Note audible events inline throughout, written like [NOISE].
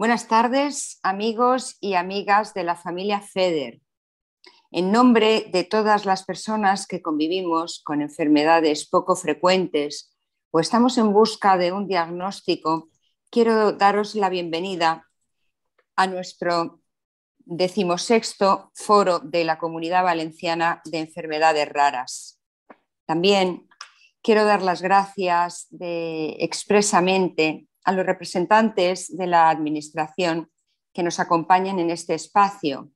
Buenas tardes, amigos y amigas de la familia FEDER. En nombre de todas las personas que convivimos con enfermedades poco frecuentes o estamos en busca de un diagnóstico, quiero daros la bienvenida a nuestro decimosexto foro de la Comunidad Valenciana de Enfermedades Raras. También quiero dar las gracias de, expresamente a los representantes de la Administración que nos acompañan en este espacio.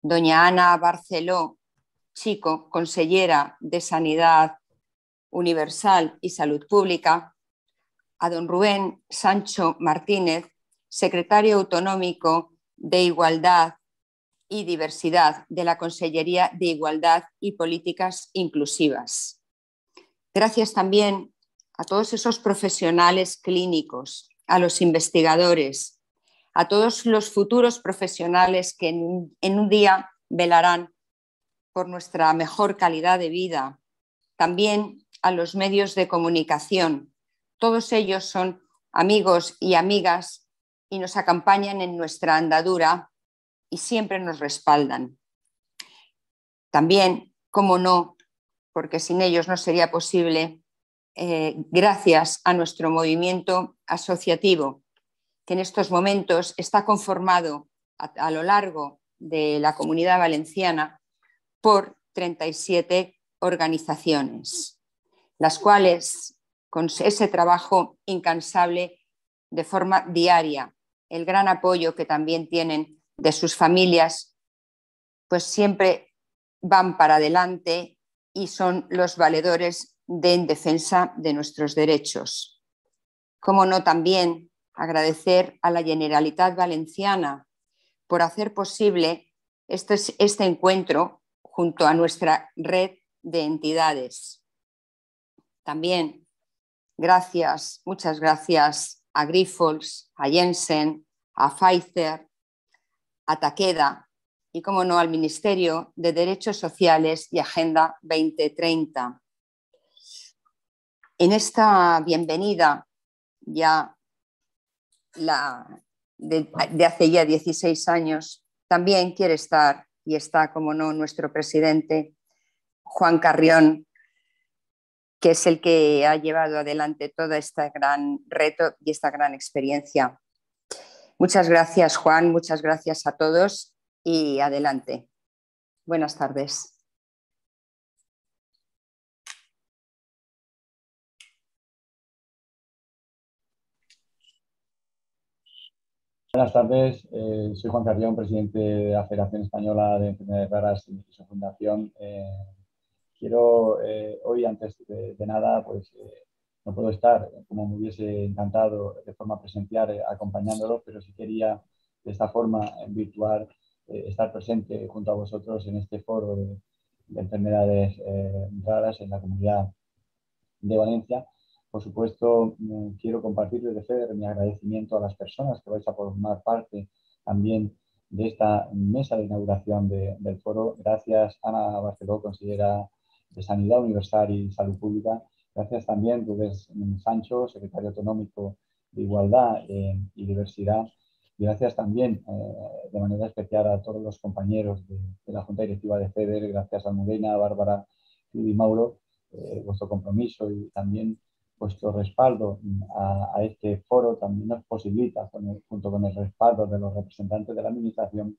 Doña Ana Barceló Chico, consellera de Sanidad Universal y Salud Pública. A don Rubén Sancho Martínez, secretario autonómico de Igualdad y Diversidad de la Consellería de Igualdad y Políticas Inclusivas. Gracias también a todos esos profesionales clínicos, a los investigadores, a todos los futuros profesionales que en, un día velarán por nuestra mejor calidad de vida, también a los medios de comunicación. Todos ellos son amigos y amigas y nos acompañan en nuestra andadura y siempre nos respaldan. También, como no, porque sin ellos no sería posible, eh, gracias a nuestro movimiento asociativo, que en estos momentos está conformado a, lo largo de la comunidad valenciana por 37 organizaciones, las cuales con ese trabajo incansable de forma diaria, el gran apoyo que también tienen de sus familias, pues siempre van para adelante y son los valedores de en defensa de nuestros derechos. Como no también agradecer a la Generalitat Valenciana por hacer posible este, este, encuentro junto a nuestra red de entidades. También gracias, muchas gracias a Grifols, a Jensen, a Pfizer, a Takeda y, como no, al Ministerio de Derechos Sociales y Agenda 2030. En esta bienvenida ya de, de, hace ya 16 años, también quiere estar y está, como no, nuestro presidente Juan Carrión, que es el que ha llevado adelante todo este gran reto y esta gran experiencia. Muchas gracias, Juan, muchas gracias a todos y adelante. Buenas tardes. Buenas tardes, eh, soy Juan Carrión, presidente de la Federación Española de Enfermedades Raras y su fundación. Eh, quiero eh, hoy, antes de, nada, pues no puedo estar, como me hubiese encantado, de forma presencial acompañándolo, pero sí quería de esta forma virtual estar presente junto a vosotros en este foro de, de enfermedades raras en la comunidad de Valencia por supuesto, mm, quiero compartirles de Feder mi agradecimiento a las personas que vais a formar parte también de esta mesa de inauguración del foro. Gracias, Ana Barceló, consejera de Sanidad Universal y Salud Pública. Gracias también, Rubén Sancho, secretario autonómico de Igualdad eh, y Diversidad. Gracias también, eh, de manera especial, a todos los compañeros de, la Junta Directiva de FEDER. Gracias a Mudena, Bárbara y Mauro, eh, vuestro compromiso y también vuestro respaldo a, este foro también nos posibilita, junto con el respaldo de los representantes de la Administración,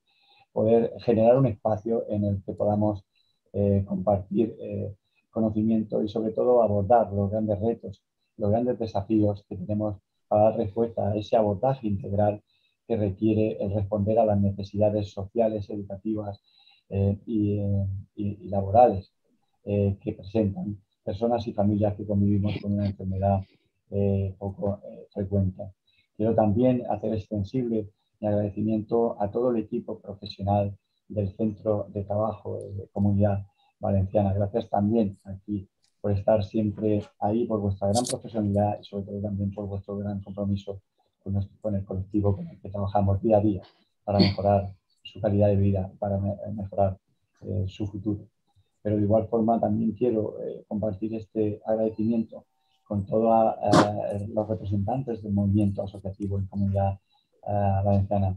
poder generar un espacio en el que podamos eh, compartir eh, conocimiento y sobre todo abordar los grandes retos, los grandes desafíos que tenemos para dar respuesta a ese abordaje integral que requiere el responder a las necesidades sociales, educativas eh, y, laborales que presentan personas y familias que convivimos con una enfermedad eh, poco eh, frecuente. Quiero también hacer extensible mi agradecimiento a todo el equipo profesional del Centro de Trabajo de Comunidad Valenciana. Gracias también aquí por estar siempre ahí, por vuestra gran profesionalidad y sobre todo también por vuestro gran compromiso con, con el colectivo con el que trabajamos día a día para mejorar su calidad de vida, para mejorar eh, su futuro pero de igual forma también quiero eh, compartir este agradecimiento con todos eh, los representantes del movimiento asociativo en Comunidad eh, Valenciana.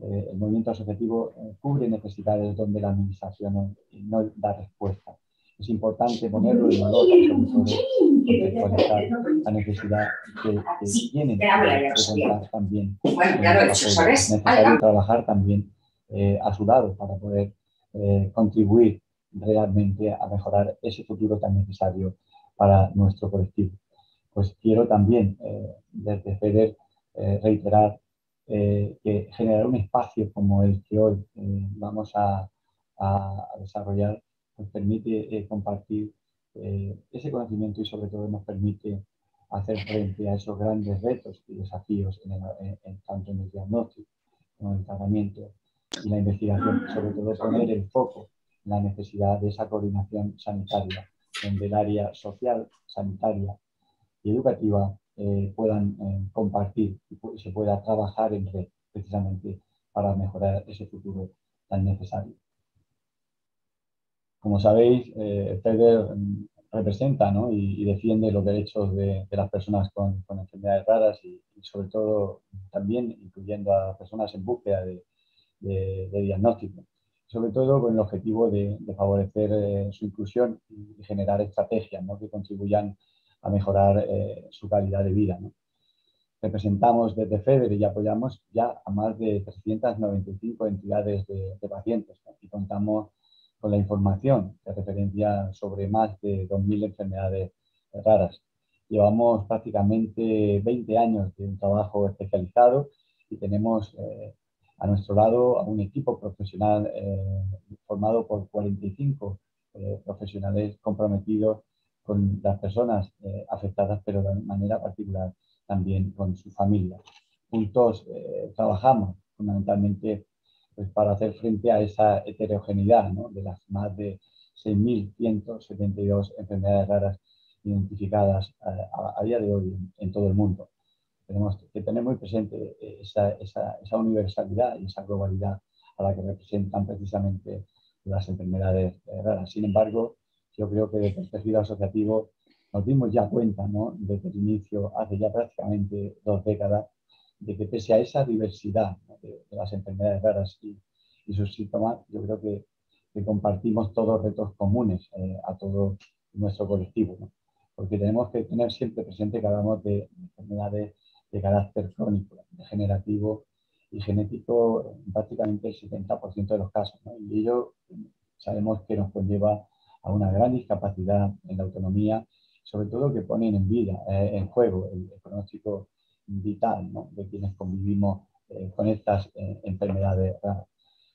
el movimiento asociativo cubre necesidades donde la administración no, da respuesta. Es importante ponerlo en valor la necesidad que, tienen de también. Bueno, ya lo he Necesario trabajar también a su lado para poder contribuir realmente a mejorar ese futuro tan necesario para nuestro colectivo. Pues quiero también eh, desde FEDER eh, reiterar eh, que generar un espacio como el que hoy vamos a, desarrollar nos permite compartir ese conocimiento y sobre todo nos permite hacer frente a esos grandes retos y desafíos en tanto en el diagnóstico como en el tratamiento y la investigación, sobre todo poner el foco la necesidad de esa coordinación sanitaria, donde el área social, sanitaria y educativa eh, puedan eh, compartir y se pueda trabajar en red precisamente para mejorar ese futuro tan necesario. Como sabéis, FEDER eh, mm, representa y, defiende los derechos de, las personas con, enfermedades raras y, sobre todo también incluyendo a personas en búsqueda de diagnóstico sobre todo con el objetivo de, favorecer eh, su inclusión y generar estrategias que contribuyan a mejorar eh, su calidad de vida. Representamos desde FEDER y apoyamos ya a más de 395 entidades de, pacientes y contamos con la información de referencia sobre más de 2.000 enfermedades raras. Llevamos prácticamente 20 años de un trabajo especializado y tenemos eh, a nuestro lado a un equipo profesional eh, formado por 45 eh, profesionales comprometidos con las personas eh, afectadas, pero de manera particular también con su familia. Juntos trabajamos fundamentalmente pues, para hacer frente a esa heterogeneidad de las más de 6.172 enfermedades raras identificadas a, día de hoy en todo el mundo. Tenemos que tener muy presente eh, esa, universalidad y esa globalidad a la que representan precisamente las enfermedades eh, raras. Sin embargo, yo creo que desde el tejido asociativo nos dimos ya cuenta, desde el inicio, hace ya prácticamente dos décadas, de que pese a esa diversidad de, las enfermedades raras y, sus síntomas, yo creo que, compartimos todos retos comunes eh, a todo nuestro colectivo, porque tenemos que tener siempre presente que hablamos de enfermedades de carácter crónico, degenerativo y genético en prácticamente el 70% de los casos. Y ello eh, sabemos que nos conlleva a una gran discapacidad en la autonomía, sobre todo que ponen en vida, eh, en juego el, pronóstico vital de quienes convivimos eh, con estas enfermedades raras.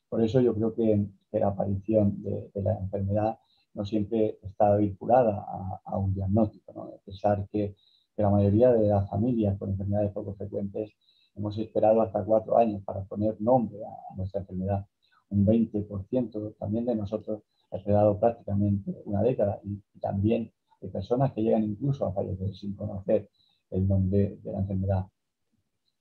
Por eso yo creo que, la aparición de, la enfermedad no siempre está vinculada a, un diagnóstico. ¿no? Pensar que la mayoría de las familias con enfermedades poco frecuentes hemos esperado hasta cuatro años para poner nombre a nuestra enfermedad. Un 20% también de nosotros ha esperado prácticamente una década y, también de personas que llegan incluso a fallecer sin conocer el nombre de la enfermedad.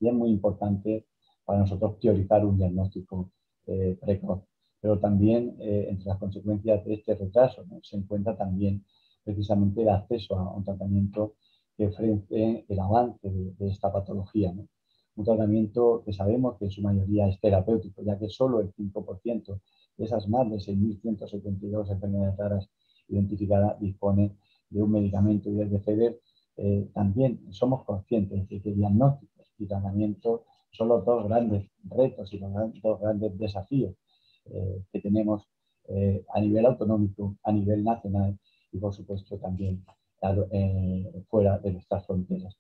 Y es muy importante para nosotros priorizar un diagnóstico eh, precoz. Pero también eh, entre las consecuencias de este retraso se encuentra también precisamente el acceso a un tratamiento que frente el avance de, esta patología. Un tratamiento que sabemos que en su mayoría es terapéutico, ya que solo el 5% de esas más de 6.172 enfermedades raras identificadas dispone de un medicamento y de FEDER eh, también somos conscientes de que diagnósticos y tratamientos son los dos grandes retos y los dos grandes desafíos eh, que tenemos eh, a nivel autonómico, a nivel nacional y por supuesto también eh, fuera de nuestras fronteras.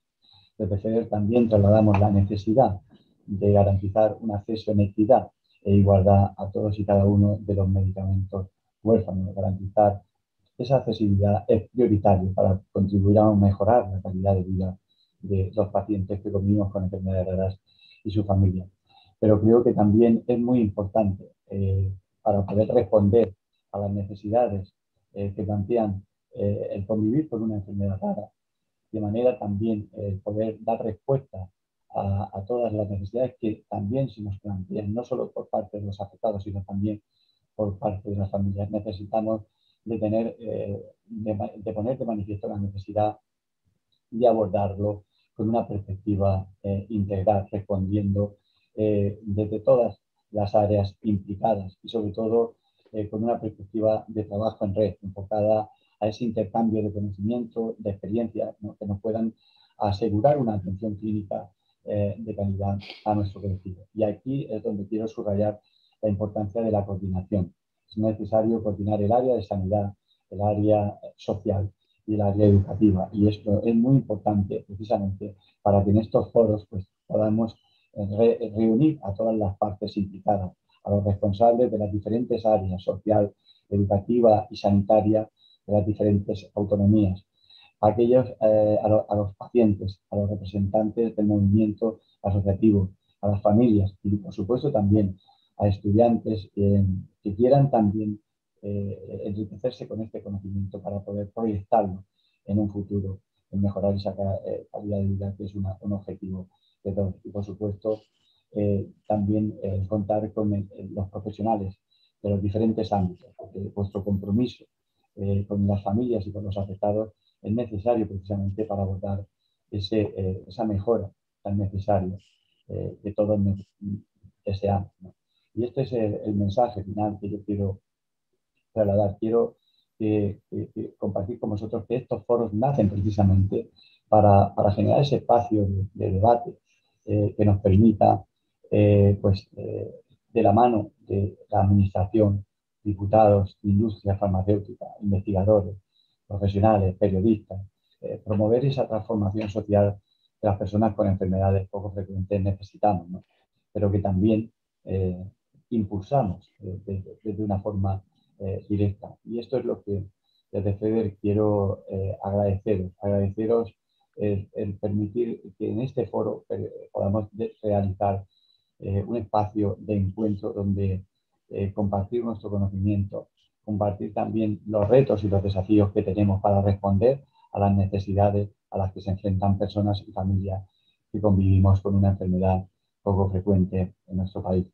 Desde eh, FEDER también trasladamos la necesidad de garantizar un acceso en equidad e igualdad a todos y cada uno de los medicamentos huérfanos. Garantizar esa accesibilidad es prioritario para contribuir a mejorar la calidad de vida de los pacientes que convivimos con enfermedades raras y su familia. Pero creo que también es muy importante eh, para poder responder a las necesidades que plantean eh, el convivir con una enfermedad rara, de manera también eh, poder dar respuesta a, todas las necesidades que también se nos plantean, no solo por parte de los afectados, sino también por parte de las familias. Necesitamos de, tener, eh, de, poner de manifiesto la necesidad de abordarlo con una perspectiva integral, respondiendo desde todas las áreas implicadas y sobre todo con una perspectiva de trabajo en red enfocada a ese intercambio de conocimiento, de experiencias, que nos puedan asegurar una atención clínica eh, de calidad a nuestro colectivo. Y aquí es donde quiero subrayar la importancia de la coordinación. Es necesario coordinar el área de sanidad, el área social y el área educativa. Y esto es muy importante precisamente para que en estos foros pues, podamos eh, reunir a todas las partes implicadas, a los responsables de las diferentes áreas social, educativa y sanitaria de las diferentes autonomías, eh, a aquellos, a, los pacientes, a los representantes del movimiento asociativo, a las familias y, por supuesto, también a estudiantes eh, que quieran también eh, enriquecerse con este conocimiento para poder proyectarlo en un futuro, en mejorar esa calidad de vida que es un objetivo de todos. Y, por supuesto, también contar con los profesionales de los diferentes ámbitos, vuestro compromiso eh, con las familias y con los afectados es necesario precisamente para abordar ese, eh, esa mejora tan necesaria eh, que todos deseamos. Y este es el, mensaje final que yo quiero trasladar. Quiero compartir con vosotros que estos foros nacen precisamente para, para generar ese espacio de, de debate eh, que nos permita, pues, de la mano de la Administración, diputados, industria farmacéutica, investigadores, profesionales, periodistas, eh, promover esa transformación social que las personas con enfermedades poco frecuentes necesitamos, pero que también eh, impulsamos desde, eh, una forma directa. Y esto es lo que desde FEDER quiero agradeceros, agradeceros el, permitir que en este foro podamos realizar un espacio de encuentro donde eh, compartir nuestro conocimiento, compartir también los retos y los desafíos que tenemos para responder a las necesidades a las que se enfrentan personas y familias que convivimos con una enfermedad poco frecuente en nuestro país.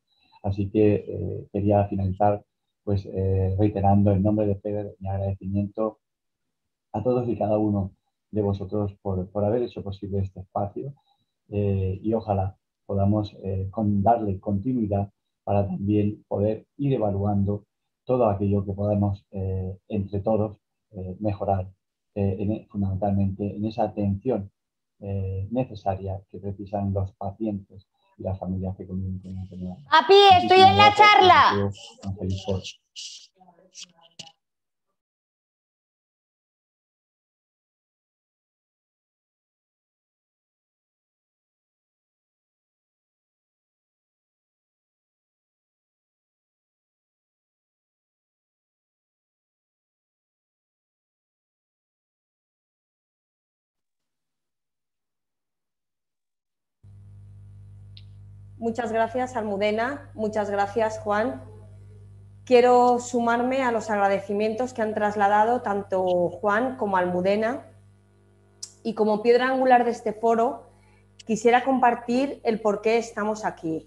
Así que eh, quería finalizar pues eh, reiterando en nombre de Feder mi agradecimiento a todos y cada uno de vosotros por, por haber hecho posible este espacio y ojalá podamos darle continuidad para también poder ir evaluando todo aquello que podamos eh, entre todos eh, mejorar eh, e, fundamentalmente en esa atención necesaria que precisan los pacientes y las familias que conviven con la estoy en la charla. Muchas gracias, Almudena. Muchas gracias, Juan. Quiero sumarme a los agradecimientos que han trasladado tanto Juan como Almudena. Y como piedra angular de este foro, quisiera compartir el por qué estamos aquí.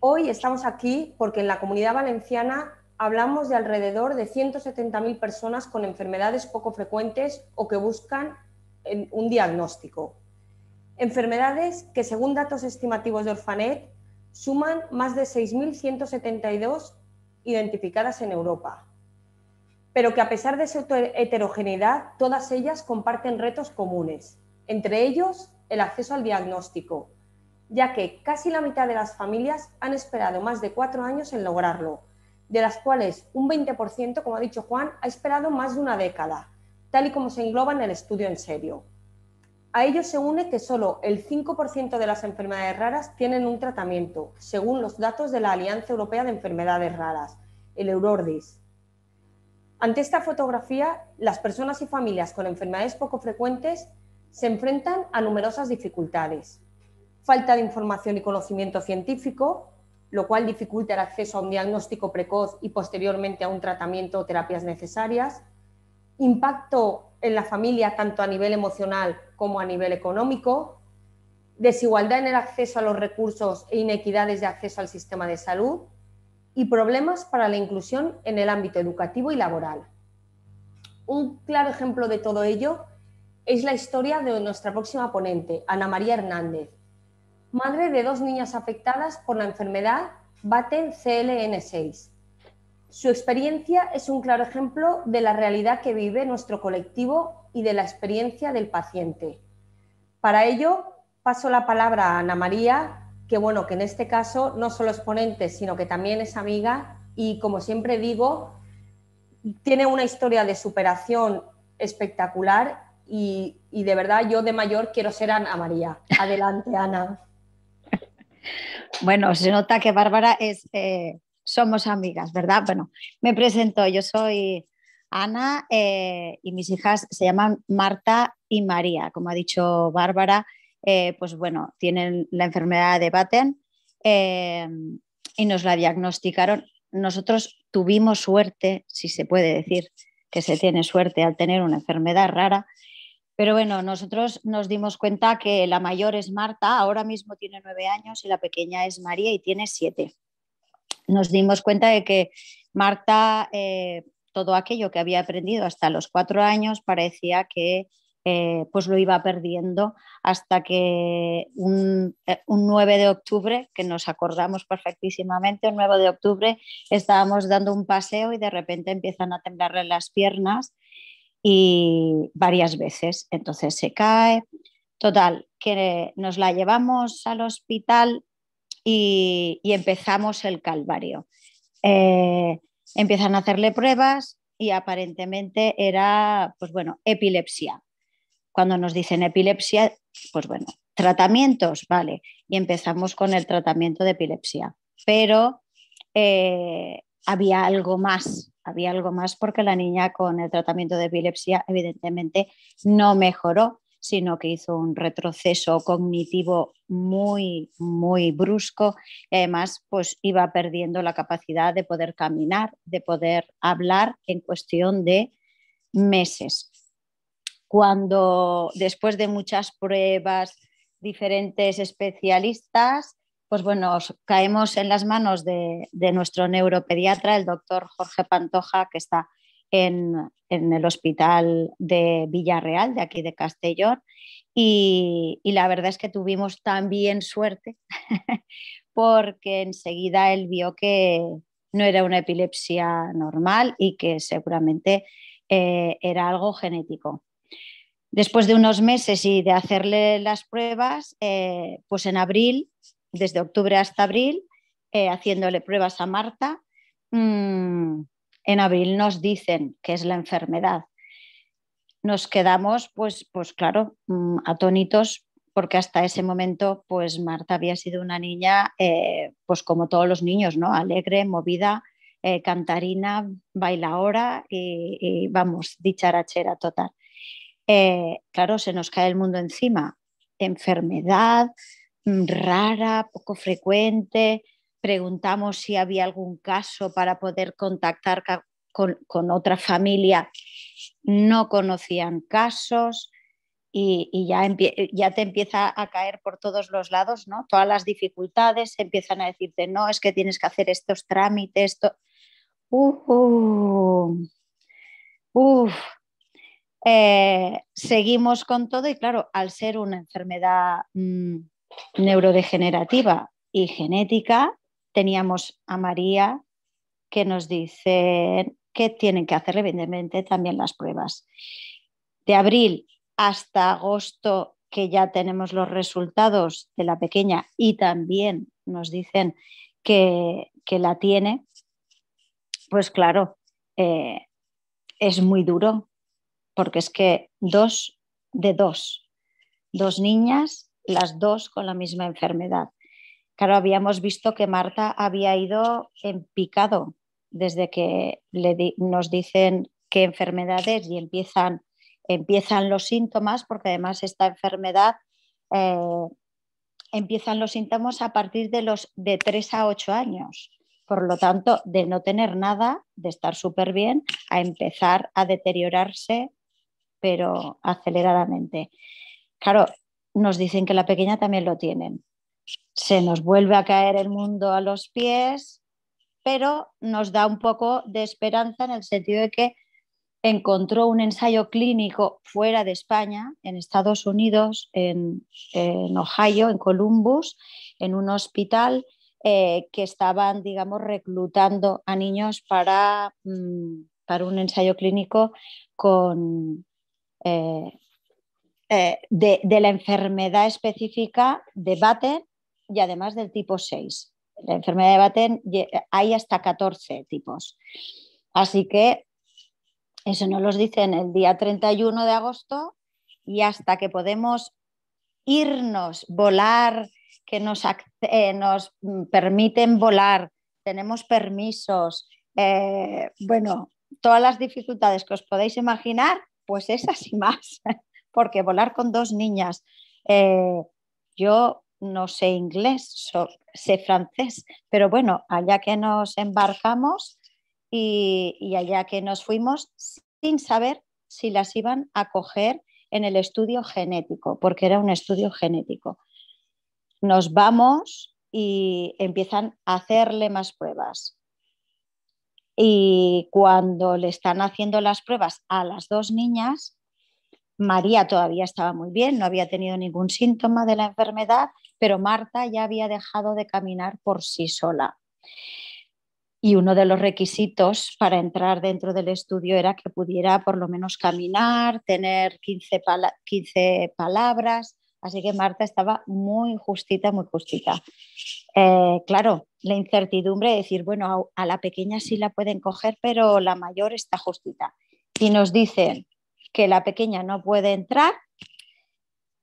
Hoy estamos aquí porque en la comunidad valenciana hablamos de alrededor de 170.000 personas con enfermedades poco frecuentes o que buscan un diagnóstico. Enfermedades que, según datos estimativos de Orfanet, suman más de 6.172 identificadas en Europa, pero que a pesar de su heterogeneidad, todas ellas comparten retos comunes, entre ellos el acceso al diagnóstico, ya que casi la mitad de las familias han esperado más de cuatro años en lograrlo, de las cuales un 20%, como ha dicho Juan, ha esperado más de una década, tal y como se engloba en el estudio en serio. A ello se une que solo el 5% de las enfermedades raras tienen un tratamiento, según los datos de la Alianza Europea de Enfermedades Raras, el Eurordis. Ante esta fotografía, las personas y familias con enfermedades poco frecuentes se enfrentan a numerosas dificultades. Falta de información y conocimiento científico, lo cual dificulta el acceso a un diagnóstico precoz y posteriormente a un tratamiento o terapias necesarias. Impacto en la familia tanto a nivel emocional como a nivel económico, desigualdad en el acceso a los recursos e inequidades de acceso al sistema de salud y problemas para la inclusión en el ámbito educativo y laboral. Un claro ejemplo de todo ello es la historia de nuestra próxima ponente, Ana María Hernández, madre de dos niñas afectadas por la enfermedad Batten CLN6 su experiencia es un claro ejemplo de la realidad que vive nuestro colectivo y de la experiencia del paciente. Para ello, paso la palabra a Ana María, que bueno, que en este caso no solo es ponente, sino que también es amiga y como siempre digo, tiene una historia de superación espectacular y, de verdad yo de mayor quiero ser Ana María. Adelante, Ana. [LAUGHS] Bueno, se nota que Bárbara es eh, somos amigas, ¿verdad? Bueno, me presento, yo soy Ana eh, y mis hijas se llaman Marta y María, como ha dicho Bárbara, eh, pues bueno, tienen la enfermedad de Batten eh, y nos la diagnosticaron. Nosotros tuvimos suerte, si se puede decir que se tiene suerte al tener una enfermedad rara, pero bueno, nosotros nos dimos cuenta que la mayor es Marta, ahora mismo tiene nueve años y la pequeña es María y tiene siete nos dimos cuenta de que Marta, eh, todo aquello que había aprendido hasta los cuatro años, parecía que eh, pues lo iba perdiendo hasta que un, 9 eh, de octubre, que nos acordamos perfectísimamente, un 9 de octubre estábamos dando un paseo y de repente empiezan a temblarle las piernas y varias veces, entonces se cae. Total, que nos la llevamos al hospital y, empezamos el calvario. Eh, empiezan a hacerle pruebas y aparentemente era, pues bueno, epilepsia. Cuando nos dicen epilepsia, pues bueno, tratamientos, vale, y empezamos con el tratamiento de epilepsia. Pero eh, había algo más, había algo más porque la niña con el tratamiento de epilepsia evidentemente no mejoró sino que hizo un retroceso cognitivo muy, muy brusco y además pues iba perdiendo la capacidad de poder caminar, de poder hablar en cuestión de meses. Cuando después de muchas pruebas, diferentes especialistas, pues bueno, caemos en las manos de, de nuestro neuropediatra, el doctor Jorge Pantoja, que está en, el hospital de Villarreal, de aquí de Castellón, y, la verdad es que tuvimos también suerte [LAUGHS] porque enseguida él vio que no era una epilepsia normal y que seguramente eh, era algo genético. Después de unos meses y de hacerle las pruebas, eh, pues en abril, desde octubre hasta abril, eh, haciéndole pruebas a Marta, mm, en abril nos dicen que es la enfermedad. Nos quedamos, pues, pues claro, mm, atónitos porque hasta ese momento, pues Marta había sido una niña, eh, pues como todos los niños, ¿no? Alegre, movida, eh, cantarina, bailaora y, y, vamos, dicharachera total. Eh, claro, se nos cae el mundo encima. Enfermedad mm, rara, poco frecuente, preguntamos si había algún caso para poder contactar con, otra familia. No conocían casos y, ya, ya, te empieza a caer por todos los lados, ¿no? Todas las dificultades empiezan a decirte, no, es que tienes que hacer estos trámites, eh, seguimos con todo y claro, al ser una enfermedad mm, neurodegenerativa y genética, teníamos a María que nos dice que tienen que hacer evidentemente también las pruebas. De abril hasta agosto, que ya tenemos los resultados de la pequeña y también nos dicen que, la tiene, pues claro, eh, es muy duro, porque es que dos de dos, dos niñas, las dos con la misma enfermedad. Claro, habíamos visto que Marta había ido en picado desde que nos dicen qué enfermedades y empiezan, empiezan los síntomas, porque además esta enfermedad eh, empiezan los síntomas a partir de los de 3 a 8 años. Por lo tanto, de no tener nada, de estar súper bien, a empezar a deteriorarse, pero aceleradamente. Claro, nos dicen que la pequeña también lo tienen se nos vuelve a caer el mundo a los pies, pero nos da un poco de esperanza en el sentido de que encontró un ensayo clínico fuera de España, en Estados Unidos, en, Ohio, en Columbus, en un hospital eh, que estaban, digamos, reclutando a niños para, mm, un ensayo clínico con, eh, eh, de, de, la enfermedad específica de Batten y además del tipo 6. La enfermedad de Batten hay hasta 14 tipos. Así que eso nos lo dicen el día 31 de agosto y hasta que podemos irnos, volar, que nos, eh, nos permiten volar, tenemos permisos, eh, bueno, todas las dificultades que os podéis imaginar, pues esas y más, [LAUGHS] porque volar con dos niñas. Eh, yo no sé inglés, sé francés, pero bueno, allá que nos embarcamos y allá que nos fuimos sin saber si las iban a coger en el estudio genético, porque era un estudio genético. Nos vamos y empiezan a hacerle más pruebas. Y cuando le están haciendo las pruebas a las dos niñas, María todavía estaba muy bien, no había tenido ningún síntoma de la enfermedad, pero Marta ya había dejado de caminar por sí sola. Y uno de los requisitos para entrar dentro del estudio era que pudiera por lo menos caminar, tener 15, palabras. Así que Marta estaba muy justita, muy justita. Eh, claro, la incertidumbre de decir, bueno, a la pequeña sí la pueden coger, pero la mayor está justita. Y nos dicen, que la pequeña no puede entrar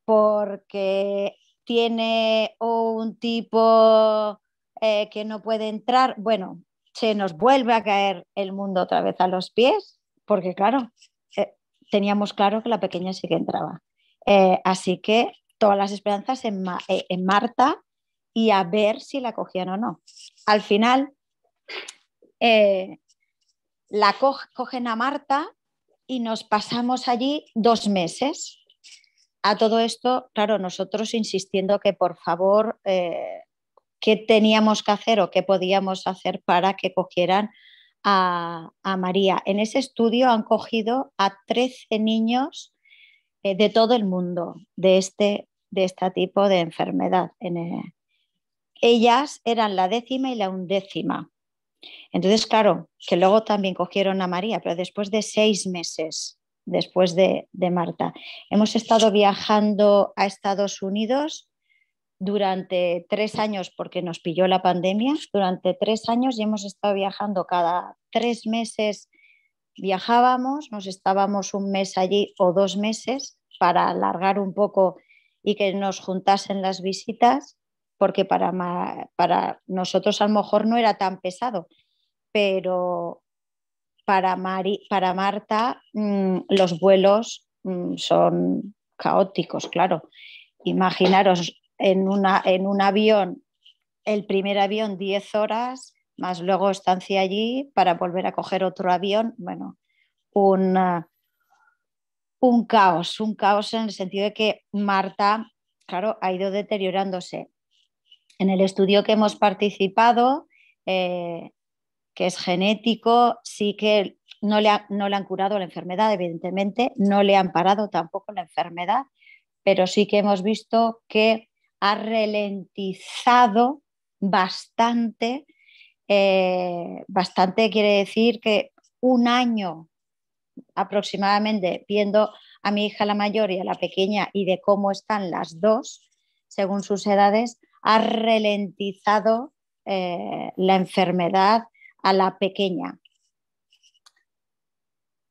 porque tiene un tipo eh, que no puede entrar, bueno, se nos vuelve a caer el mundo otra vez a los pies, porque claro, eh, teníamos claro que la pequeña sí que entraba. Eh, así que todas las esperanzas en, Marta y a ver si la cogían o no. Al final, la cogen a Marta y nos pasamos allí dos meses. A todo esto, claro, nosotros insistiendo que por favor, eh, qué teníamos que hacer o qué podíamos hacer para que cogieran a, María. En ese estudio han cogido a 13 niños eh, de todo el mundo de este, de este tipo de enfermedad. Eh, ellas eran la décima y la undécima. Entonces, claro, que luego también cogieron a María, pero después de seis meses, después de, Marta, hemos estado viajando a Estados Unidos durante tres años, porque nos pilló la pandemia, durante tres años y hemos estado viajando cada tres meses, viajábamos, nos estábamos un mes allí o dos meses para alargar un poco y que nos juntasen las visitas porque para, para nosotros a lo mejor no era tan pesado, pero para, para Marta mm, los vuelos mm, son caóticos, claro. Imaginaros en, una, en un avión, el primer avión 10 horas, más luego estancia allí para volver a coger otro avión, bueno, un caos, un caos en el sentido de que Marta, claro, ha ido deteriorándose. En el estudio que hemos participado, eh, que es genético, sí que no le, han curado la enfermedad, evidentemente, no le han parado tampoco la enfermedad, pero sí que hemos visto que ha ralentizado bastante, eh, bastante quiere decir que un año aproximadamente viendo a mi hija la mayor y a la pequeña y de cómo están las dos según sus edades, ha ralentizado eh, la enfermedad a la pequeña.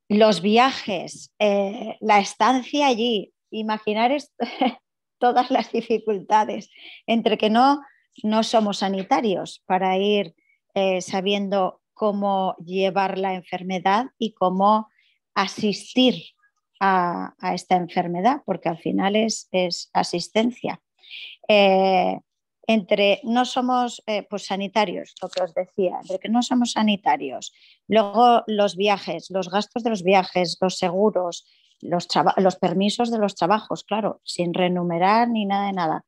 Los viajes, eh, la estancia allí, imaginar [LAUGHS] todas las dificultades, entre que no, no somos sanitarios para ir eh, sabiendo cómo llevar la enfermedad y cómo asistir a, esta enfermedad, porque al final es, asistencia entre no somos eh, pues sanitarios, lo que os decía, entre que no somos sanitarios, luego los viajes, los gastos de los viajes, los seguros, los, los permisos de los trabajos, claro, sin renumerar ni nada de nada.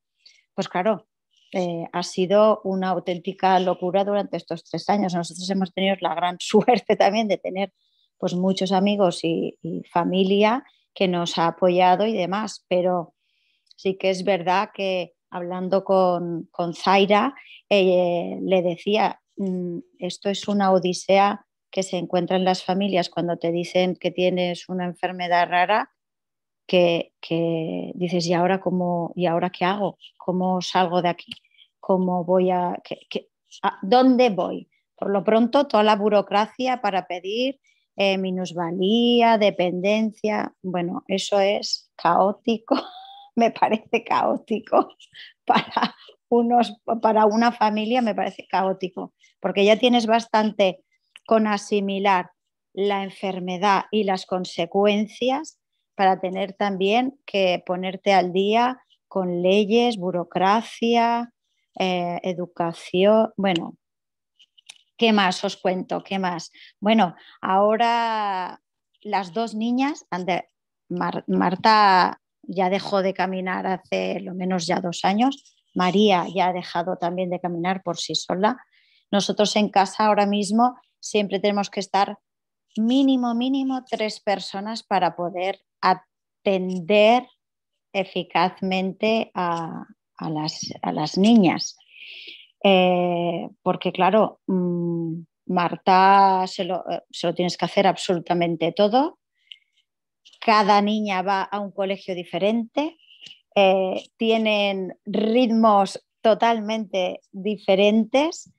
Pues claro, eh, ha sido una auténtica locura durante estos tres años. Nosotros hemos tenido la gran [LAUGHS] suerte también de tener pues muchos amigos y familia que nos ha apoyado y demás, pero sí que es verdad que hablando con, Zaira, le decía, mm, esto es una odisea que se encuentra en las familias cuando te dicen que tienes una enfermedad rara, que, dices, ¿y ahora, cómo, ¿y ahora qué hago? ¿Cómo salgo de aquí? ¿Cómo voy a, dónde voy? Por lo pronto, toda la burocracia para pedir eh, minusvalía, dependencia, bueno, eso es caótico. [LAUGHS] me parece caótico. [LAUGHS] Para, unos, para una familia me parece caótico, porque ya tienes bastante con asimilar la enfermedad y las consecuencias para tener también que ponerte al día con leyes, burocracia, eh, educación. Bueno, ¿qué más os cuento? ¿Qué más? Bueno, ahora las dos niñas, Marta ya dejó de caminar hace lo menos ya dos años. María ya ha dejado también de caminar por sí sola. Nosotros en casa ahora mismo siempre tenemos que estar mínimo, mínimo tres personas para poder atender eficazmente a, las, niñas. Eh, porque claro, mm, Marta se lo, eh, se lo tienes que hacer absolutamente todo cada niña va a un colegio diferente, eh, tienen ritmos totalmente diferentes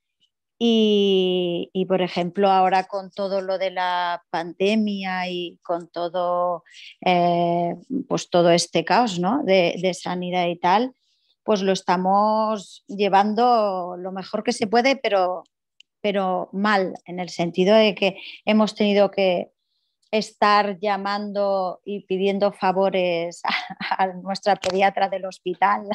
y, por ejemplo, ahora con todo lo de la pandemia y con todo, eh, pues todo este caos ¿no? de, de, sanidad y tal, pues lo estamos llevando lo mejor que se puede, pero, pero mal, en el sentido de que hemos tenido que estar llamando y pidiendo favores [LAUGHS] a, nuestra pediatra del hospital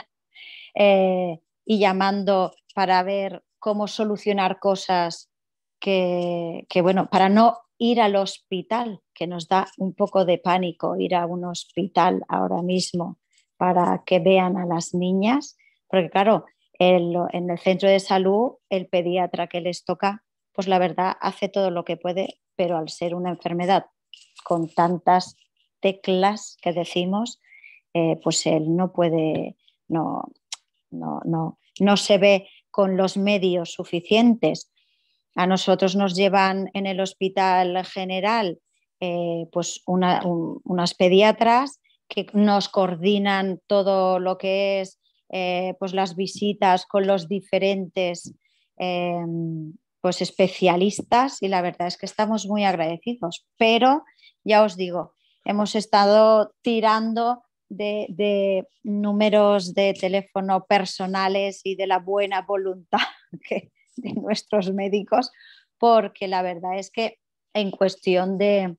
eh, y llamando para ver cómo solucionar cosas que, bueno, para no ir al hospital, que nos da un poco de pánico ir a un hospital ahora mismo para que vean a las niñas, porque claro, en el centro de salud, el pediatra que les toca, pues la verdad hace todo lo que puede, pero al ser una enfermedad con tantas teclas que decimos, eh, pues él no puede, no, no, no, se ve con los medios suficientes. A nosotros nos llevan en el hospital general eh, pues unas pediatras que nos coordinan todo lo que es eh, pues las visitas con los diferentes pues especialistas y la verdad es que estamos muy agradecidos. Pero ya os digo, hemos estado tirando de, números de teléfono personales y de la buena voluntad [LAUGHS] de nuestros médicos, porque la verdad es que en cuestión de,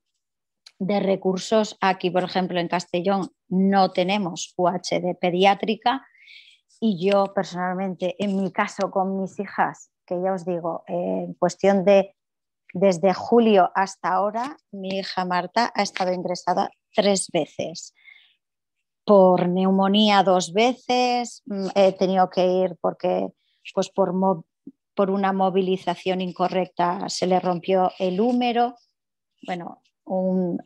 de recursos, aquí por ejemplo en Castellón no tenemos UHD pediátrica y yo personalmente en mi caso con mis hijas que ya os digo, eh, en cuestión de desde julio hasta ahora, mi hija Marta ha estado ingresada tres veces. Por neumonía dos veces, mm, he tenido que ir porque pues por, por una movilización incorrecta se le rompió el húmero, bueno, un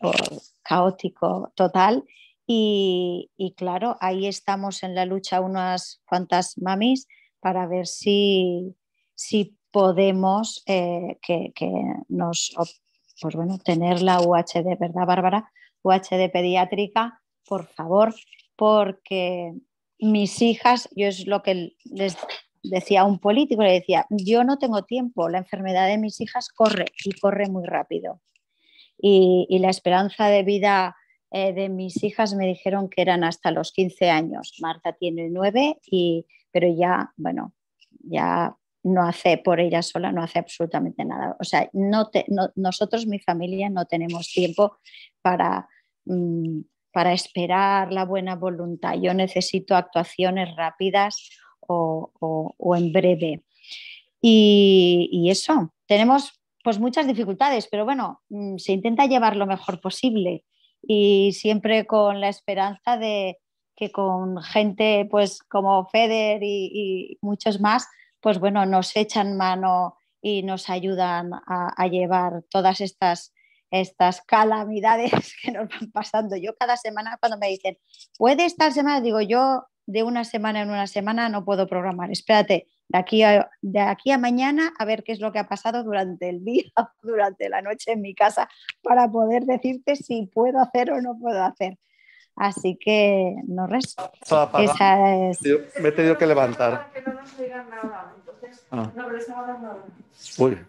caótico total. Y, y, claro, ahí estamos en la lucha unas cuantas mamis para ver si, si podemos eh, que, nos, pues bueno, tener la UHD, ¿verdad, Bárbara? UHD pediátrica, por favor, porque mis hijas, yo es lo que les decía a un político, le decía, yo no tengo tiempo, la enfermedad de mis hijas corre y corre muy rápido. Y, la esperanza de vida eh, de mis hijas me dijeron que eran hasta los 15 años. Marta tiene 9, y, pero ya, bueno, ya no hace por ella sola, no hace absolutamente nada. O sea, no nosotros, mi familia, no tenemos tiempo mm, para, esperar la buena voluntad. Yo necesito actuaciones rápidas o, en breve. Y, eso, tenemos pues muchas dificultades, pero bueno, mm, se intenta llevar lo mejor posible y siempre con la esperanza de que con gente pues como Feder y muchos más, pues bueno, nos echan mano y nos ayudan a, llevar todas estas calamidades [LAUGHS] que nos van pasando. Yo cada semana cuando me dicen, puede estar semana? Digo, yo de una semana en una semana no puedo programar. Espérate, de aquí a, de aquí a mañana a ver qué es lo que ha pasado durante el día, [LAUGHS] durante la noche en mi casa, para poder decirte si puedo hacer o no puedo hacer. Así que no resta. me he tenido que levantar. no ah. no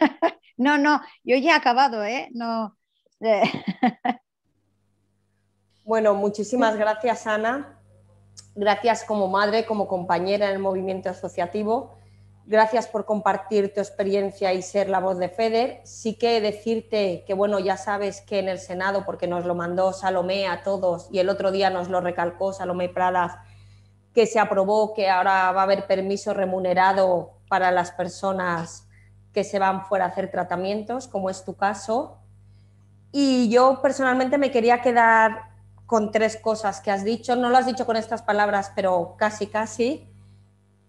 [LAUGHS] no, no, yo ya he acabado, ¿eh? No. Eh. [LAUGHS] bueno, muchísimas gracias, Ana. Gracias como madre, como compañera en el movimiento asociativo Gracias por compartir tu experiencia y ser la voz de FEDER. Sí que decirte que, bueno, ya sabes que en el Senado, porque nos lo mandó Salomé a todos y el otro día nos lo recalcó Salomé Pradas, que se aprobó que ahora va a haber permiso remunerado para las personas que se van fuera a hacer tratamientos, como es tu caso. Y yo personalmente me quería quedar con tres cosas que has dicho. No lo has dicho con estas palabras, pero casi, casi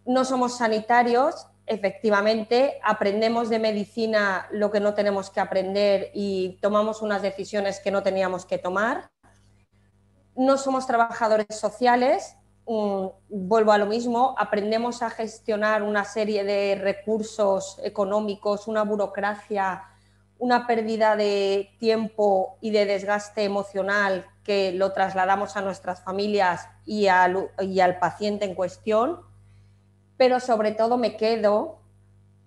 no somos sanitarios, efectivamente, aprendemos de medicina lo que no tenemos que aprender y tomamos unas decisiones que no teníamos que tomar. No somos trabajadores sociales, mm, vuelvo a lo mismo, aprendemos a gestionar una serie de recursos económicos, una burocracia, una pérdida de tiempo y de desgaste emocional que lo trasladamos a nuestras familias y al, y al paciente en cuestión pero sobre todo me quedo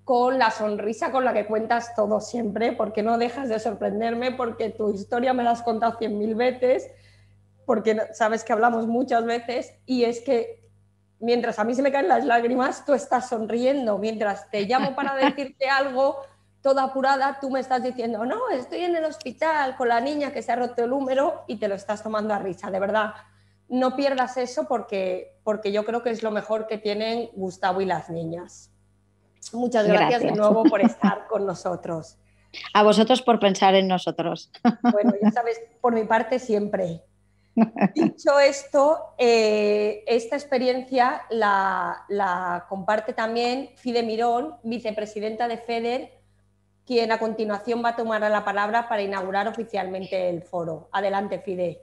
con la sonrisa con la que cuentas todo siempre, porque no dejas de sorprenderme, porque tu historia me la has contado cien mil veces, porque sabes que hablamos muchas veces, y es que mientras a mí se me caen las lágrimas, tú estás sonriendo, mientras te llamo para [LAUGHS] decirte algo, toda apurada, tú me estás diciendo, no, estoy en el hospital con la niña que se ha roto el húmero y te lo estás tomando a risa, de verdad no pierdas eso porque, porque yo creo que es lo mejor que tienen Gustavo y las niñas. Muchas gracias, de nuevo por estar con nosotros. [LAUGHS] A vosotros por pensar en nosotros. [LAUGHS] Bueno, ya sabes, por mi parte siempre. Dicho esto, eh, esta experiencia la, la, comparte también Fide Mirón, vicepresidenta de FEDER, quien a continuación va a tomar la palabra para inaugurar oficialmente el foro. Adelante, Fide.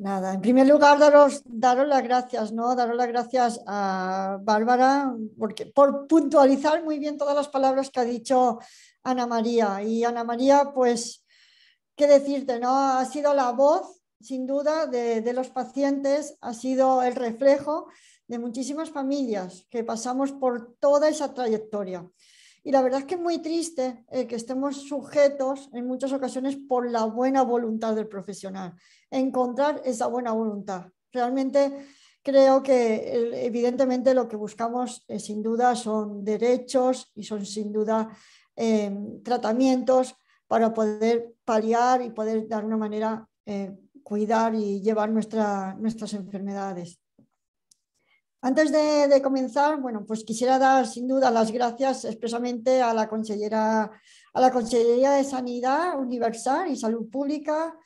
Nada, en primer lugar, daros, las gracias, ¿no? Daros las gracias a Bárbara porque, por puntualizar muy bien todas las palabras que ha dicho Ana María. Y Ana María, pues, qué decirte, ¿no? Ha sido la voz, sin duda, de los pacientes, ha sido el reflejo de muchísimas familias que pasamos por toda esa trayectoria. Y la verdad es que es muy triste eh, que estemos sujetos en muchas ocasiones por la buena voluntad del profesional, encontrar esa buena voluntad. Realmente creo que evidentemente lo que buscamos eh, sin duda son derechos y son sin duda em, tratamientos para poder paliar y poder de alguna manera eh, cuidar y llevar nuestras enfermedades. Antes de, comenzar, bueno, pues quisiera dar sin duda las gracias expresamente a la a la Consellería de Sanidad Universal y Salud Pública,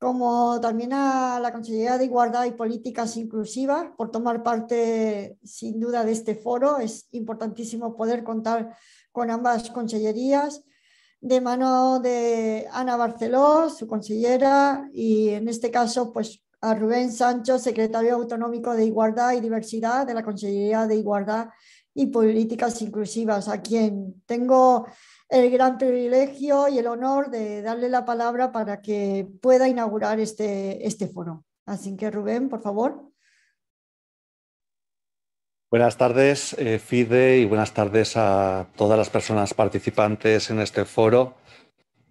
como también a la Consellería de Igualdad y Políticas Inclusivas por tomar parte sin duda de este foro. Es importantísimo poder contar con ambas consellerías de mano de Ana Barceló, su consellera, y en este caso, pues a Rubén Sancho, secretario autonómico de Igualdad y Diversidad de la Consejería de Igualdad y Políticas Inclusivas, a quien tengo el gran privilegio y el honor de darle la palabra para que pueda inaugurar este, este foro. Así que Rubén, por favor. Buenas tardes, eh, FIDE, y buenas tardes a todas las personas participantes en este foro.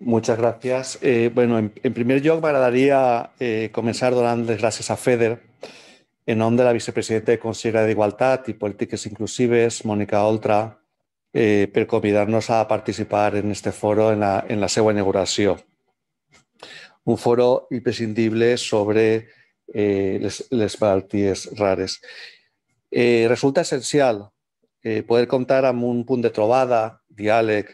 Muchas gracias. Eh, bueno, en, primer lloc me eh, comenzar dando las gracias a FEDER en nombre de la vicepresidenta de de Igualdad y Políticas Inclusives, Mónica Oltra, eh, por convidarnos a participar en este foro en la, en la Un foro imprescindible sobre eh, les, rares. Eh, resulta esencial poder contar a un punto de trovada, diálogo,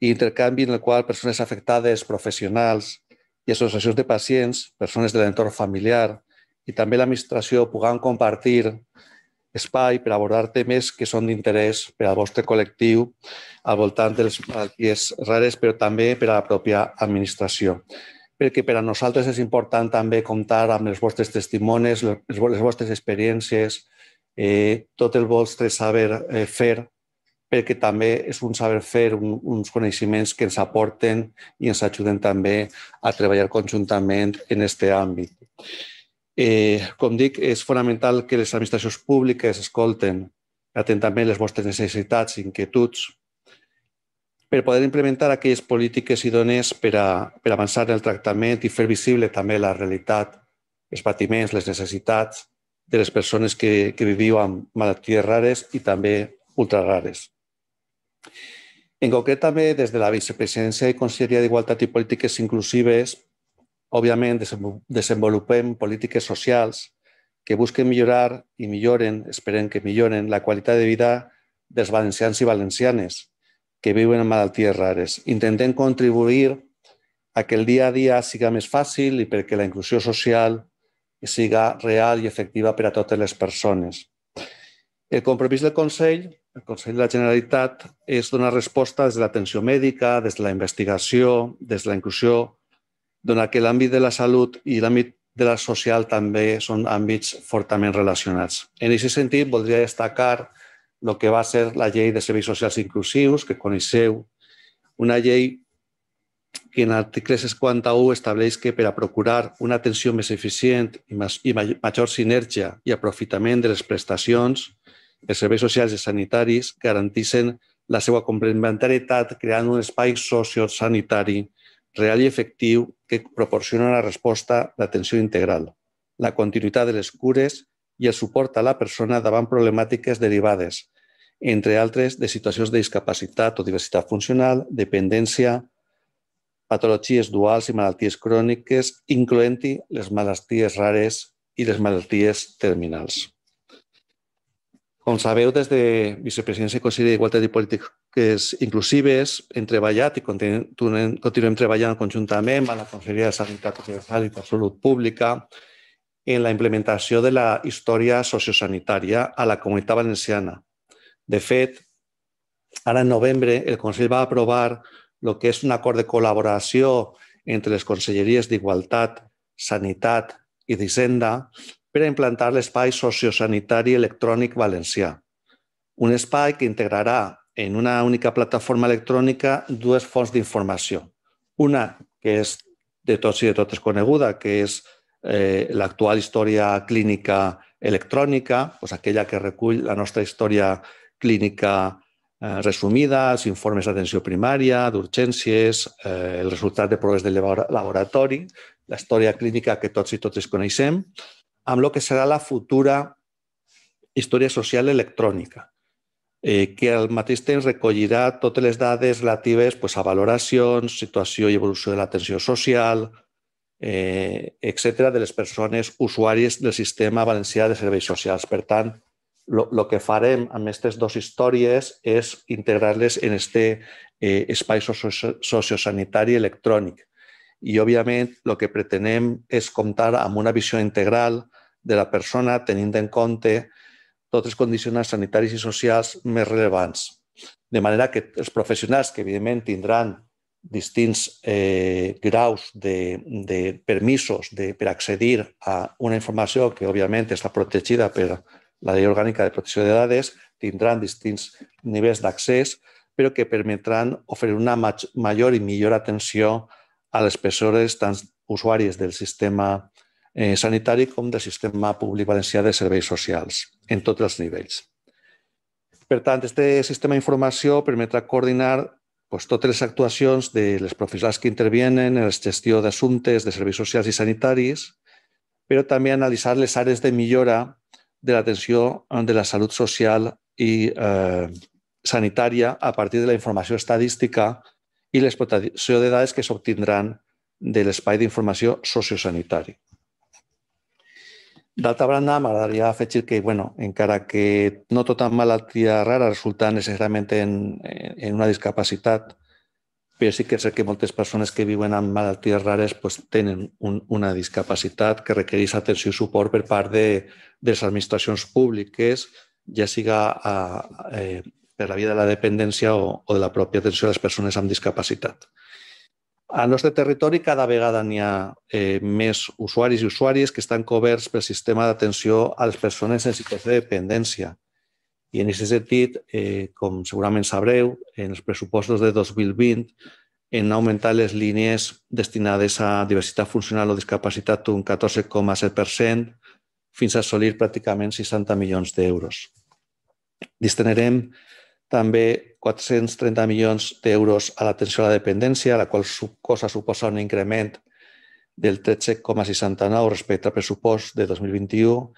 i intercanvi en el qual persones afectades, professionals i associacions de pacients, persones de l'entorn familiar i també l'administració puguen compartir espai per abordar temes que són d'interès per al vostre col·lectiu al voltant dels malalties rares, però també per a la pròpia administració. Perquè per a nosaltres és important també comptar amb els vostres testimonis, les vostres experiències, eh, tot el vostre saber eh, fer perquè també és un saber fer, un, uns coneixements que ens aporten i ens ajuden també a treballar conjuntament en aquest àmbit. Eh, com dic, és fonamental que les administracions públiques escolten atentament les vostres necessitats i inquietuds per poder implementar aquelles polítiques idones per, a, per avançar en el tractament i fer visible també la realitat, els patiments, les necessitats de les persones que, que viviu amb malalties rares i també ultrarares. En concret, també des de la vicepresidència i Conselleria d'Igualtat i Polítiques Inclusives, òbviament desenvolupem polítiques socials que busquen millorar i milloren, esperem que milloren, la qualitat de vida dels valencians i valencianes que viuen en malalties rares. Intentem contribuir a que el dia a dia siga més fàcil i perquè la inclusió social siga real i efectiva per a totes les persones. El compromís del Consell el Consell de la Generalitat és donar resposta des de l'atenció mèdica, des de la investigació, des de la inclusió, donar que l'àmbit de la salut i l'àmbit de la social també són àmbits fortament relacionats. En aquest sentit, voldria destacar el que va ser la llei de serveis socials inclusius, que coneixeu, una llei que en l'article 51 estableix que per a procurar una atenció més eficient i major sinergia i aprofitament de les prestacions els serveis socials i sanitaris garantissen la seva complementarietat creant un espai sociosanitari real i efectiu que proporciona una resposta d'atenció integral, la continuïtat de les cures i el suport a la persona davant problemàtiques derivades, entre altres, de situacions de discapacitat o diversitat funcional, dependència, patologies duals i malalties cròniques, incloent-hi les malalties rares i les malalties terminals. Com sabeu, des de Vicepresidència i Consell d'Igualtat i Polítiques Inclusives hem treballat i continuem, continuem treballant conjuntament amb la Conselleria de Sanitat Universal i de Salut Pública en la implementació de la història sociosanitària a la comunitat valenciana. De fet, ara en novembre el Consell va aprovar el que és un acord de col·laboració entre les Conselleries d'Igualtat, Sanitat i d'Hisenda per a implantar l'espai sociosanitari electrònic valencià, un espai que integrarà en una única plataforma electrònica dues fonts d'informació. Una que és de tots i de totes coneguda, que és eh, l'actual història clínica electrònica, doncs aquella que recull la nostra història clínica eh, resumida, els informes d'atenció primària, d'urgències, eh, el resultat de proves de laboratori, la història clínica que tots i totes coneixem, amb el que serà la futura història social electrònica, eh, que al mateix temps recollirà totes les dades relatives pues, a valoracions, situació i evolució de l'atenció social, eh, etc de les persones usuàries del sistema valencià de serveis socials. Per tant, el que farem amb aquestes dues històries és integrar-les en aquest eh, espai sociosanitari electrònic i, òbviament, el que pretenem és comptar amb una visió integral de la persona tenint en compte tots els condicions sanitaris i socials més rellevants. De manera que els professionals que, evidentment, tindran distints eh, graus de, de permisos de, per accedir a una informació que, òbviament, està protegida per la Llei Orgànica de Protecció de Dades, tindran distints nivells d'accés, però que permetran oferir una major i millor atenció a les persones tant usuàries del sistema eh, sanitari com del sistema públic valencià de serveis socials en tots els nivells. Per tant, aquest sistema d'informació permetrà coordinar totes les actuacions de les professionals que intervenen en la gestió d'assumptes de serveis socials i sanitaris, però també analitzar les àrees de millora de l'atenció eh, de la salut social i eh, sanitària a partir de la informació estadística i l'explotació de dades que s'obtindran de l'espai d'informació sociosanitari. D'altra banda, m'agradaria afegir que, bueno, encara que no tota malaltia rara resulta necessàriament en, en una discapacitat, però sí que és que moltes persones que viuen amb malalties rares pues, tenen un, una discapacitat que requereix atenció i suport per part de, de les administracions públiques, ja siga a, a, eh, per la via de la dependència o, o de la pròpia atenció a les persones amb discapacitat. Al nostre territori cada vegada n'hi ha eh, més usuaris i usuàries que estan coberts pel sistema d'atenció a les persones en situació de dependència. I en aquest sentit, eh, com segurament sabreu, en els pressupostos de 2020 en augmentar les línies destinades a diversitat funcional o discapacitat un 14,7% fins a assolir pràcticament 60 milions d'euros. Distenerem també 430 milions d'euros a l'atenció a la dependència, la qual cosa suposa un increment del 13,69 respecte al pressupost de 2021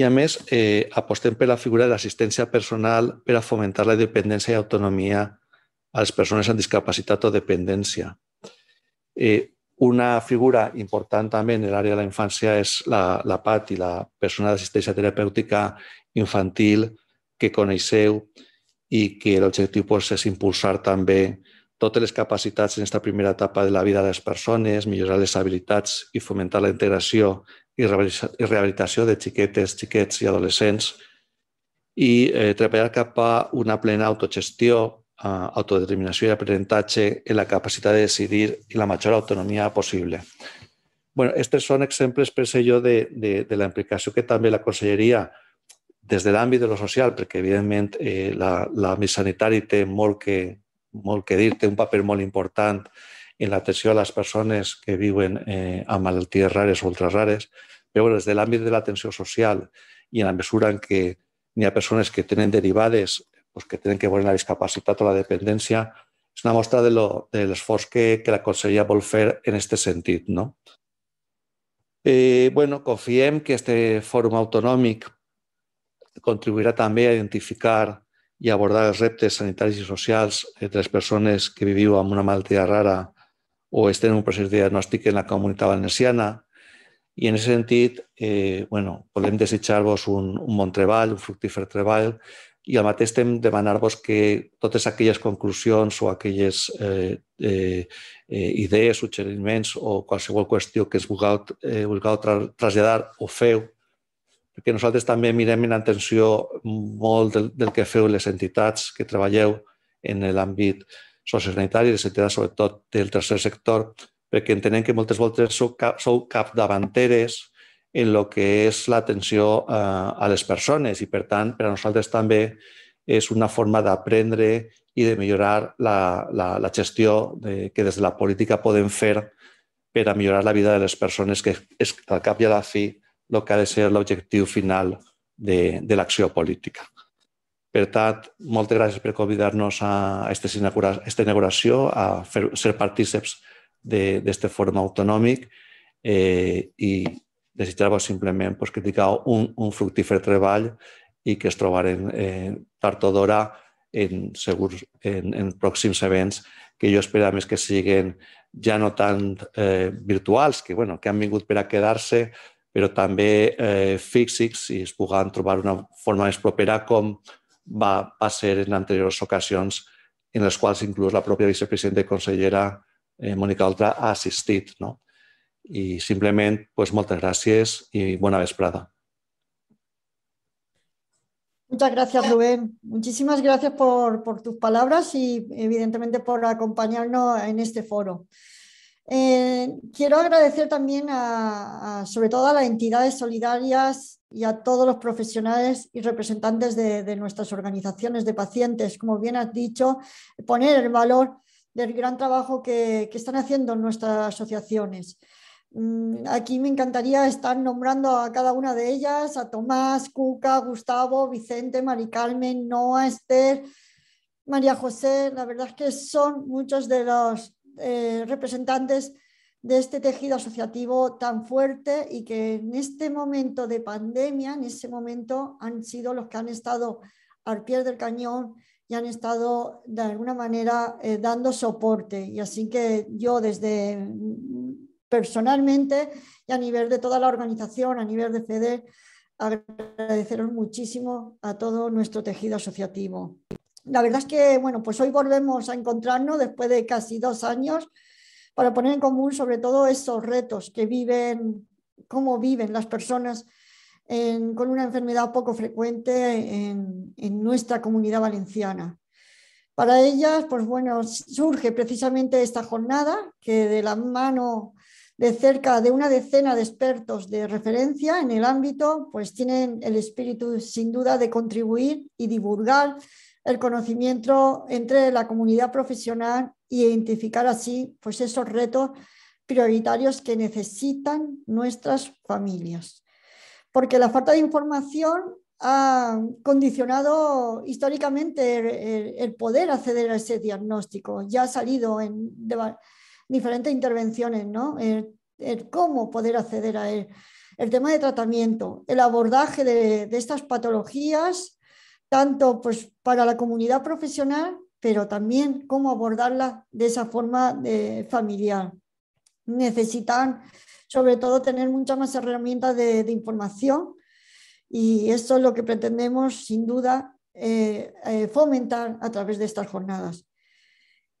i, a més, eh, apostem per la figura de l'assistència personal per a fomentar la dependència i autonomia a les persones amb discapacitat o dependència. Eh, una figura important també en l'àrea de la infància és la, la PAT i la persona d'assistència terapèutica infantil que coneixeu, i que l'objectiu pues, és impulsar també totes les capacitats en aquesta primera etapa de la vida de les persones, millorar les habilitats i fomentar la integració i rehabilitació de xiquetes, xiquets i adolescents i eh, treballar cap a una plena autogestió, eh, autodeterminació i aprenentatge en la capacitat de decidir i la major autonomia possible. Bueno, aquests són exemples, per ser jo, de, de, de la implicació que també la conselleria des de l'àmbit de lo social, perquè evidentment eh, l'àmbit sanitari té molt que, molt que dir, té un paper molt important en l'atenció a les persones que viuen eh, amb malalties rares o ultrarares, però des de l'àmbit de l'atenció social i en la mesura en què n'hi ha persones que tenen derivades pues, que tenen que veure la discapacitat o la dependència, és una mostra de l'esforç que, que la conselleria vol fer en aquest sentit. No? Eh, bueno, confiem que este fòrum autonòmic contribuirà també a identificar i abordar els reptes sanitaris i socials entre eh, les persones que viviu amb una malaltia rara o estan en un procés de diagnòstic en la comunitat valenciana. I en aquest sentit, eh, bueno, podem desitjar-vos un, un bon treball, un fructífer treball, i al mateix temps demanar-vos que totes aquelles conclusions o aquelles eh, eh, eh idees, suggeriments o qualsevol qüestió que es vulgueu, eh, vulgueu tra traslladar o feu perquè nosaltres també mirem en atenció molt del, del que feu les entitats que treballeu en l'àmbit sociosanitari, les entitats sobretot del tercer sector, perquè entenem que moltes voltes sou, cap, sou capdavanteres en el que és l'atenció eh, a les persones i, per tant, per a nosaltres també és una forma d'aprendre i de millorar la, la, la gestió de, que des de la política podem fer per a millorar la vida de les persones que és, al cap i a la fi, el que ha de ser l'objectiu final de, de l'acció política. Per tant, moltes gràcies per convidar-nos a aquesta inauguració, a fer, ser partíceps d'aquest fòrum autonòmic eh, i desitjar-vos simplement pues, criticar un, un fructífer treball i que es trobarem eh, tard o d'hora en, segur, en, en pròxims events que jo espero més que siguin ja no tant eh, virtuals, que, bueno, que han vingut per a quedar-se, però també eh, físics i es puguen trobar una forma més propera com va, va ser en anteriors ocasions en les quals inclús la pròpia vicepresidenta i consellera eh, Mònica Oltra ha assistit. No? I simplement, pues, moltes gràcies i bona vesprada. Muchas gracias, Rubén. Muchísimas gracias por, por tus palabras y, evidentemente, por acompañarnos en este foro. Eh, quiero agradecer también sobre todo a las entidades solidarias y a todos los profesionales y representantes de, nuestras organizaciones de pacientes, como bien has dicho, poner el valor del gran trabajo que, están haciendo nuestras asociaciones. Mm, aquí me encantaría estar nombrando a cada una de ellas, a Tomás, Cuca, Gustavo, Vicente, Mari Carmen, Noa, Esther, María José. La verdad es que son muchos de los eh, representantes de este tejido asociativo tan fuerte y que en este momento de pandemia, en ese momento han sido los que han estado al pie del cañón y han estado de alguna manera eh, dando soporte. Y así que yo desde mm, personalmente y a nivel de toda la organización, a nivel de FEDER, agradeceros muchísimo a todo nuestro tejido asociativo la verdad es que, bueno, pues hoy volvemos a encontrarnos después de casi dos años para poner en común sobre todo esos retos que viven, cómo viven las personas con una enfermedad poco frecuente en, en, nuestra comunidad valenciana. Para ellas, pues bueno, surge precisamente esta jornada que de la mano de cerca de una decena de expertos de referencia en el ámbito, pues tienen el espíritu sin duda de contribuir y divulgar el conocimiento entre la comunidad profesional y identificar así pues, esos retos prioritarios que necesitan nuestras familias. Porque la falta de información ha condicionado históricamente el, poder acceder a ese diagnóstico. Ya ha salido en diferentes intervenciones, ¿no? El, cómo poder acceder a él, el tema de tratamiento, el abordaje de estas patologías tanto pues, para la comunidad profesional, pero también cómo abordarla de esa forma de eh, familiar. Necesitan, sobre todo, tener muchas más herramientas de, información y esto es lo que pretendemos, sin duda, eh, eh, fomentar a través de estas jornadas.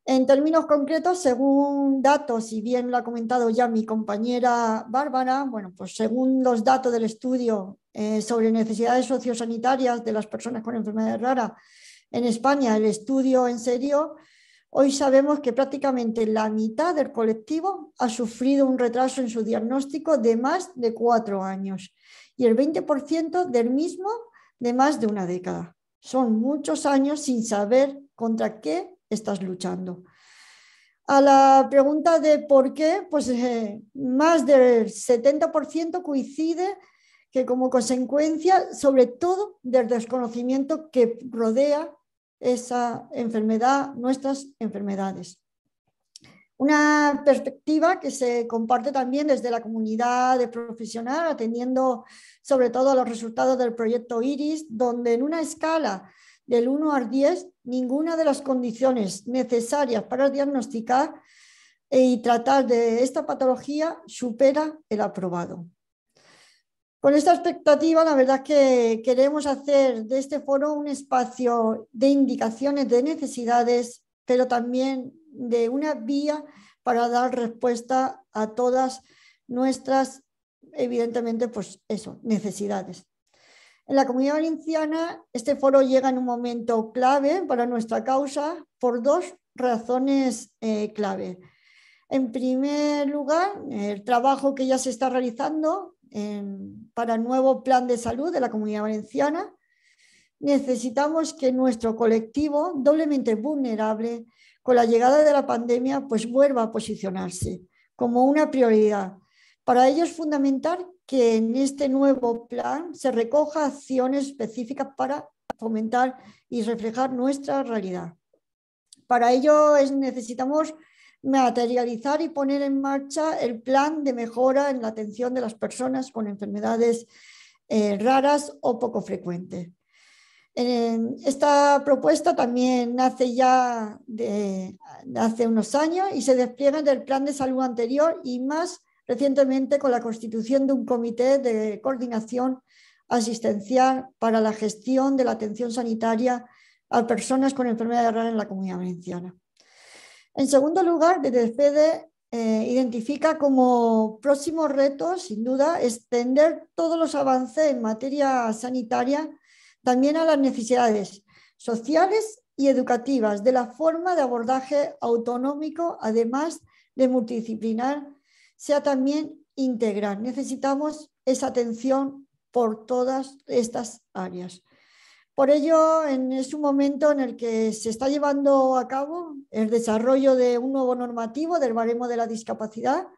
En términos concretos, según datos, y bien lo ha comentado ya mi compañera Bárbara, bueno, pues según los datos del estudio eh, sobre necesidades sociosanitarias de las personas con enfermedades raras en España, el estudio en serio, hoy sabemos que prácticamente la mitad del colectivo ha sufrido un retraso en su diagnóstico de más de cuatro años y el 20% del mismo de más de una década. Son muchos años sin saber contra qué estás luchando. A la pregunta de por qué, pues eh, más del 70% coincide que como consecuencia, sobre todo del desconocimiento que rodea esa enfermedad, nuestras enfermedades. Una perspectiva que se comparte también desde la comunidad de profesional, atendiendo sobre todo a los resultados del proyecto IRIS, donde en una escala del 1 al 10, ninguna de las condiciones necesarias para diagnosticar y tratar de esta patología supera el aprobado. Con esta expectativa, la verdad es que queremos hacer de este foro un espacio de indicaciones de necesidades, pero también de una vía para dar respuesta a todas nuestras, evidentemente, pues eso, necesidades. En la comunidad valenciana, este foro llega en un momento clave para nuestra causa por dos razones eh, clave. En primer lugar, el trabajo que ya se está realizando Em, para el nuevo plan de salud de la Comunidad Valenciana, necesitamos que nuestro colectivo, doblemente vulnerable, con la llegada de la pandemia, pues vuelva a posicionarse como una prioridad. Para ello es fundamental que en este nuevo plan se recoja acciones específicas para fomentar y reflejar nuestra realidad. Para ello necesitamos materializar y poner en marcha el plan de mejora en la atención de las personas con enfermedades eh, raras o poco frecuentes. esta propuesta también nace ya de, hace unos años y se despliega del plan de salud anterior y más recientemente con la constitución de un comité de coordinación asistencial para la gestión de la atención sanitaria a personas con enfermedades raras en la comunidad valenciana. En segundo lugar, desde eh, identifica como próximo reto, sin duda, extender todos los avances en materia sanitaria también a las necesidades sociales y educativas de la forma de abordaje autonómico, además de multidisciplinar, sea también integral. Necesitamos esa atención por todas estas áreas. Por ello, en, es un momento en el que se está llevando a cabo el desarrollo de un nuevo normativo del baremo de la discapacidad,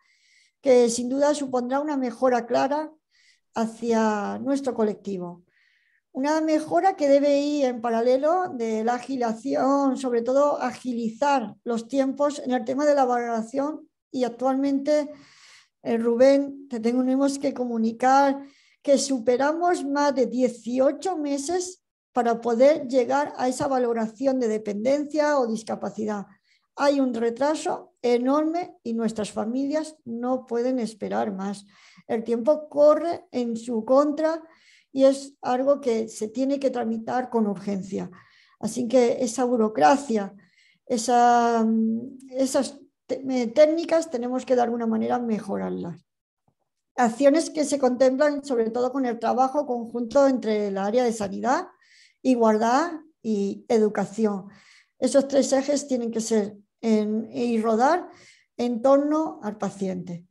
que sin duda supondrá una mejora clara hacia nuestro colectivo. Una mejora que debe ir en paralelo de la agilación, sobre todo agilizar los tiempos en el tema de la valoración y actualmente, eh, Rubén, te tenemos que comunicar que superamos más de 18 meses para poder llegar a esa valoración de dependencia o discapacidad. Hay un retraso enorme y nuestras familias no pueden esperar más. El tiempo corre en su contra y es algo que se tiene que tramitar con urgencia. Así que esa burocracia, esas técnicas tenemos que de alguna manera mejorarlas. Acciones que se contemplan sobre todo con el trabajo conjunto entre el área de sanidad, igualdad y educación. Esos tres ejes tienen que ser y rodar en torno al paciente.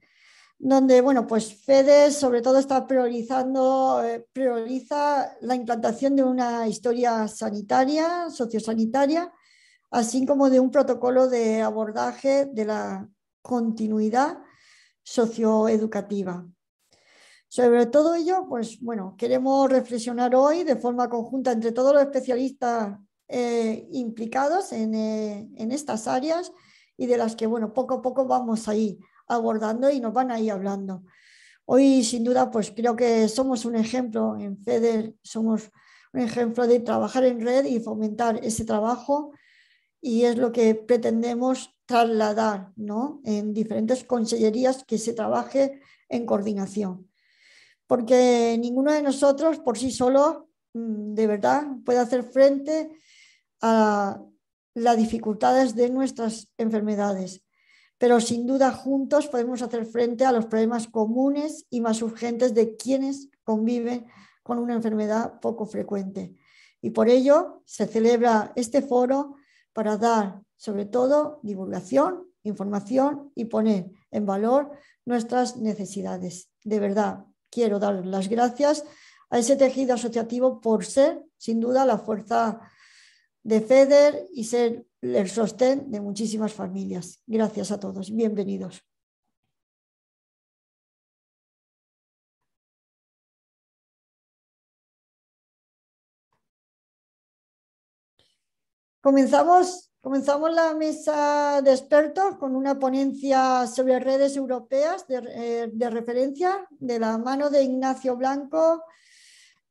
Donde, bueno, pues FEDES sobre todo está priorizando, eh, prioriza la implantación de una historia sanitaria, sociosanitaria, así como de un protocolo de abordaje de la continuidad socioeducativa. Sobre todo ello, pues bueno, queremos reflexionar hoy de forma conjunta entre todos los especialistas eh, implicados eh, en, estas áreas y de las que, bueno, poco a poco vamos ahí abordando y nos van a ir hablando. Hoy, sin duda, pues creo que somos un ejemplo en FEDER, somos un ejemplo de trabajar en red y fomentar ese trabajo y es lo que pretendemos trasladar en diferentes consellerías que se trabaje en coordinación porque ninguno de nosotros por sí solo mm, de verdad puede hacer frente a las dificultades de nuestras enfermedades. Pero sin duda juntos podemos hacer frente a los problemas comunes y más urgentes de quienes conviven con una enfermedad poco frecuente. Y por ello se celebra este foro para dar, sobre todo, divulgación, información y poner en valor nuestras necesidades. De verdad, quiero dar las gracias a ese tejido asociativo por ser, sin duda, la fuerza de FEDER y ser el sostén de muchísimas familias. Gracias a todos. Bienvenidos. Comenzamos Comenzamos la mesa de expertos con una ponencia sobre redes europeas eh, de, referencia de la mano de Ignacio Blanco.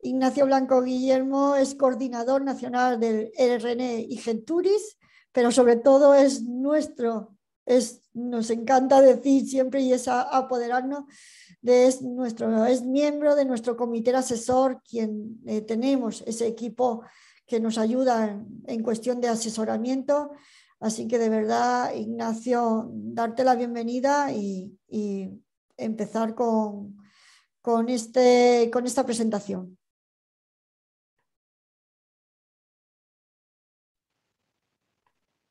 Ignacio Blanco Guillermo es coordinador nacional del RN y Genturis, pero sobre todo es nuestro es, nos encanta decir siempre y es apoderarnos de es nuestro, es miembro de nuestro comité asesor, quien eh, tenemos ese equipo que nos ayudan en cuestión de asesoramiento. Así que de verdad, Ignacio, darte la bienvenida y, empezar este, con, esta presentación.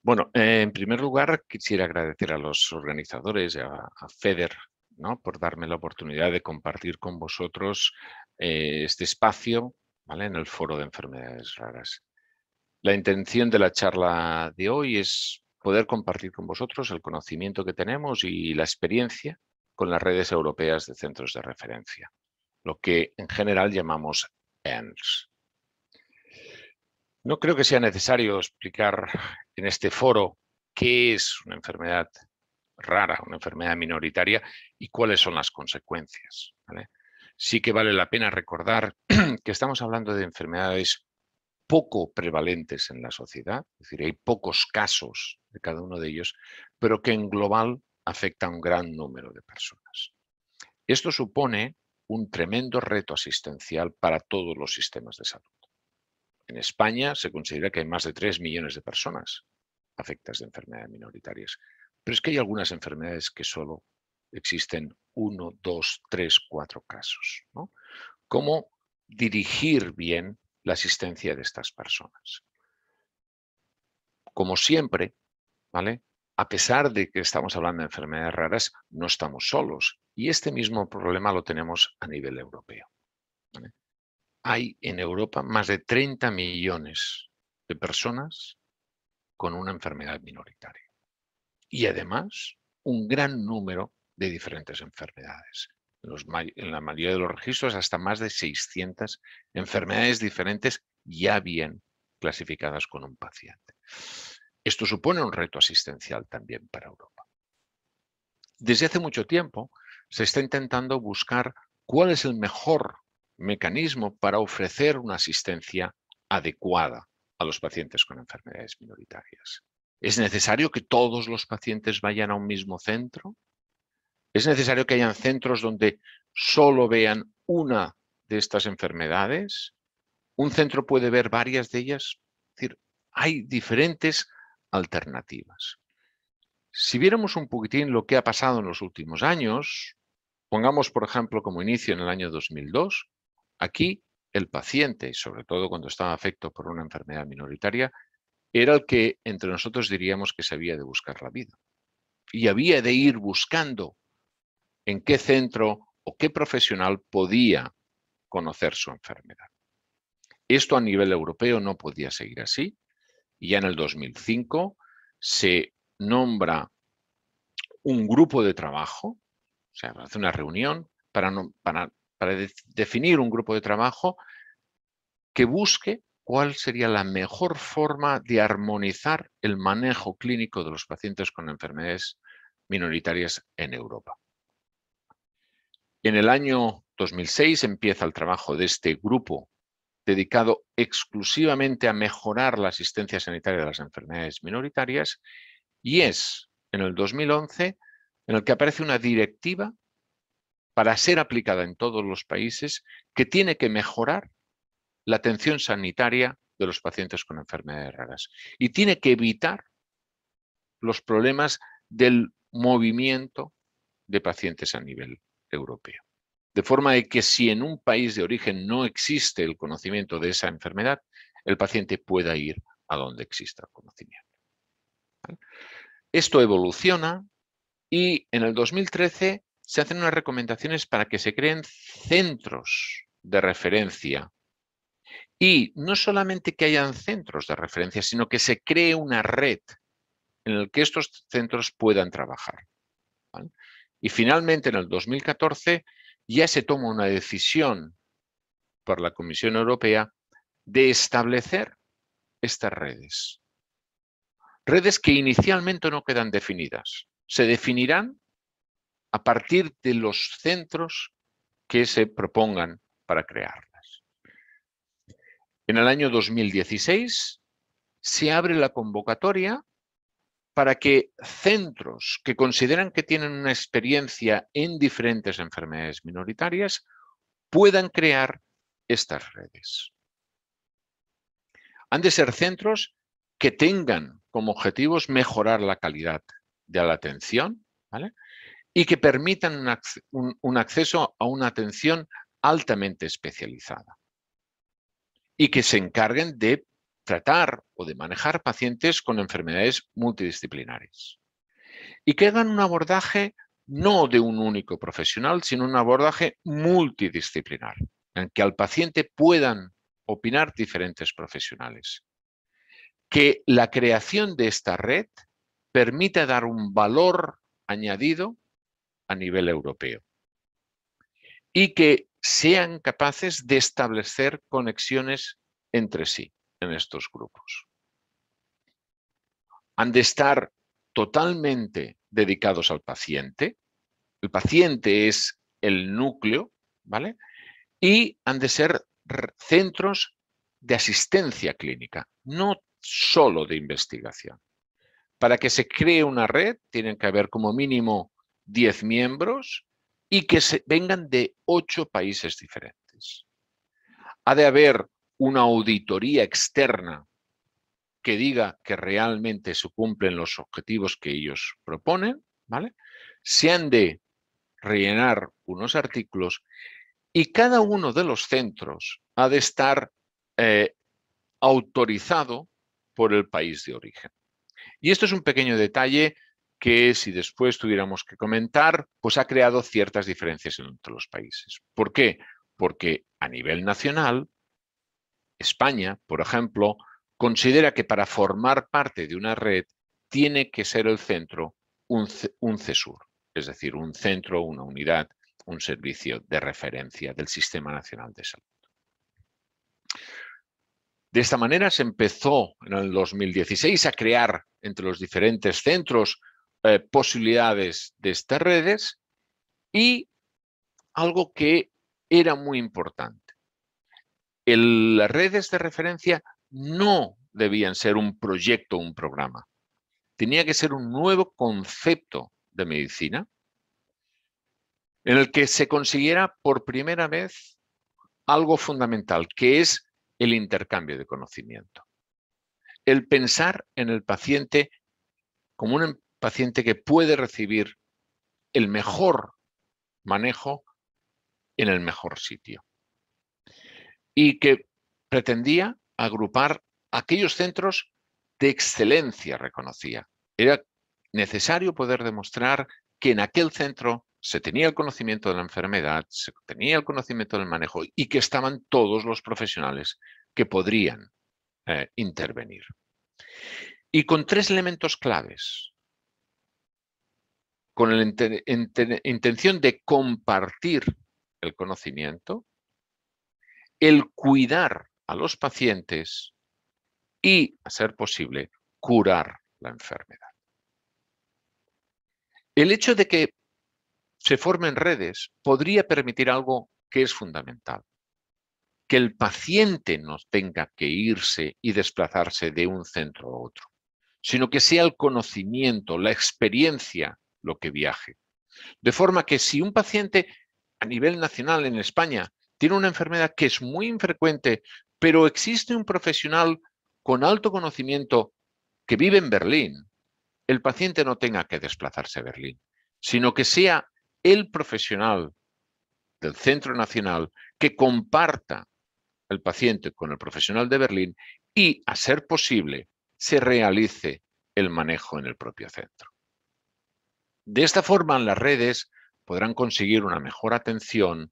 Bueno, eh, en primer lugar, quisiera agradecer a los organizadores, a, a FEDER, ¿no? por darme la oportunidad de compartir con vosotros eh, este espacio en el foro de enfermedades raras. La intención de la charla de hoy es poder compartir con vosotros el conocimiento que tenemos y la experiencia con las redes europeas de centros de referencia, lo que en general llamamos ens. No creo que sea necesario explicar en este foro qué es una enfermedad rara, una enfermedad minoritaria y cuáles son las consecuencias sí que vale la pena recordar [CLEARS THROAT] que estamos hablando de enfermedades poco prevalentes en la sociedad, es decir, hay pocos casos de cada uno de ellos, pero que en global afecta a un gran número de personas. Esto supone un tremendo reto asistencial para todos los sistemas de salud. En España se considera que hay más de 3 millones de personas afectadas de enfermedades minoritarias, pero es que hay algunas enfermedades que solo existen uno, dos, tres, cuatro casos. Cómo dirigir bien la asistencia de estas personas. Como siempre, ¿vale? a pesar de que estamos hablando de enfermedades raras, no estamos solos. Y este mismo problema lo tenemos a nivel europeo. Hay en Europa más de 30 millones de personas con una enfermedad minoritaria. Y además, un gran número de diferentes enfermedades. En, la mayoría de los registros, hasta más de 600 enfermedades diferentes ya bien clasificadas con un paciente. Esto supone un reto asistencial también para Europa. Desde hace mucho tiempo se está intentando buscar cuál es el mejor mecanismo para ofrecer una asistencia adecuada a los pacientes con enfermedades minoritarias. ¿Es necesario que todos los pacientes vayan a un mismo centro? Es necesario que hayan centros donde solo vean una de estas enfermedades. Un centro puede ver varias de ellas. Es decir, hay diferentes alternativas. Si viéramos un poquitín lo que ha pasado en los últimos años, pongamos, por ejemplo, como inicio en el año 2002, aquí el paciente, sobre todo cuando estaba afecto por una enfermedad minoritaria, era el que entre nosotros diríamos que se había de buscar la vida. Y había de ir buscando en qué centro o qué profesional podía conocer su enfermedad. Esto a nivel europeo no podía seguir así y ya en el 2005 se nombra un grupo de trabajo, o sea, hace una reunión para, definir un grupo de trabajo que busque cuál sería la mejor forma de armonizar el manejo clínico de los pacientes con enfermedades minoritarias en Europa. En el año 2006 empieza el trabajo de este grupo dedicado exclusivamente a mejorar la asistencia sanitaria de las enfermedades minoritarias y es en el 2011 en el que aparece una directiva para ser aplicada en todos los países que tiene que mejorar la atención sanitaria de los pacientes con enfermedades raras y tiene que evitar los problemas del movimiento de pacientes a nivel europeo, De forma de que si en un país de origen no existe el conocimiento de esa enfermedad, el paciente pueda ir a donde exista el conocimiento. Esto evoluciona y en el 2013 se hacen unas recomendaciones para que se creen centros de referencia. Y no solamente que hayan centros de referencia, sino que se cree una red en la que estos centros puedan trabajar. Y finalmente, en el 2014, ya se toma una decisión por la Comisión Europea de establecer estas redes. Redes que inicialmente no quedan definidas. Se definirán a partir de los centros que se propongan para crearlas. En el año 2016 se abre la convocatoria para que centros que consideran que tienen una experiencia en diferentes enfermedades minoritarias puedan crear estas redes. Han de ser centros que tengan como objetivos mejorar la calidad de la atención y que permitan un acceso a una atención altamente especializada y que se encarguen de tratar o de manejar pacientes con enfermedades multidisciplinares. Y que hagan un abordaje no de un único profesional, sino un abordaje multidisciplinar, en que al paciente puedan opinar diferentes profesionales. Que la creación de esta red permita dar un valor añadido a nivel europeo. Y que sean capaces de establecer conexiones entre sí en estos grupos. Han de estar totalmente dedicados al paciente. El paciente es el núcleo, ¿vale? Y han de ser centros de asistencia clínica, no solo de investigación. Para que se cree una red, tienen que haber como mínimo 10 miembros y que se, vengan de 8 países diferentes. Ha de haber una auditoría externa que diga que realmente se cumplen los objetivos que ellos proponen, ¿vale? Se han de rellenar unos artículos y cada uno de los centros ha de estar eh, autorizado por el país de origen. Y esto es un pequeño detalle que si después tuviéramos que comentar, pues ha creado ciertas diferencias entre los países. ¿Por qué? Porque a nivel nacional España, por ejemplo, considera que para formar parte de una red tiene que ser el centro un, CESUR, es decir, un centro, una unidad, un servicio de referencia del Sistema Nacional de Salud. De esta manera se empezó en el 2016 a crear entre los diferentes centros eh, posibilidades de estas redes y algo que era muy importante las redes de referencia no debían ser un proyecto, un programa. Tenía que ser un nuevo concepto de medicina en el que se consiguiera por primera vez algo fundamental, que es el intercambio de conocimiento. El pensar en el paciente como un paciente que puede recibir el mejor manejo en el mejor sitio y que pretendía agrupar aquellos centros de excelencia, reconocía. Era necesario poder demostrar que en aquel centro se tenía el conocimiento de la enfermedad, se tenía el conocimiento del manejo y que estaban todos los profesionales que podrían eh, intervenir. Y con tres elementos claves, con la intención de compartir el conocimiento, el cuidar a los pacientes y, a ser posible, curar la enfermedad. El hecho de que se formen redes podría permitir algo que es fundamental, que el paciente no tenga que irse y desplazarse de un centro a otro, sino que sea el conocimiento, la experiencia lo que viaje. De forma que si un paciente a nivel nacional en España tiene una enfermedad que es muy infrecuente, pero existe un profesional con alto conocimiento que vive en Berlín, el paciente no tenga que desplazarse a Berlín, sino que sea el profesional del Centro Nacional que comparta el paciente con el profesional de Berlín y, a ser posible, se realice el manejo en el propio centro. De esta forma, las redes podrán conseguir una mejor atención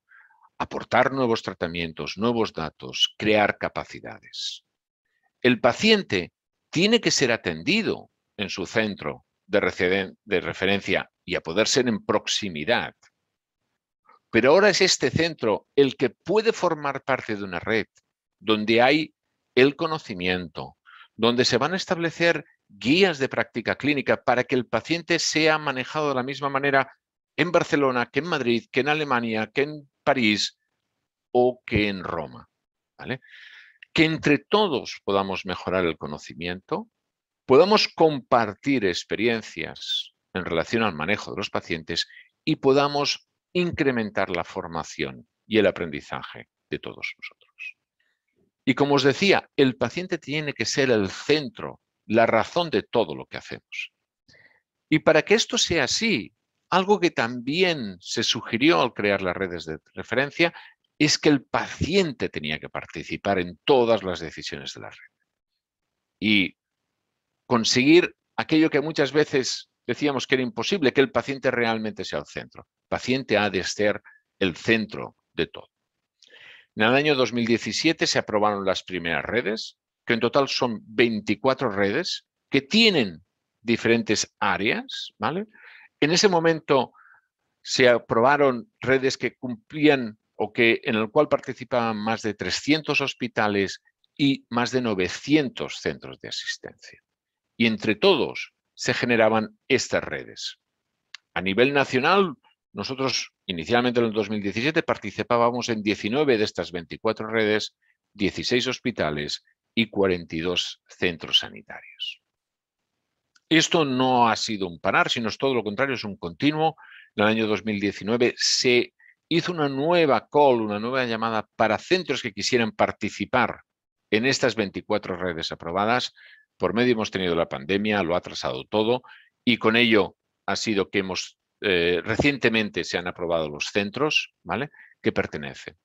aportar nuevos tratamientos, nuevos datos, crear capacidades. El paciente tiene que ser atendido en su centro de, de referencia y a poder ser en proximidad. Pero ahora es este centro el que puede formar parte de una red donde hay el conocimiento, donde se van a establecer guías de práctica clínica para que el paciente sea manejado de la misma manera en Barcelona, que en Madrid, que en Alemania, que en París o que en Roma. Que entre todos podamos mejorar el conocimiento, podamos compartir experiencias en relación al manejo de los pacientes y podamos incrementar la formación y el aprendizaje de todos nosotros. Y como os decía, el paciente tiene que ser el centro, la razón de todo lo que hacemos. Y para que esto sea así, algo que también se sugirió al crear las redes de referencia es que el paciente tenía que participar en todas las decisiones de la red. Y conseguir aquello que muchas veces decíamos que era imposible, que el paciente realmente sea el centro. El paciente ha de ser el centro de todo. En el año 2017 se aprobaron las primeras redes, que en total son 24 redes que tienen diferentes áreas, ¿vale? En ese momento se aprobaron redes que cumplían o que en el cual participaban más de 300 hospitales y más de 900 centros de asistencia. Y entre todos se generaban estas redes. A nivel nacional, nosotros inicialmente en el 2017 participábamos en 19 de estas 24 redes, 16 hospitales y 42 centros sanitarios. Esto no ha sido un parar, sino es todo lo contrario, es un continuo. En el año 2019 se hizo una nueva call, una nueva llamada para centros que quisieran participar en estas 24 redes aprobadas. Por medio hemos tenido la pandemia, lo ha atrasado todo y con ello ha sido que hemos eh, recientemente se han aprobado los centros ¿vale? que pertenecen.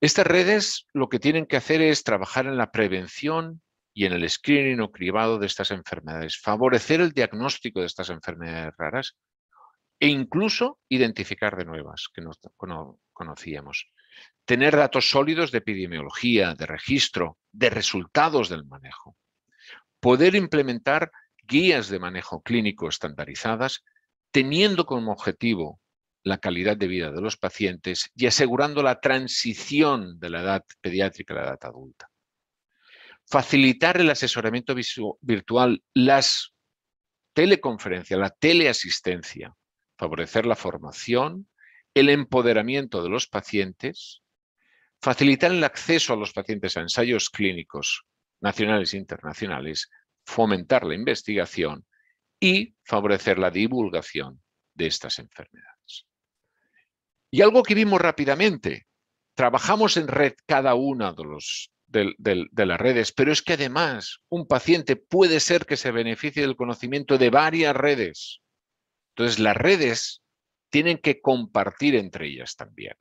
Estas redes lo que tienen que hacer es trabajar en la prevención y en el screening o cribado de estas enfermedades, favorecer el diagnóstico de estas enfermedades raras e incluso identificar de nuevas que no, conocíamos. Tener datos sólidos de epidemiología, de registro, de resultados del manejo. Poder implementar guías de manejo clínico estandarizadas, teniendo como objetivo la calidad de vida de los pacientes y asegurando la transición de la edad pediátrica a la edad adulta facilitar el asesoramiento virtual, las teleconferencias, la teleasistencia, favorecer la formación, el empoderamiento de los pacientes, facilitar el acceso a los pacientes a ensayos clínicos nacionales e internacionales, fomentar la investigación y favorecer la divulgación de estas enfermedades. Y algo que vimos rápidamente, trabajamos en red cada uno de los de, las redes, pero es que además un paciente puede ser que se beneficie del conocimiento de varias redes. Entonces las redes tienen que compartir entre ellas también,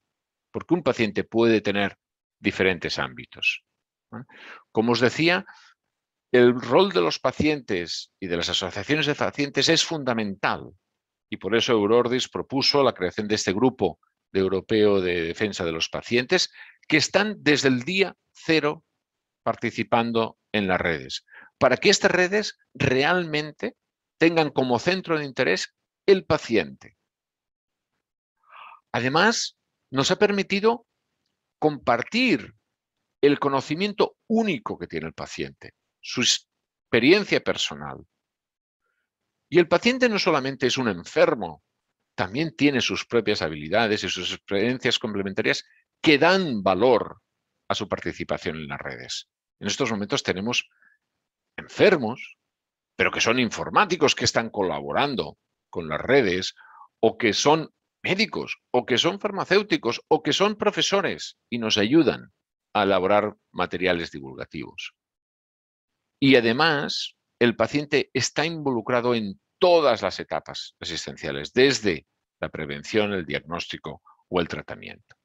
porque un paciente puede tener diferentes ámbitos. Como os decía, el rol de los pacientes y de las asociaciones de pacientes es fundamental y por eso Eurordis propuso la creación de este grupo Europeo de Defensa de los Pacientes, que están desde el día cero participando en las redes, para que estas redes realmente tengan como centro de interés el paciente. Además, nos ha permitido compartir el conocimiento único que tiene el paciente, su experiencia personal. Y el paciente no solamente es un enfermo también tiene sus propias habilidades y sus experiencias complementarias que dan valor a su participación en las redes. En estos momentos tenemos enfermos, pero que son informáticos que están colaborando con las redes o que son médicos o que son farmacéuticos o que son profesores y nos ayudan a elaborar materiales divulgativos. Y además, el paciente está involucrado en todas las etapas existenciales desde la prevención, el diagnóstico o el tratamiento.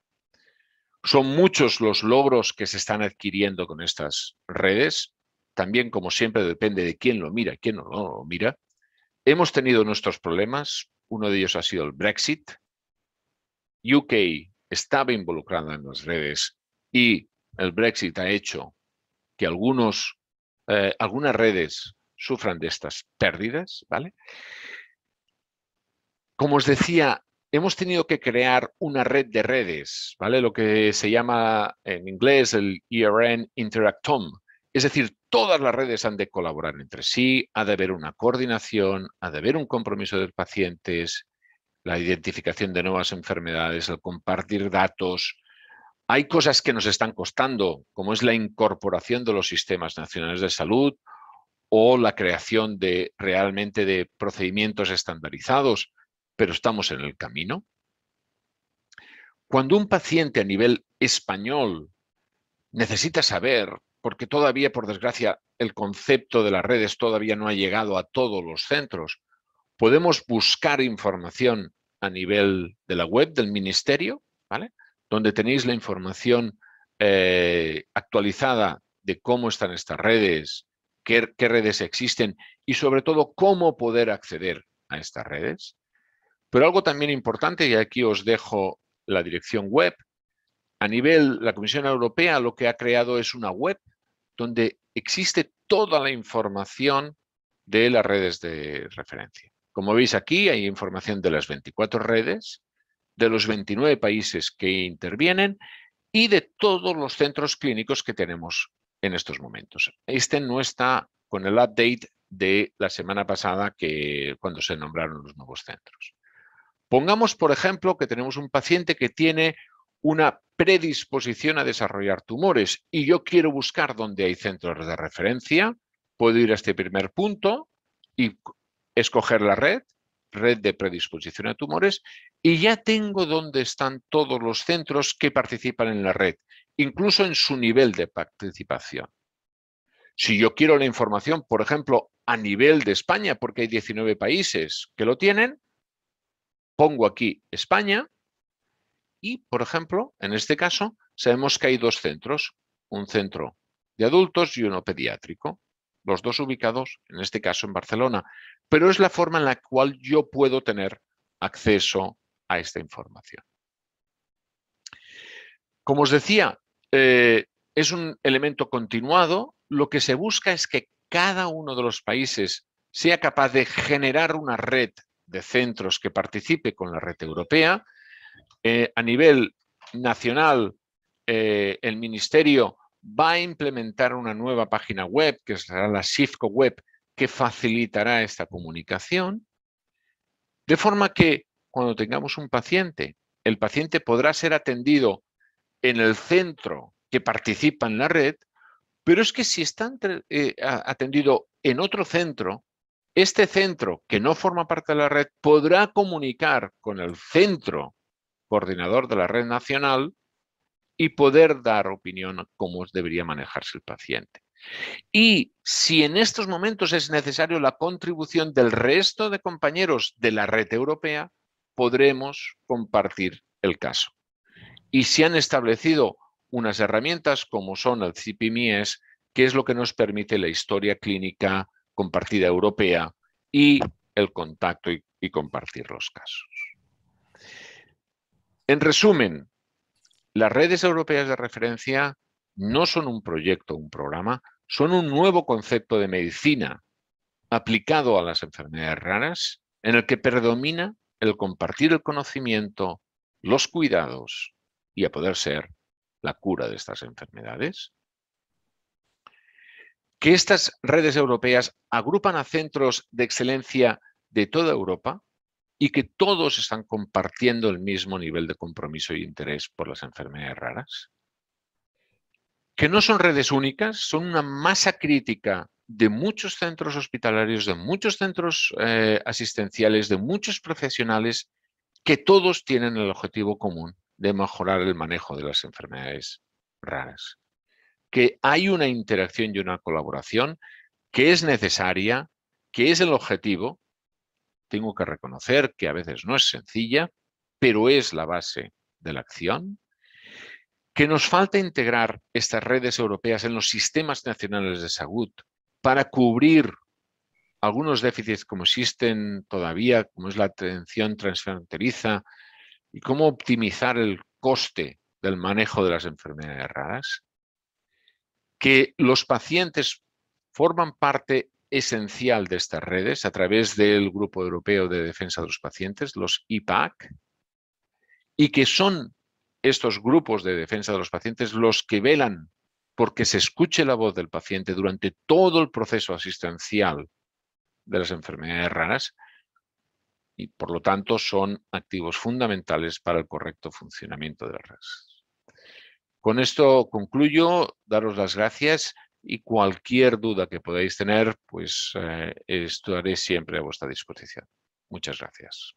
Son muchos los logros que se están adquiriendo con estas redes. También, como siempre, depende de quién lo mira, quién no lo mira. Hemos tenido nuestros problemas. Uno de ellos ha sido el Brexit. UK estaba involucrada en las redes y el Brexit ha hecho que algunos, eh, algunas redes sufran de estas pérdidas, ¿vale? Como os decía, hemos tenido que crear una red de redes, ¿vale? Lo que se llama en inglés el e ERN Home. Es decir, todas las redes han de colaborar entre sí, ha de haber una coordinación, ha de haber un compromiso de los pacientes, la identificación de nuevas enfermedades, el compartir datos. Hay cosas que nos están costando, como es la incorporación de los sistemas nacionales de salud o la creación de realmente de procedimientos estandarizados, pero estamos en el camino. Cuando un paciente a nivel español necesita saber, porque todavía, por desgracia, el concepto de las redes todavía no ha llegado a todos los centros, podemos buscar información a nivel de la web del ministerio, ¿vale? donde tenéis la información eh, actualizada de cómo están estas redes, qué, redes existen y sobre todo cómo poder acceder a estas redes. Pero algo también importante, y aquí os dejo la dirección web, a nivel la Comisión Europea lo que ha creado es una web donde existe toda la información de las redes de referencia. Como veis aquí hay información de las 24 redes, de los 29 países que intervienen y de todos los centros clínicos que tenemos en estos momentos. Este no está con el update de la semana pasada que cuando se nombraron los nuevos centros. Pongamos, por ejemplo, que tenemos un paciente que tiene una predisposición a desarrollar tumores y yo quiero buscar dónde hay centros de referencia, puedo ir a este primer punto y escoger la red, red de predisposición a tumores, y ya tengo dónde están todos los centros que participan en la red incluso en su nivel de participación. Si yo quiero la información, por ejemplo, a nivel de España, porque hay 19 países que lo tienen, pongo aquí España y, por ejemplo, en este caso, sabemos que hay dos centros, un centro de adultos y uno pediátrico, los dos ubicados, en este caso, en Barcelona. Pero es la forma en la cual yo puedo tener acceso a esta información. Como os decía, eh, es un elemento continuado. Lo que se busca es que cada uno de los países sea capaz de generar una red de centros que participe con la red europea. Eh, a nivel nacional, eh, el Ministerio va a implementar una nueva página web, que será la SIFCO Web, que facilitará esta comunicación, de forma que cuando tengamos un paciente, el paciente podrá ser atendido en el centro que participa en la red, pero es que si está eh, atendido en otro centro, este centro que no forma parte de la red podrá comunicar con el centro coordinador de la red nacional y poder dar opinión a cómo debería manejarse el paciente. Y si en estos momentos es necesario la contribución del resto de compañeros de la red europea, podremos compartir el caso y se han establecido unas herramientas como son el CIPIMIES, que es lo que nos permite la historia clínica compartida europea y el contacto y, y compartir los casos. En resumen, las redes europeas de referencia no son un proyecto, un programa, son un nuevo concepto de medicina aplicado a las enfermedades raras en el que predomina el compartir el conocimiento, los cuidados y a poder ser la cura de estas enfermedades? Que estas redes europeas agrupan a centros de excelencia de toda Europa y que todos están compartiendo el mismo nivel de compromiso y e interés por las enfermedades raras. Que no son redes únicas, son una masa crítica de muchos centros hospitalarios, de muchos centros eh, asistenciales, de muchos profesionales que todos tienen el objetivo común de mejorar el manejo de las enfermedades raras. Que hay una interacción y una colaboración que es necesaria, que es el objetivo. Tengo que reconocer que a veces no es sencilla, pero es la base de la acción. Que nos falta integrar estas redes europeas en los sistemas nacionales de salud para cubrir algunos déficits como existen todavía, como es la atención transfronteriza, y cómo optimizar el coste del manejo de las enfermedades raras, que los pacientes forman parte esencial de estas redes a través del Grupo Europeo de Defensa de los Pacientes, los IPAC, y que son estos grupos de defensa de los pacientes los que velan porque se escuche la voz del paciente durante todo el proceso asistencial de las enfermedades raras y por lo tanto son activos fundamentales para el correcto funcionamiento de las redes. Con esto concluyo, daros las gracias y cualquier duda que podáis tener, pues eh, estaré siempre a vuestra disposición. Muchas gracias.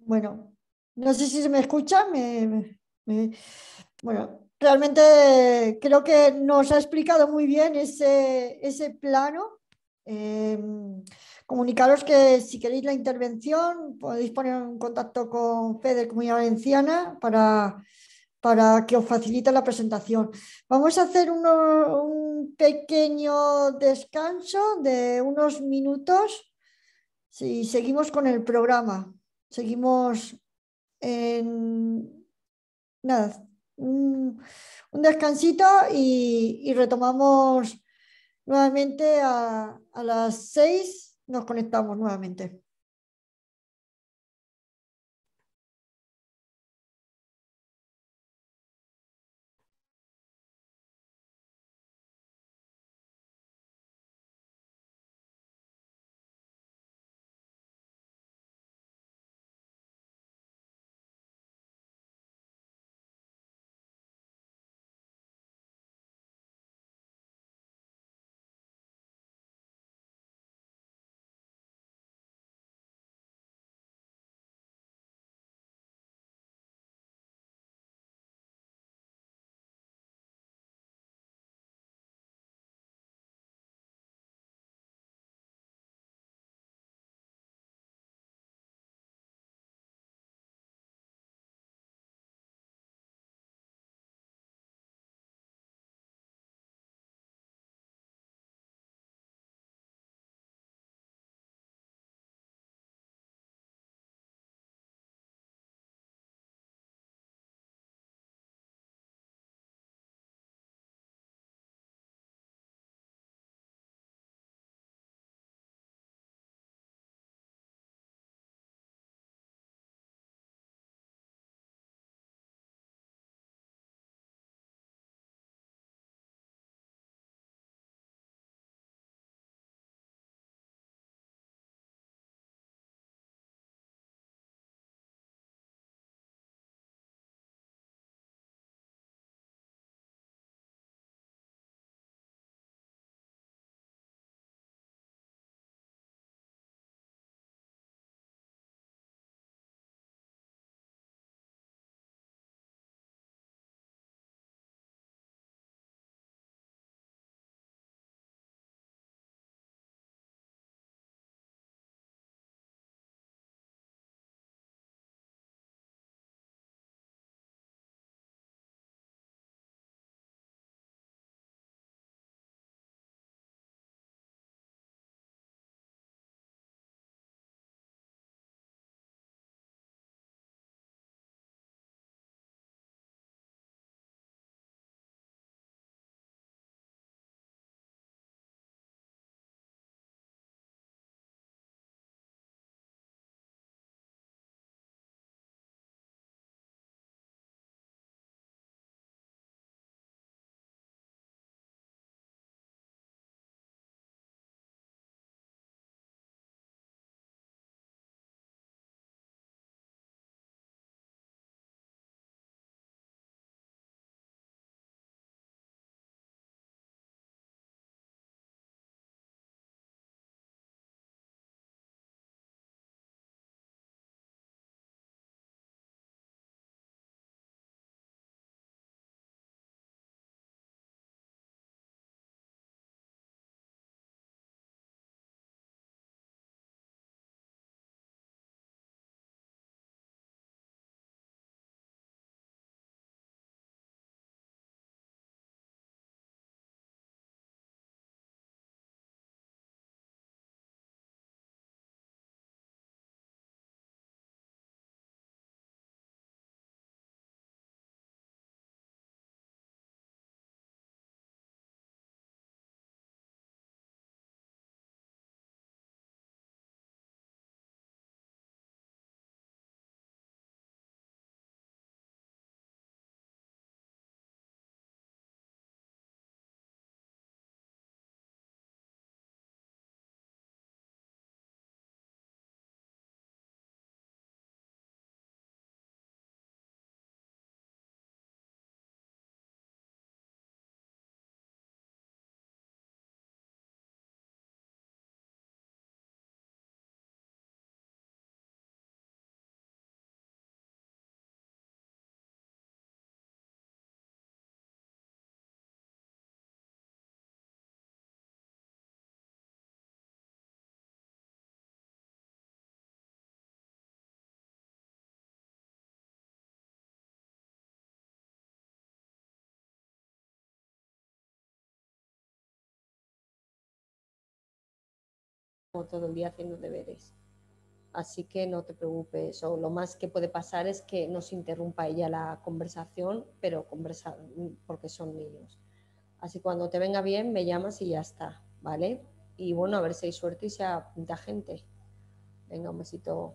Bueno, no sé si se me escucha. bueno, realmente creo que nos ha explicado muy bien ese, plano. Em, comunicaros que si queréis la intervención podéis poner en contacto con FEDER Comunidad Valenciana para, para que os facilite la presentación. Vamos a hacer un pequeño descanso de unos minutos. Si seguimos con el programa, seguimos nada, un, descansito y, retomamos nuevamente a, a las seis nos conectamos nuevamente. todo el día haciendo deberes. Así que no te preocupes, o lo más que puede pasar es que no se interrumpa ella la conversación, pero conversar porque son niños. Así que cuando te venga bien, me llamas y ya está, ¿vale? Y bueno, a ver si hay suerte y se apunta gente. Venga, un besito.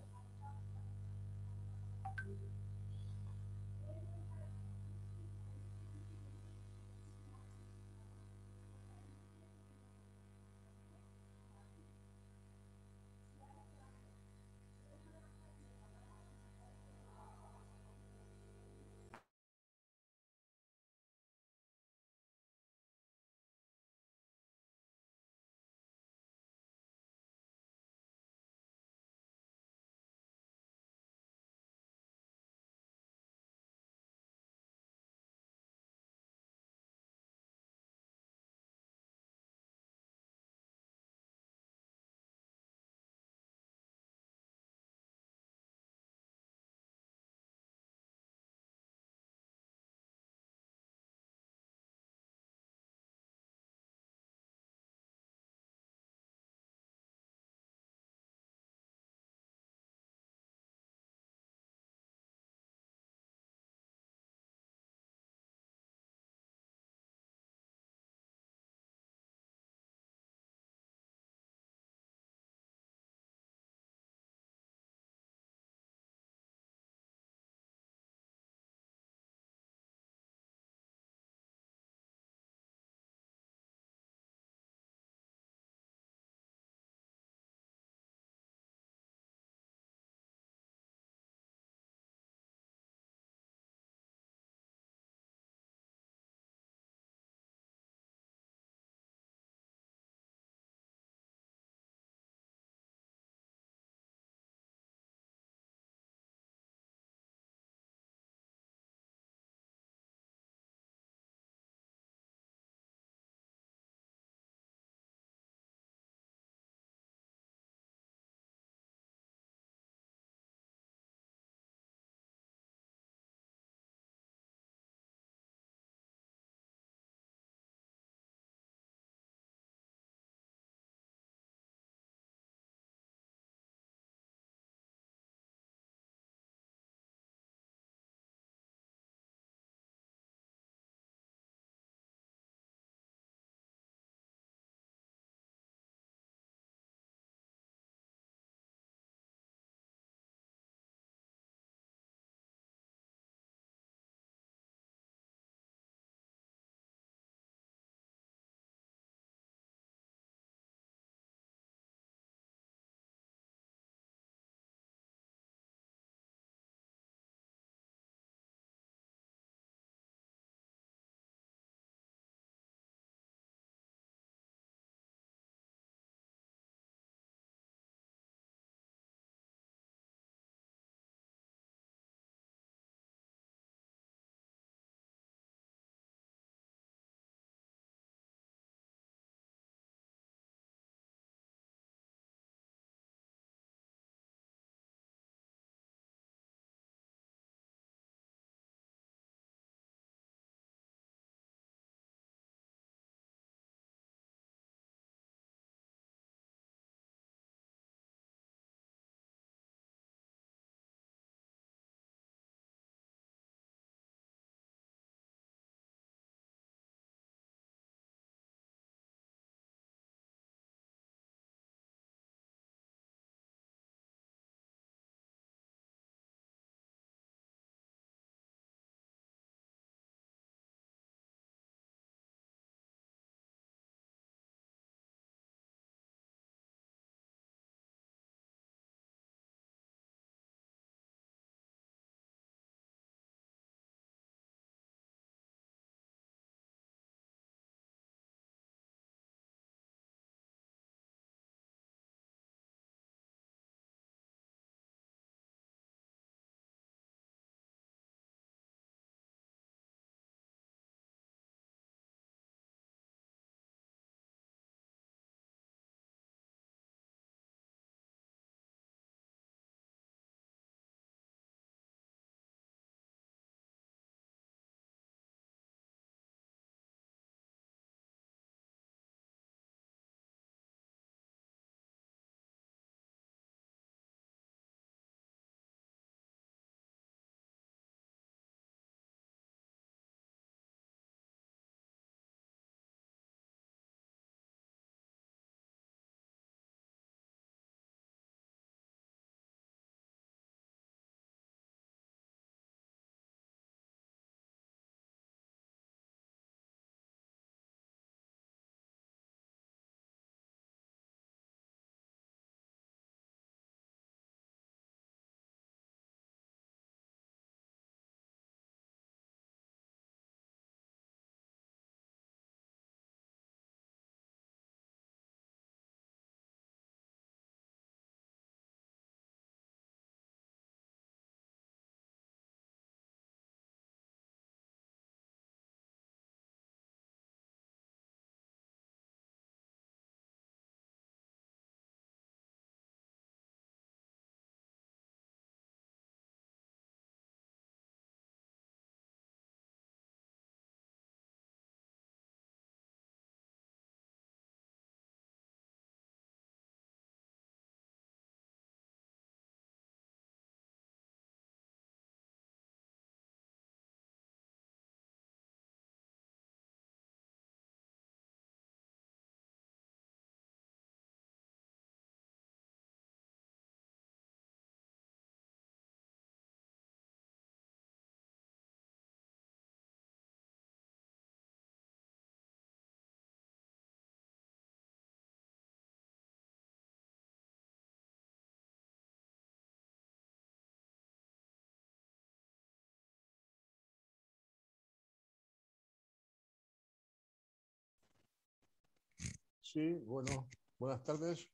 Sí, bueno, buenas tardes.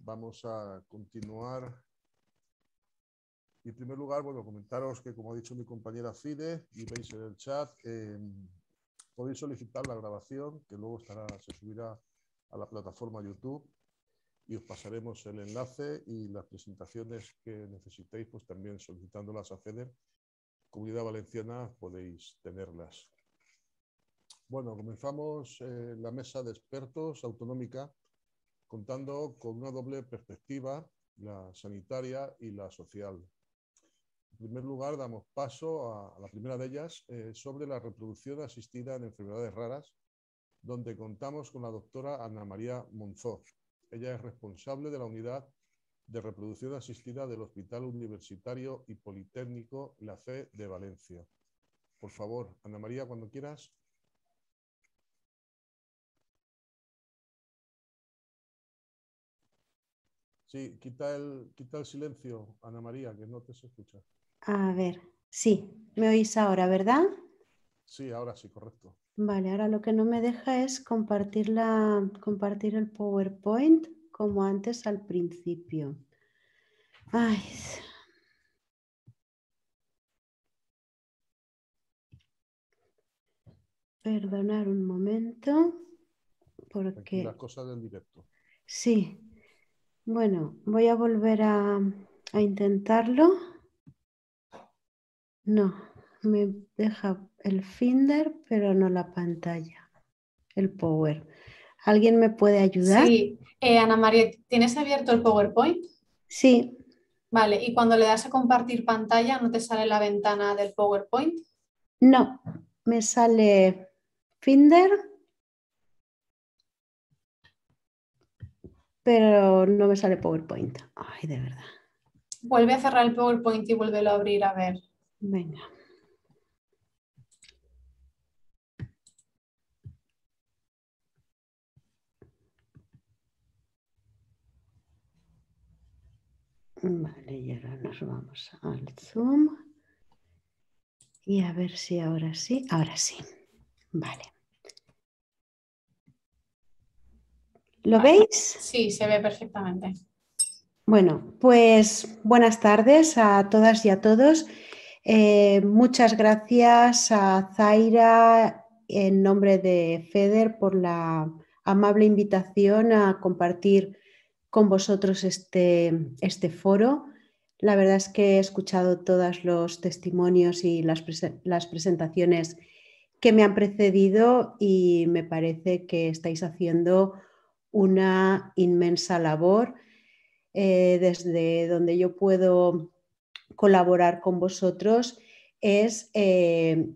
Vamos a continuar. Y en primer lugar, bueno, comentaros que, como ha dicho mi compañera Fide, y veis en el chat, em, podéis solicitar la grabación, que luego estará, se subirá a la plataforma YouTube y os pasaremos el enlace y las presentaciones que necesitéis, pues también solicitándolas a FEDER. Comunidad Valenciana podéis tenerlas. Bueno, comenzamos eh, la mesa de expertos autonómica contando con una doble perspectiva, la sanitaria y la social. En primer lugar, damos paso a, la primera de ellas eh, sobre la reproducción asistida en enfermedades raras, donde contamos con la doctora Ana María Monzó. Ella es responsable de la unidad de reproducción asistida del Hospital Universitario y Politécnico La Fe de Valencia. Por favor, Ana María, cuando quieras. Sí, quita el, silencio, Ana María, que no te se escucha. A ver, sí, me oís ahora, ¿verdad? Sí, ahora sí, correcto. Vale, ahora lo que no me deja es compartir, compartir el PowerPoint como antes al principio. Ay. Perdonar un momento, porque... Las cosas del directo. Sí, bueno, voy a volver a, intentarlo. No, me deja el Finder, pero no la pantalla, el Power. ¿Alguien me puede ayudar? Sí, eh, Ana María, ¿tienes abierto el PowerPoint? Sí. Vale, ¿y cuando le das a compartir pantalla no te sale la ventana del PowerPoint? No, me sale Finder pero no me sale PowerPoint. Ay, de verdad. Vuelve a cerrar el PowerPoint y vuelve a abrir a ver. Venga. Vale, y ahora nos vamos al Zoom. Y a ver si ahora sí, ahora sí. Vale. ¿Lo veis? Sí, se ve perfectamente. Bueno, pues buenas tardes a todas y a todos. Eh, muchas gracias a Zaira en nombre de FEDER por la amable invitación a compartir con vosotros este, este foro. La verdad es que he escuchado todos los testimonios y las, las presentaciones que me han precedido y me parece que estáis haciendo una inmensa labor eh, desde donde yo puedo colaborar con vosotros es eh,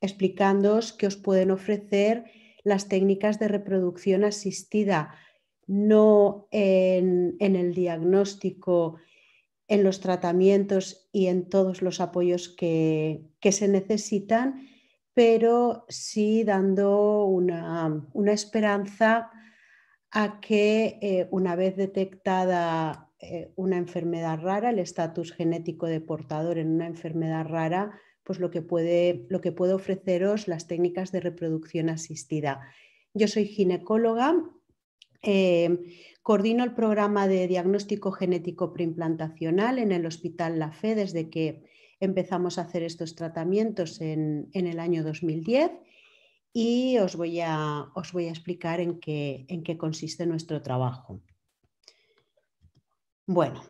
explicándoos que os pueden ofrecer las técnicas de reproducción asistida, no en, el diagnóstico, en los tratamientos y en todos los apoyos que, se necesitan, pero sí dando una, una esperanza a que eh, una vez detectada eh, una enfermedad rara, el estatus genético de portador en una enfermedad rara, pues lo que, puede, ofreceros las técnicas de reproducción asistida. Yo soy ginecóloga, eh, coordino el programa de diagnóstico genético preimplantacional en el Hospital La Fe desde que empezamos a hacer estos tratamientos en, en el año 2010 y os voy a, explicar en qué, consiste nuestro trabajo. Bueno,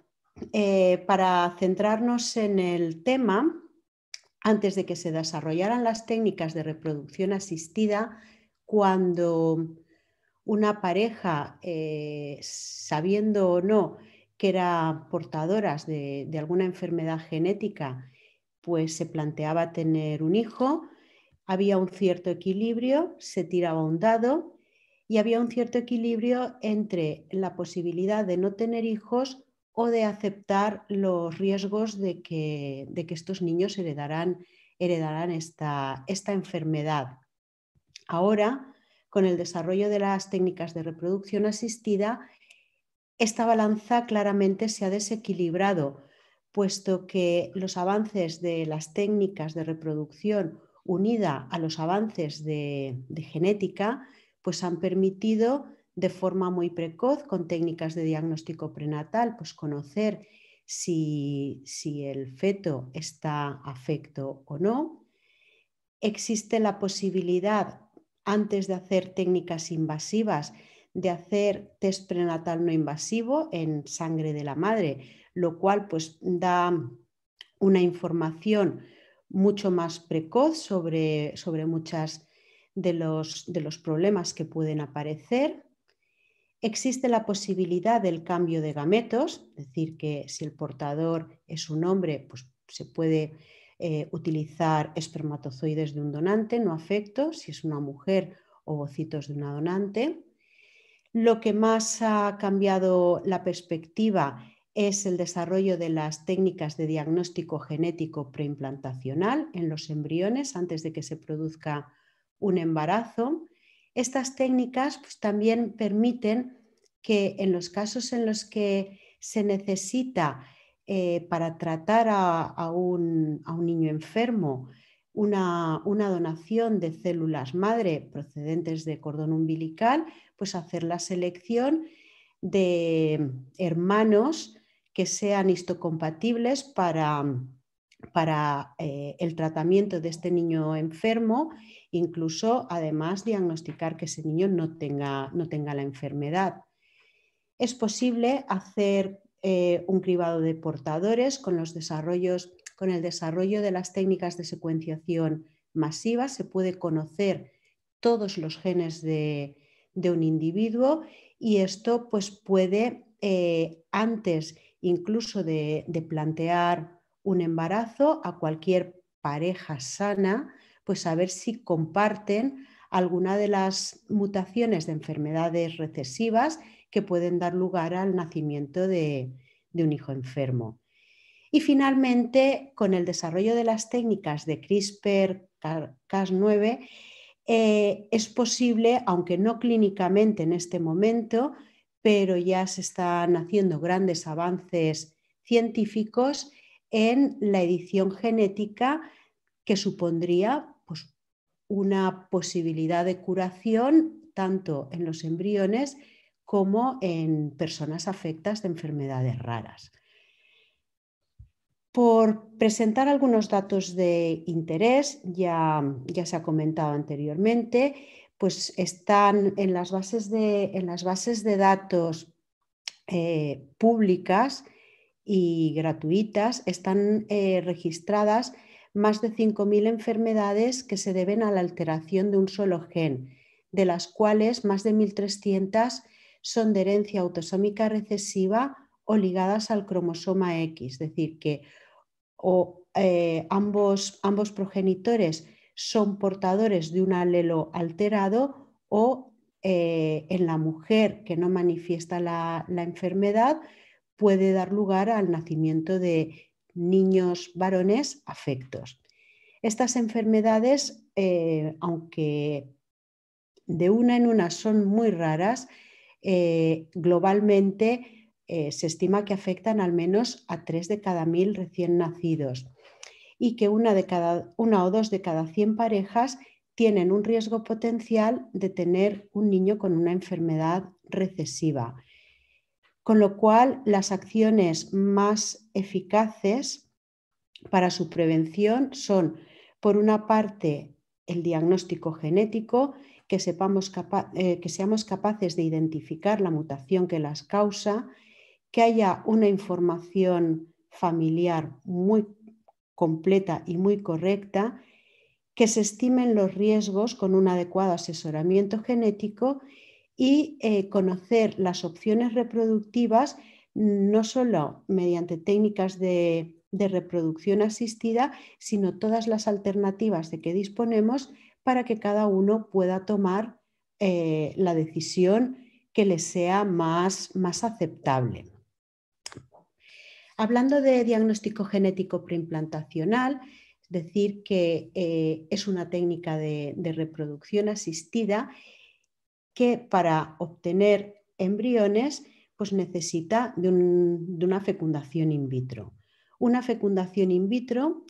eh, para centrarnos en el tema, antes de que se desarrollaran las técnicas de reproducción asistida, cuando una pareja, eh, sabiendo o no que era portadoras de, de alguna enfermedad genética, pues se planteaba tener un hijo, había un cierto equilibrio, se tiraba un dado y había un cierto equilibrio entre la posibilidad de no tener hijos o de aceptar los riesgos de que, estos niños heredarán, esta, esta enfermedad. Ahora, con el desarrollo de las técnicas de reproducción asistida, esta balanza claramente se ha desequilibrado, puesto que los avances de las técnicas de reproducción unida a los avances de, genética, pues han permitido de forma muy precoz, con técnicas de diagnóstico prenatal, pues conocer si, si, el feto está afecto o no. Existe la posibilidad, antes de hacer técnicas invasivas, de hacer test prenatal no invasivo en sangre de la madre, lo cual pues da una información mucho más precoz sobre, sobre muchas de los, de los problemas que pueden aparecer. Existe la posibilidad del cambio de gametos, es decir, que si el portador es un hombre, pues se puede eh, utilizar espermatozoides de un donante, no afecto, si es una mujer, o ovocitos de una donante. Lo que más ha cambiado la perspectiva es el desarrollo de las técnicas de diagnóstico genético preimplantacional en los embriones antes de que se produzca un embarazo. Estas técnicas pues, también permiten que en los casos en los que se necesita eh, para tratar a, un, niño enfermo una, una donación de células madre procedentes de cordón umbilical, pues hacer la selección de hermanos que sean histocompatibles para, para eh, el tratamiento de este niño enfermo, incluso además diagnosticar que ese niño no tenga, no tenga la enfermedad. Es posible hacer eh, un cribado de portadores con, los desarrollos, con el desarrollo de las técnicas de secuenciación masiva. Se puede conocer todos los genes de, un individuo y esto pues, puede eh, antes incluso de, plantear un embarazo a cualquier pareja sana, pues a ver si comparten alguna de las mutaciones de enfermedades recesivas que pueden dar lugar al nacimiento de, un hijo enfermo. Y finalmente, con el desarrollo de las técnicas de CRISPR-Cas9, eh, es posible, aunque no clínicamente en este momento, pero ya se están haciendo grandes avances científicos en la edición genética que supondría pues, una posibilidad de curación tanto en los embriones como en personas afectas de enfermedades raras. Por presentar algunos datos de interés, ya se ha comentado anteriormente, pues están en las bases de, en las bases de datos eh, públicas y gratuitas, están eh, registradas más de 5.000 enfermedades que se deben a la alteración de un solo gen, de las cuales más de 1.300 son de herencia autosómica recesiva o ligadas al cromosoma X, es decir, que eh, ambos, ambos progenitores son portadores de un alelo alterado o eh, en la mujer que no manifiesta la, enfermedad puede dar lugar al nacimiento de niños varones afectos. Estas enfermedades, eh, aunque de una en una son muy raras, eh, globalmente se estima que afectan al menos a tres de cada mil recién nacidos y que una, de cada, una o dos de cada 100 parejas tienen un riesgo potencial de tener un niño con una enfermedad recesiva. Con lo cual, las acciones más eficaces para su prevención son, por una parte, el diagnóstico genético, que, sepamos eh, que seamos capaces de identificar la mutación que las causa, que haya una información familiar muy completa y muy correcta, que se estimen los riesgos con un adecuado asesoramiento genético y eh, conocer las opciones reproductivas no solo mediante técnicas de, reproducción asistida, sino todas las alternativas de que disponemos para que cada uno pueda tomar eh, la decisión que le sea más aceptable. Hablando de diagnóstico genético preimplantacional, es decir, que eh, es una técnica de, reproducción asistida que para obtener embriones pues necesita de, de, una fecundación in vitro. Una fecundación in vitro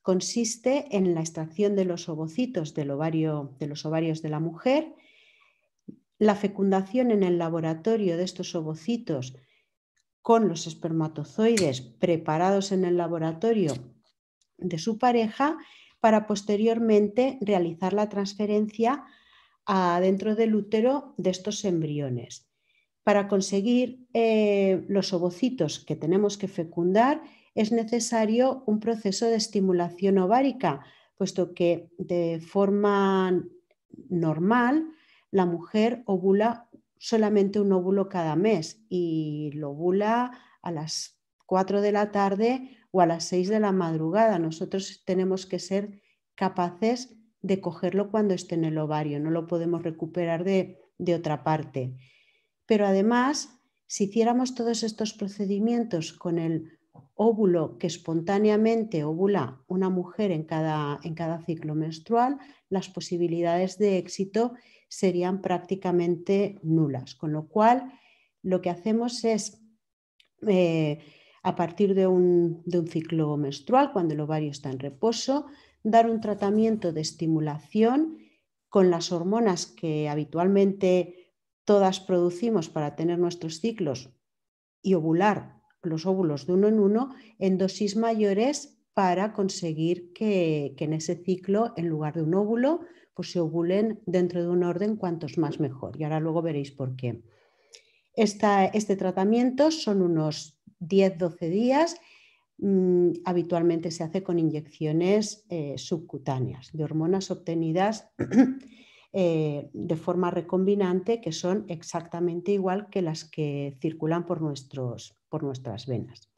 consiste en la extracción de los ovocitos del ovario, de los ovarios de la mujer, la fecundación en el laboratorio de estos ovocitos con los espermatozoides preparados en el laboratorio de su pareja para posteriormente realizar la transferencia dentro del útero de estos embriones. Para conseguir eh, los ovocitos que tenemos que fecundar es necesario un proceso de estimulación ovárica, puesto que de forma normal la mujer ovula solamente un óvulo cada mes y lo ovula a las 4 de la tarde o a las 6 de la madrugada. Nosotros tenemos que ser capaces de cogerlo cuando esté en el ovario, no lo podemos recuperar de, de otra parte. Pero además, si hiciéramos todos estos procedimientos con el óvulo que espontáneamente ovula una mujer en cada, en cada ciclo menstrual, las posibilidades de éxito serían prácticamente nulas. Con lo cual, lo que hacemos es, eh, a partir de un, ciclo menstrual, cuando el ovario está en reposo, dar un tratamiento de estimulación con las hormonas que habitualmente todas producimos para tener nuestros ciclos y ovular los óvulos de uno en uno en dosis mayores para conseguir que en ese ciclo, en lugar de un óvulo, pues se ovulen dentro de un orden, cuantos más mejor. Y ahora luego veréis por qué. este tratamiento son unos 10-12 días. Mm, habitualmente se hace con inyecciones eh, subcutáneas de hormonas obtenidas [CLEARS THROAT] eh, de forma recombinante que son exactamente igual que las que circulan por, por nuestras venas.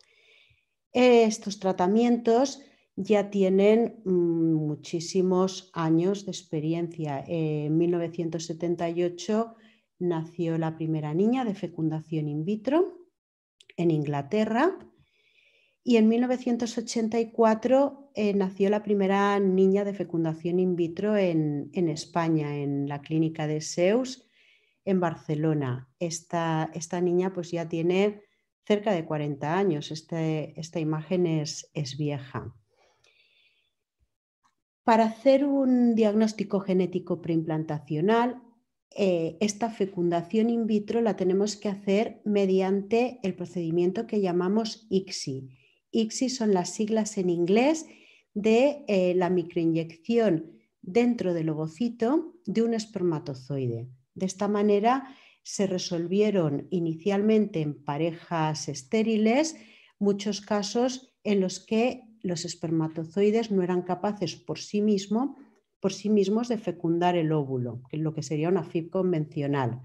estos tratamientos ya tienen mm, muchísimos años de experiencia. En 1978 nació la primera niña de fecundación in vitro en Inglaterra y en 1984 eh, nació la primera niña de fecundación in vitro en, España, en la clínica de Seus en Barcelona. Esta, niña pues ya tiene cerca de 40 años, este, esta imagen es vieja. Para hacer un diagnóstico genético preimplantacional, eh, esta fecundación in vitro la tenemos que hacer mediante el procedimiento que llamamos ICSI. ICSI son las siglas en inglés de eh, la microinyección dentro del ovocito de un espermatozoide. De esta manera se resolvieron inicialmente en parejas estériles muchos casos en los que los espermatozoides no eran capaces por sí, mismo, por sí mismos de fecundar el óvulo, lo que sería una FIP convencional.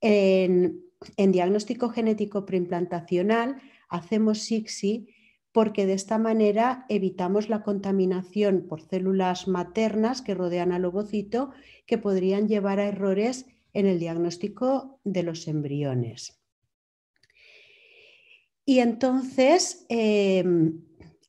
En, diagnóstico genético preimplantacional hacemos SIXI porque de esta manera evitamos la contaminación por células maternas que rodean al ovocito que podrían llevar a errores en el diagnóstico de los embriones. Y entonces, em,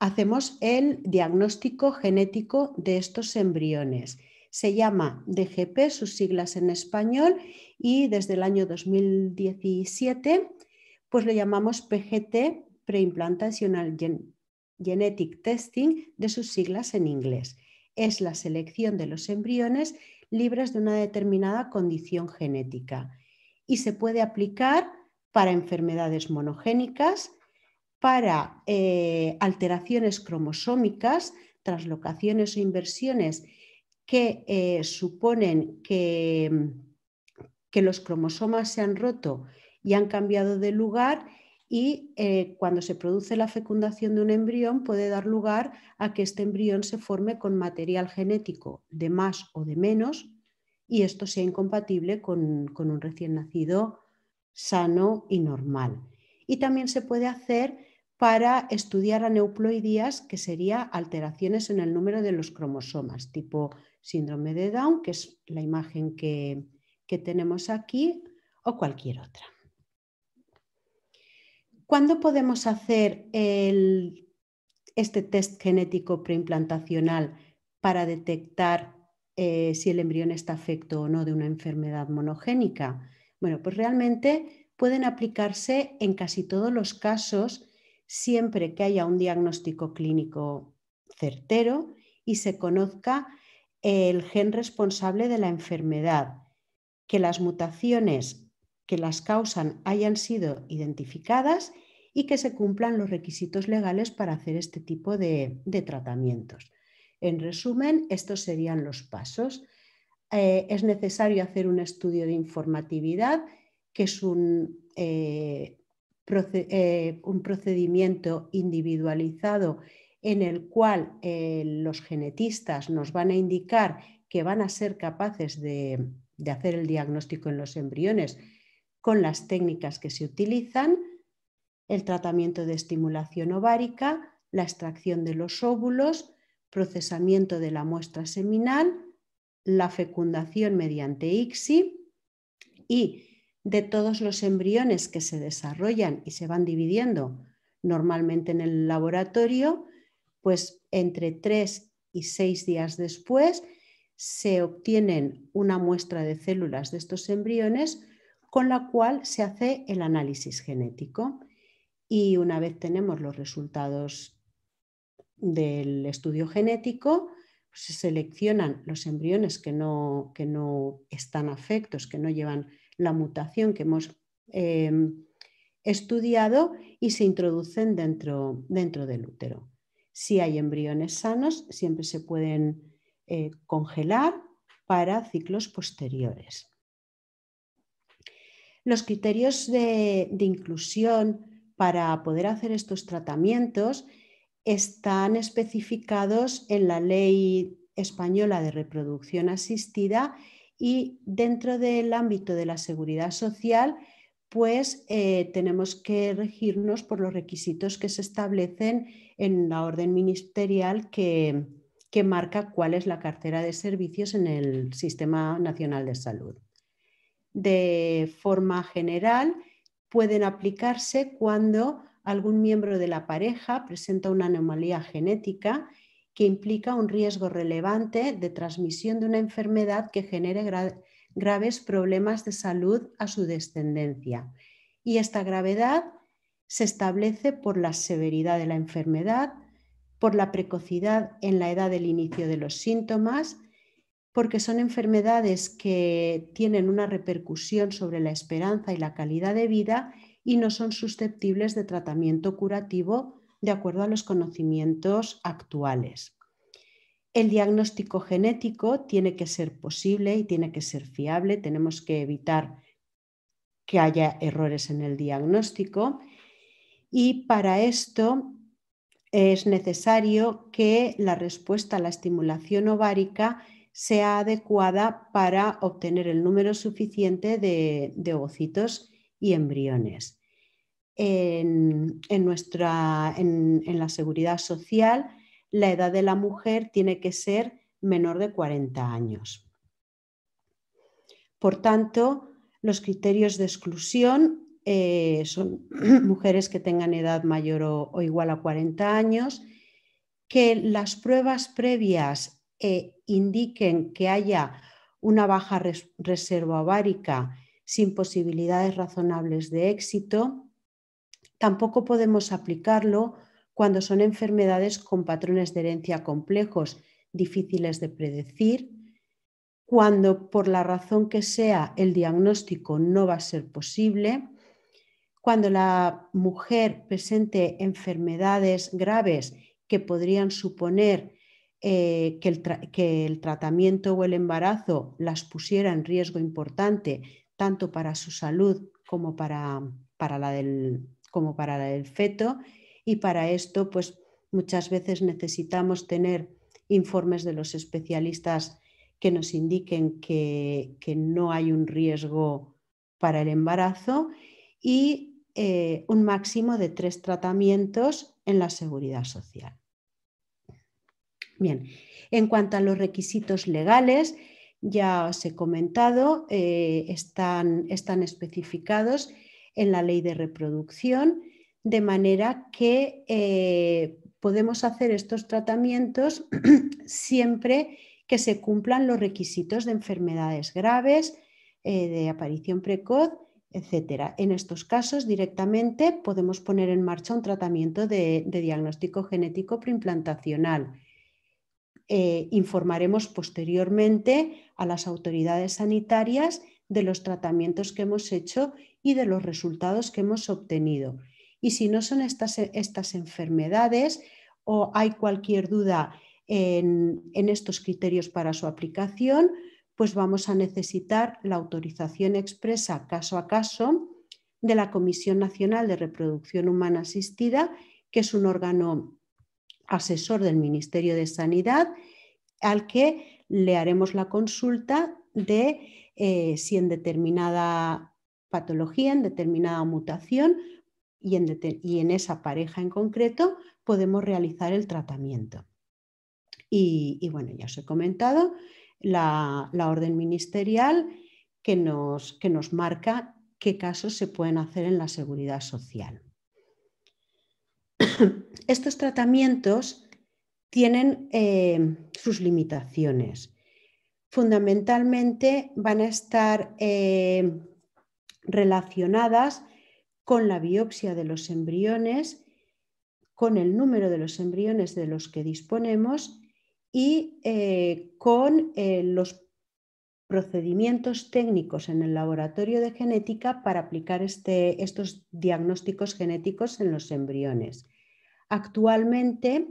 hacemos el diagnóstico genético de estos embriones. Se llama DGP, sus siglas en español, y desde el año 2017 pues lo llamamos PGT, Preimplantational Genetic Testing, de sus siglas en inglés. Es la selección de los embriones libres de una determinada condición genética y se puede aplicar para enfermedades monogénicas, para eh, alteraciones cromosómicas, traslocaciones o inversiones que eh, suponen que, los cromosomas se han roto y han cambiado de lugar y eh, cuando se produce la fecundación de un embrión puede dar lugar a que este embrión se forme con material genético de más o de menos y esto sea incompatible con un recién nacido sano y normal. Y también se puede hacer para estudiar aneuploidías, que sería alteraciones en el número de los cromosomas, tipo síndrome de Down, que es la imagen que, tenemos aquí, o cualquier otra. ¿Cuándo podemos hacer este test genético preimplantacional para detectar eh, si el embrión está afecto o no de una enfermedad monogénica? Bueno, pues realmente pueden aplicarse en casi todos los casos siempre que haya un diagnóstico clínico certero y se conozca el gen responsable de la enfermedad, que las mutaciones que las causan hayan sido identificadas y que se cumplan los requisitos legales para hacer este tipo de, tratamientos. En resumen, estos serían los pasos. Eh, es necesario hacer un estudio de informatividad, que es un, eh, eh, un procedimiento individualizado en el cual eh, los genetistas nos van a indicar que van a ser capaces de, de, hacer el diagnóstico en los embriones con las técnicas que se utilizan, el tratamiento de estimulación ovárica, la extracción de los óvulos, procesamiento de la muestra seminal, la fecundación mediante ICSI y de todos los embriones que se desarrollan y se van dividiendo normalmente en el laboratorio, pues entre tres y seis días después se obtienen una muestra de células de estos embriones con la cual se hace el análisis genético. Y una vez tenemos los resultados del estudio genético, pues se seleccionan los embriones que no están afectos, que no llevan la mutación que hemos em, estudiado y se introducen dentro, del útero. Si hay embriones sanos, siempre se pueden eh, congelar para ciclos posteriores. Los criterios de inclusión para poder hacer estos tratamientos están especificados en la Ley Española de Reproducción Asistida y dentro del ámbito de la seguridad social, pues eh, tenemos que regirnos por los requisitos que se establecen en la orden ministerial que marca cuál es la cartera de servicios en el Sistema Nacional de Salud. De forma general, pueden aplicarse cuando algún miembro de la pareja presenta una anomalía genética que implica un riesgo relevante de transmisión de una enfermedad que genere graves problemas de salud a su descendencia. Y esta gravedad se establece por la severidad de la enfermedad, por la precocidad en la edad del inicio de los síntomas, porque son enfermedades que tienen una repercusión sobre la esperanza y la calidad de vida y no son susceptibles de tratamiento curativo de acuerdo a los conocimientos actuales. El diagnóstico genético tiene que ser posible y tiene que ser fiable. Tenemos que evitar que haya errores en el diagnóstico. Y para esto es necesario que la respuesta a la estimulación ovárica sea adecuada para obtener el número suficiente de, ovocitos y embriones en, la seguridad social, la edad de la mujer tiene que ser menor de 40 años. Por tanto, los criterios de exclusión eh, son [CLEARS THROAT] mujeres que tengan edad mayor o, igual a 40 años, que las pruebas previas eh, indiquen que haya una baja reserva ovárica sin posibilidades razonables de éxito, tampoco podemos aplicarlo cuando son enfermedades con patrones de herencia complejos, difíciles de predecir, cuando por la razón que sea el diagnóstico no va a ser posible, cuando la mujer presente enfermedades graves que podrían suponer eh, que, el que el tratamiento o el embarazo las pusiera en riesgo importante, tanto para su salud como para, para la del como para el feto y para esto pues muchas veces necesitamos tener informes de los especialistas que nos indiquen que, no hay un riesgo para el embarazo y eh, un máximo de tres tratamientos en la seguridad social. Bien, en cuanto a los requisitos legales, ya os he comentado, eh, están especificados en la ley de reproducción, de manera que eh, podemos hacer estos tratamientos [CLEARS THROAT] siempre que se cumplan los requisitos de enfermedades graves, eh, de aparición precoz, etc. En estos casos directamente podemos poner en marcha un tratamiento de, diagnóstico genético preimplantacional. Eh, informaremos posteriormente a las autoridades sanitarias de los tratamientos que hemos hecho y de los resultados que hemos obtenido. Y si no son estas, estas enfermedades o hay cualquier duda en, en estos criterios para su aplicación, pues vamos a necesitar la autorización expresa caso a caso de la Comisión Nacional de Reproducción Humana Asistida, que es un órgano asesor del Ministerio de Sanidad, al que le haremos la consulta de eh, si en determinada patología, en determinada mutación y en, esa pareja en concreto podemos realizar el tratamiento. Y, bueno, ya os he comentado la, orden ministerial que nos, marca qué casos se pueden hacer en la seguridad social. [CLEARS THROAT] Estos tratamientos tienen eh, sus limitaciones fundamentalmente van a estar eh, relacionadas con la biopsia de los embriones, con el número de los embriones de los que disponemos y eh, con eh, los procedimientos técnicos en el laboratorio de genética para aplicar este, estos diagnósticos genéticos en los embriones. Actualmente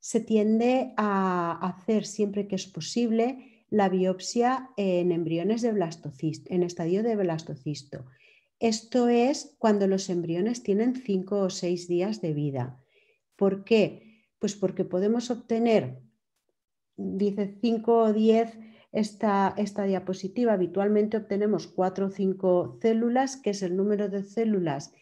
se tiende a hacer siempre que es posible la biopsia en embriones de blastocisto, en estadio de blastocisto. Esto es cuando los embriones tienen 5 o 6 días de vida. ¿Por qué? Pues porque podemos obtener, dice 5 o 10 esta, esta diapositiva, habitualmente obtenemos 4 o 5 células, que es el número de células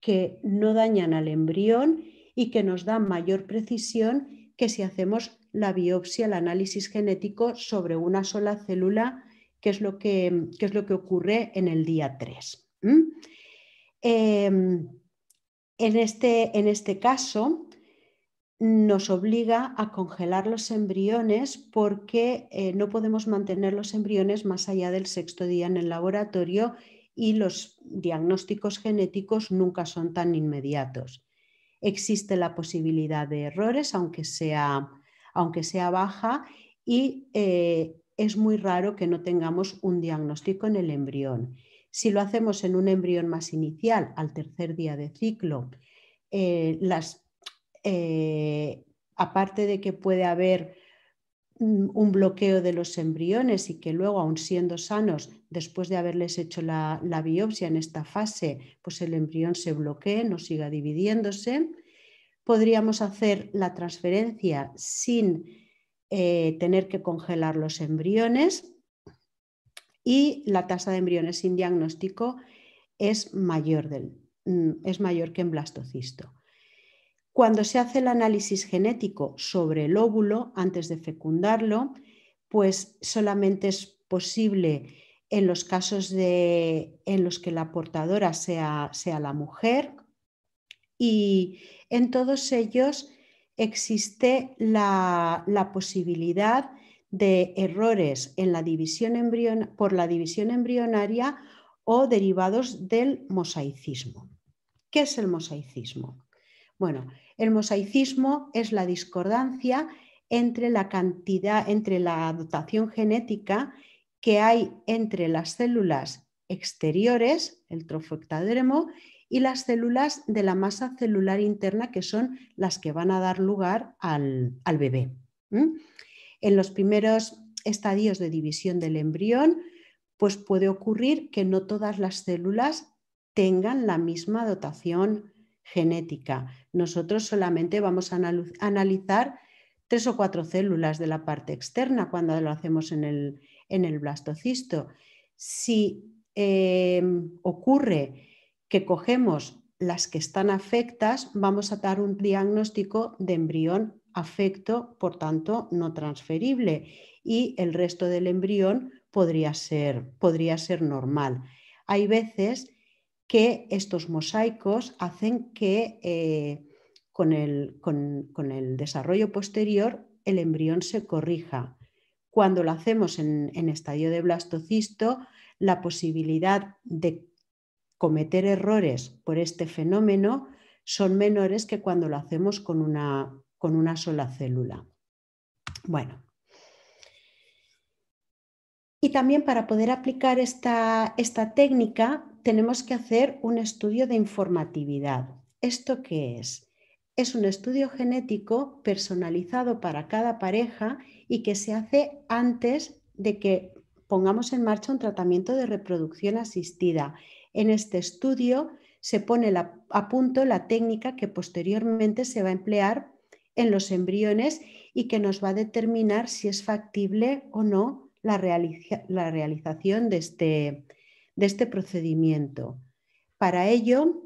que no dañan al embrión y que nos dan mayor precisión que si hacemos la biopsia, el análisis genético sobre una sola célula, que es lo que, ocurre en el día 3. ¿Mm? Em, este, en, este, caso, nos obliga a congelar los embriones porque eh, no podemos mantener los embriones más allá del sexto día en el laboratorio y los diagnósticos genéticos nunca son tan inmediatos. Existe la posibilidad de errores, aunque sea, aunque sea baja, y eh, es muy raro que no tengamos un diagnóstico en el embrión. Si lo hacemos en un embrión más inicial, al tercer día de ciclo, eh, las, eh, aparte de que puede haber Mm, un bloqueo de los embriones y que luego, aun siendo sanos, después de haberles hecho la, biopsia en esta fase, pues el embrión se bloquee, no siga dividiéndose. Podríamos hacer la transferencia sin eh, tener que congelar los embriones y la tasa de embriones sin diagnóstico es mayor, del, mm, es mayor que en blastocisto. Cuando se hace el análisis genético sobre el óvulo antes de fecundarlo, pues solamente es posible en los casos de, en los que la portadora sea, la mujer y en todos ellos existe la, posibilidad de errores en la por la división embrionaria o derivados del mosaicismo. ¿Qué es el mosaicismo? Bueno, el mosaicismo es la discordancia entre la cantidad, entre la dotación genética que hay entre las células exteriores, el trofoectadermo, y las células de la masa celular interna, que son las que van a dar lugar al, bebé. En los primeros estadios de división del embrión, pues puede ocurrir que no todas las células tengan la misma dotación genética. Nosotros solamente vamos a analizar tres o cuatro células de la parte externa cuando lo hacemos en el, blastocisto. Si em, ocurre que cogemos las que están afectas, vamos a dar un diagnóstico de embrión afecto, por tanto, no transferible, y el resto del embrión podría ser, podría ser normal. Hay veces que estos mosaicos hacen que eh, con, el, desarrollo posterior el embrión se corrija. Cuando lo hacemos en, estadio de blastocisto, la posibilidad de cometer errores por este fenómeno son menores que cuando lo hacemos con una, sola célula. Bueno. Y también para poder aplicar esta técnica tenemos que hacer un estudio de informatividad. ¿Esto qué es? Es un estudio genético personalizado para cada pareja y que se hace antes de que pongamos en marcha un tratamiento de reproducción asistida. En este estudio se pone a punto la técnica que posteriormente se va a emplear en los embriones y que nos va a determinar si es factible o no la, la realización de este, de este procedimiento. Para ello,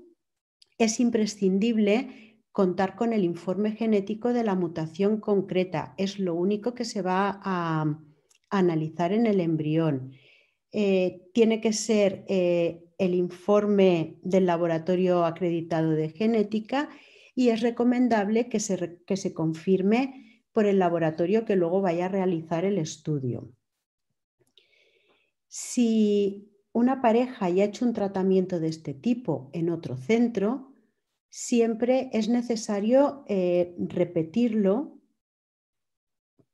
es imprescindible contar con el informe genético de la mutación concreta. Es lo único que se va a, analizar en el embrión. Eh, tiene que ser eh, el informe del laboratorio acreditado de genética y es recomendable que se, que se confirme por el laboratorio que luego vaya a realizar el estudio. Si una pareja ya ha hecho un tratamiento de este tipo en otro centro, siempre es necesario eh, repetirlo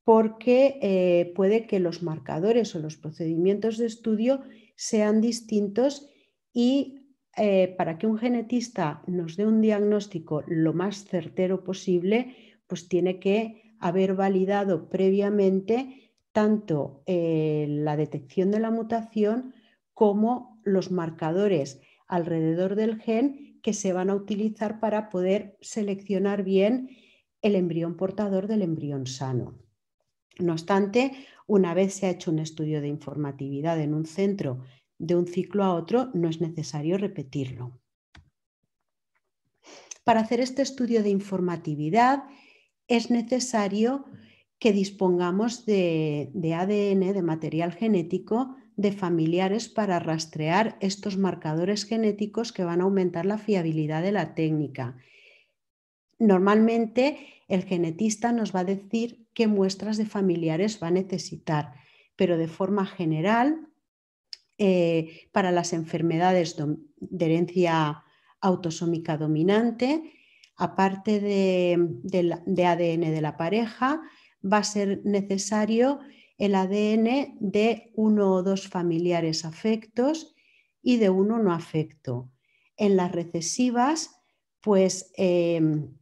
porque eh, puede que los marcadores o los procedimientos de estudio sean distintos y eh, para que un genetista nos dé un diagnóstico lo más certero posible, pues tiene que haber validado previamente tanto la detección de la mutación como los marcadores alrededor del gen que se van a utilizar para poder seleccionar bien el embrión portador del embrión sano. No obstante, una vez se ha hecho un estudio de informatividad en un centro de un ciclo a otro, no es necesario repetirlo. Para hacer este estudio de informatividad es necesario que dispongamos de, de ADN, de material genético, de familiares para rastrear estos marcadores genéticos que van a aumentar la fiabilidad de la técnica. Normalmente el genetista nos va a decir qué muestras de familiares va a necesitar, pero de forma general, eh, para las enfermedades de herencia autosómica dominante, aparte de ADN de la pareja, va a ser necesario el ADN de uno o dos familiares afectos y de uno no afecto. En las recesivas, pues em,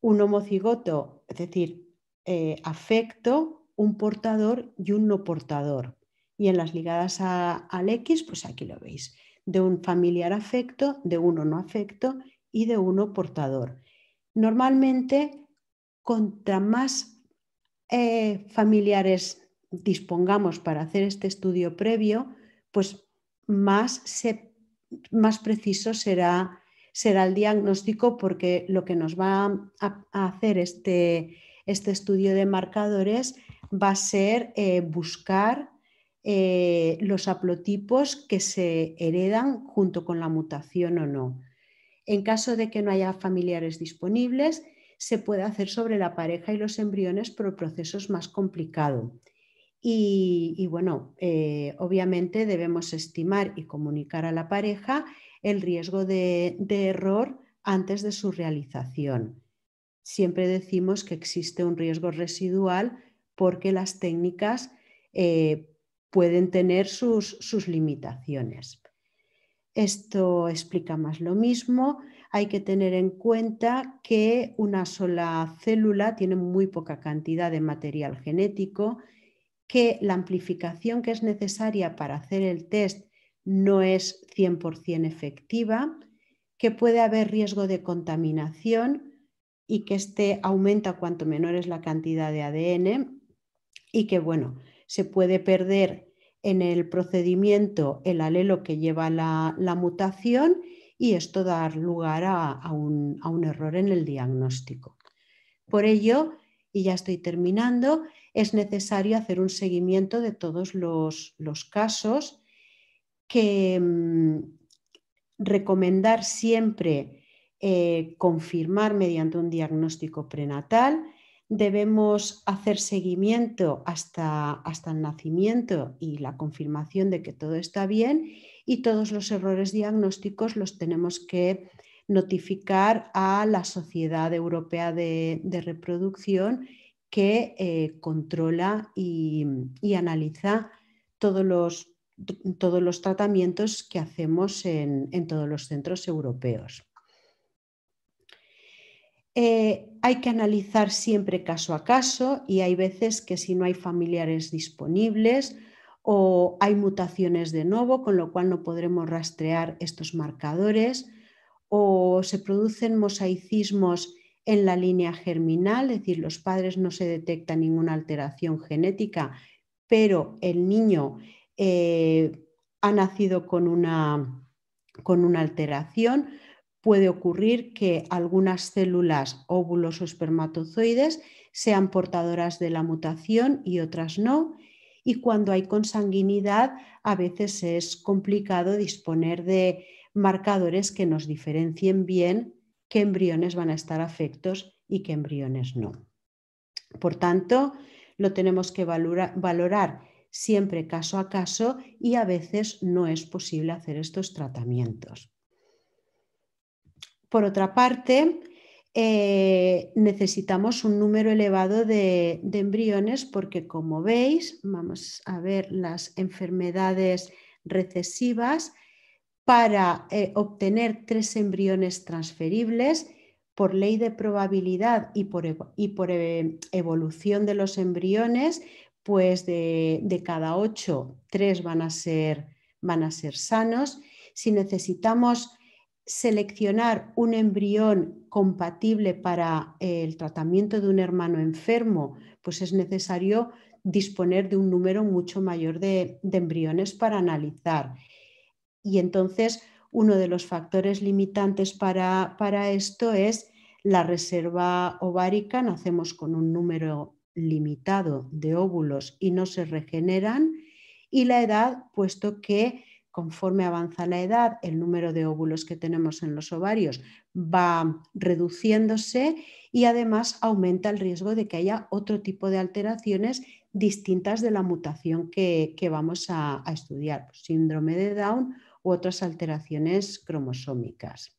un homocigoto, es decir, eh, afecto, un portador y un no portador. Y en las ligadas al X, pues aquí lo veis, de un familiar afecto, de uno no afecto y de uno portador. Normalmente, contra más eh, familiares dispongamos para hacer este estudio previo, pues más, preciso será, el diagnóstico porque lo que nos va a, hacer este, este, estudio de marcadores va a ser eh, buscar eh, los haplotipos que se heredan junto con la mutación o no. En caso de que no haya familiares disponibles, se puede hacer sobre la pareja y los embriones por es más complicado. Y, bueno, eh, obviamente debemos estimar y comunicar a la pareja el riesgo de, error antes de su realización. Siempre decimos que existe un riesgo residual porque las técnicas eh, pueden tener sus, sus, limitaciones. Esto explica más lo mismo. Hay que tener en cuenta que una sola célula tiene muy poca cantidad de material genético que la amplificación que es necesaria para hacer el test no es 100% efectiva, que puede haber riesgo de contaminación y que este aumenta cuanto menor es la cantidad de ADN y que, bueno, se puede perder en el procedimiento el alelo que lleva la, mutación y esto dar lugar a un error en el diagnóstico. Por ello, y ya estoy terminando, es necesario hacer un seguimiento de todos los, casos, que mm, recomendar siempre eh, confirmar mediante un diagnóstico prenatal, debemos hacer seguimiento hasta, el nacimiento y la confirmación de que todo está bien y todos los errores diagnósticos los tenemos que notificar a la Sociedad Europea de, de Reproducción que eh, controla y, analiza todos los, tratamientos que hacemos en, todos los centros europeos. Eh, hay que analizar siempre caso a caso y hay veces que si no hay familiares disponibles o hay mutaciones de nuevo, con lo cual no podremos rastrear estos marcadores o se producen mosaicismos en la línea germinal, es decir, los padres no se detecta ninguna alteración genética, pero el niño eh, ha nacido con una, con una alteración, puede ocurrir que algunas células, óvulos o espermatozoides sean portadoras de la mutación y otras no. Y cuando hay consanguinidad, a veces es complicado disponer de marcadores que nos diferencien bien qué embriones van a estar afectos y qué embriones no. Por tanto, lo tenemos que valorar siempre caso a caso y a veces no es posible hacer estos tratamientos. Por otra parte, eh, necesitamos un número elevado de, embriones porque, como veis, vamos a ver las enfermedades recesivas, para eh, obtener tres embriones transferibles por ley de probabilidad y por, eh, evolución de los embriones, pues de, cada ocho, tres van a, ser, sanos. Si necesitamos seleccionar un embrión compatible para eh, el tratamiento de un hermano enfermo, pues es necesario disponer de un número mucho mayor de embriones para analizar. Y entonces uno de los factores limitantes para, esto es la reserva ovárica. Nacemos con un número limitado de óvulos y no se regeneran. Y la edad, puesto que conforme avanza la edad, el número de óvulos que tenemos en los ovarios va reduciéndose y además aumenta el riesgo de que haya otro tipo de alteraciones distintas de la mutación que, vamos a, a estudiar, síndrome de Down u otras alteraciones cromosómicas.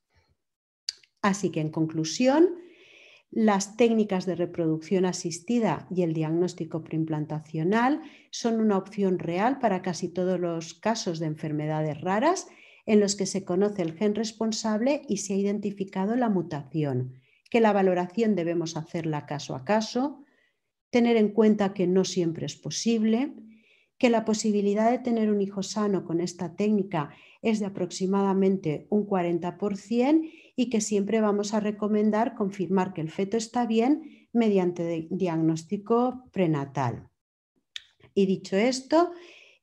Así que en conclusión, las técnicas de reproducción asistida y el diagnóstico preimplantacional son una opción real para casi todos los casos de enfermedades raras en los que se conoce el gen responsable y se ha identificado la mutación, que la valoración debemos hacerla caso a caso, tener en cuenta que no siempre es posible, que la posibilidad de tener un hijo sano con esta técnica es de aproximadamente un 40% y que siempre vamos a recomendar confirmar que el feto está bien mediante diagnóstico prenatal. Y dicho esto,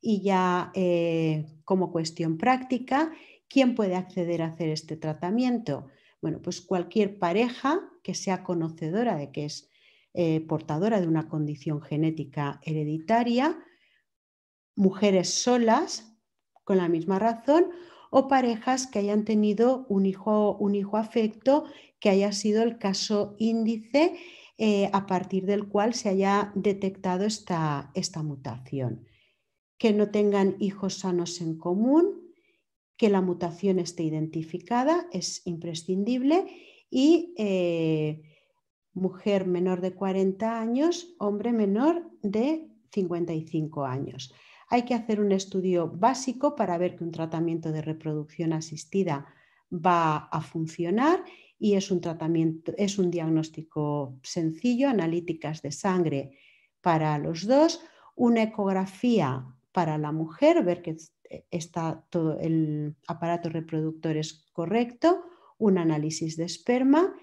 y ya eh, como cuestión práctica, ¿quién puede acceder a hacer este tratamiento? Bueno, pues cualquier pareja que sea conocedora de que es eh, portadora de una condición genética hereditaria, mujeres solas, con la misma razón, o parejas que hayan tenido un hijo, afecto, que haya sido el caso índice eh, a partir del cual se haya detectado esta, mutación. Que no tengan hijos sanos en común, que la mutación esté identificada, es imprescindible, y eh, mujer menor de 40 años, hombre menor de 55 años hay que hacer un estudio básico para ver que un tratamiento de reproducción asistida va a funcionar y es un es un diagnóstico sencillo, analíticas de sangre para los dos, una ecografía para la mujer, ver que está todo el aparato reproductor es correcto, un análisis de esperma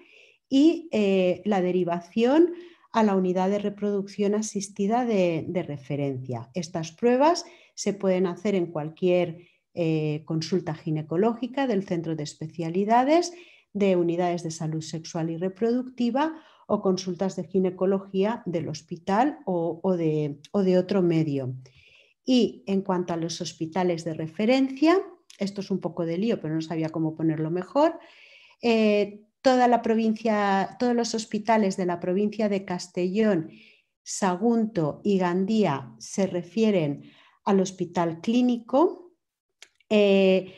y eh, la derivación a la unidad de reproducción asistida de, referencia. Estas pruebas se pueden hacer en cualquier eh, consulta ginecológica del centro de especialidades, de unidades de salud sexual y reproductiva o consultas de ginecología del hospital o, de, otro medio. Y en cuanto a los hospitales de referencia, esto es un poco de lío, pero no sabía cómo ponerlo mejor, eh, la provincia, todos los hospitales de la provincia de Castellón, Sagunto y Gandía se refieren al hospital clínico. Eh,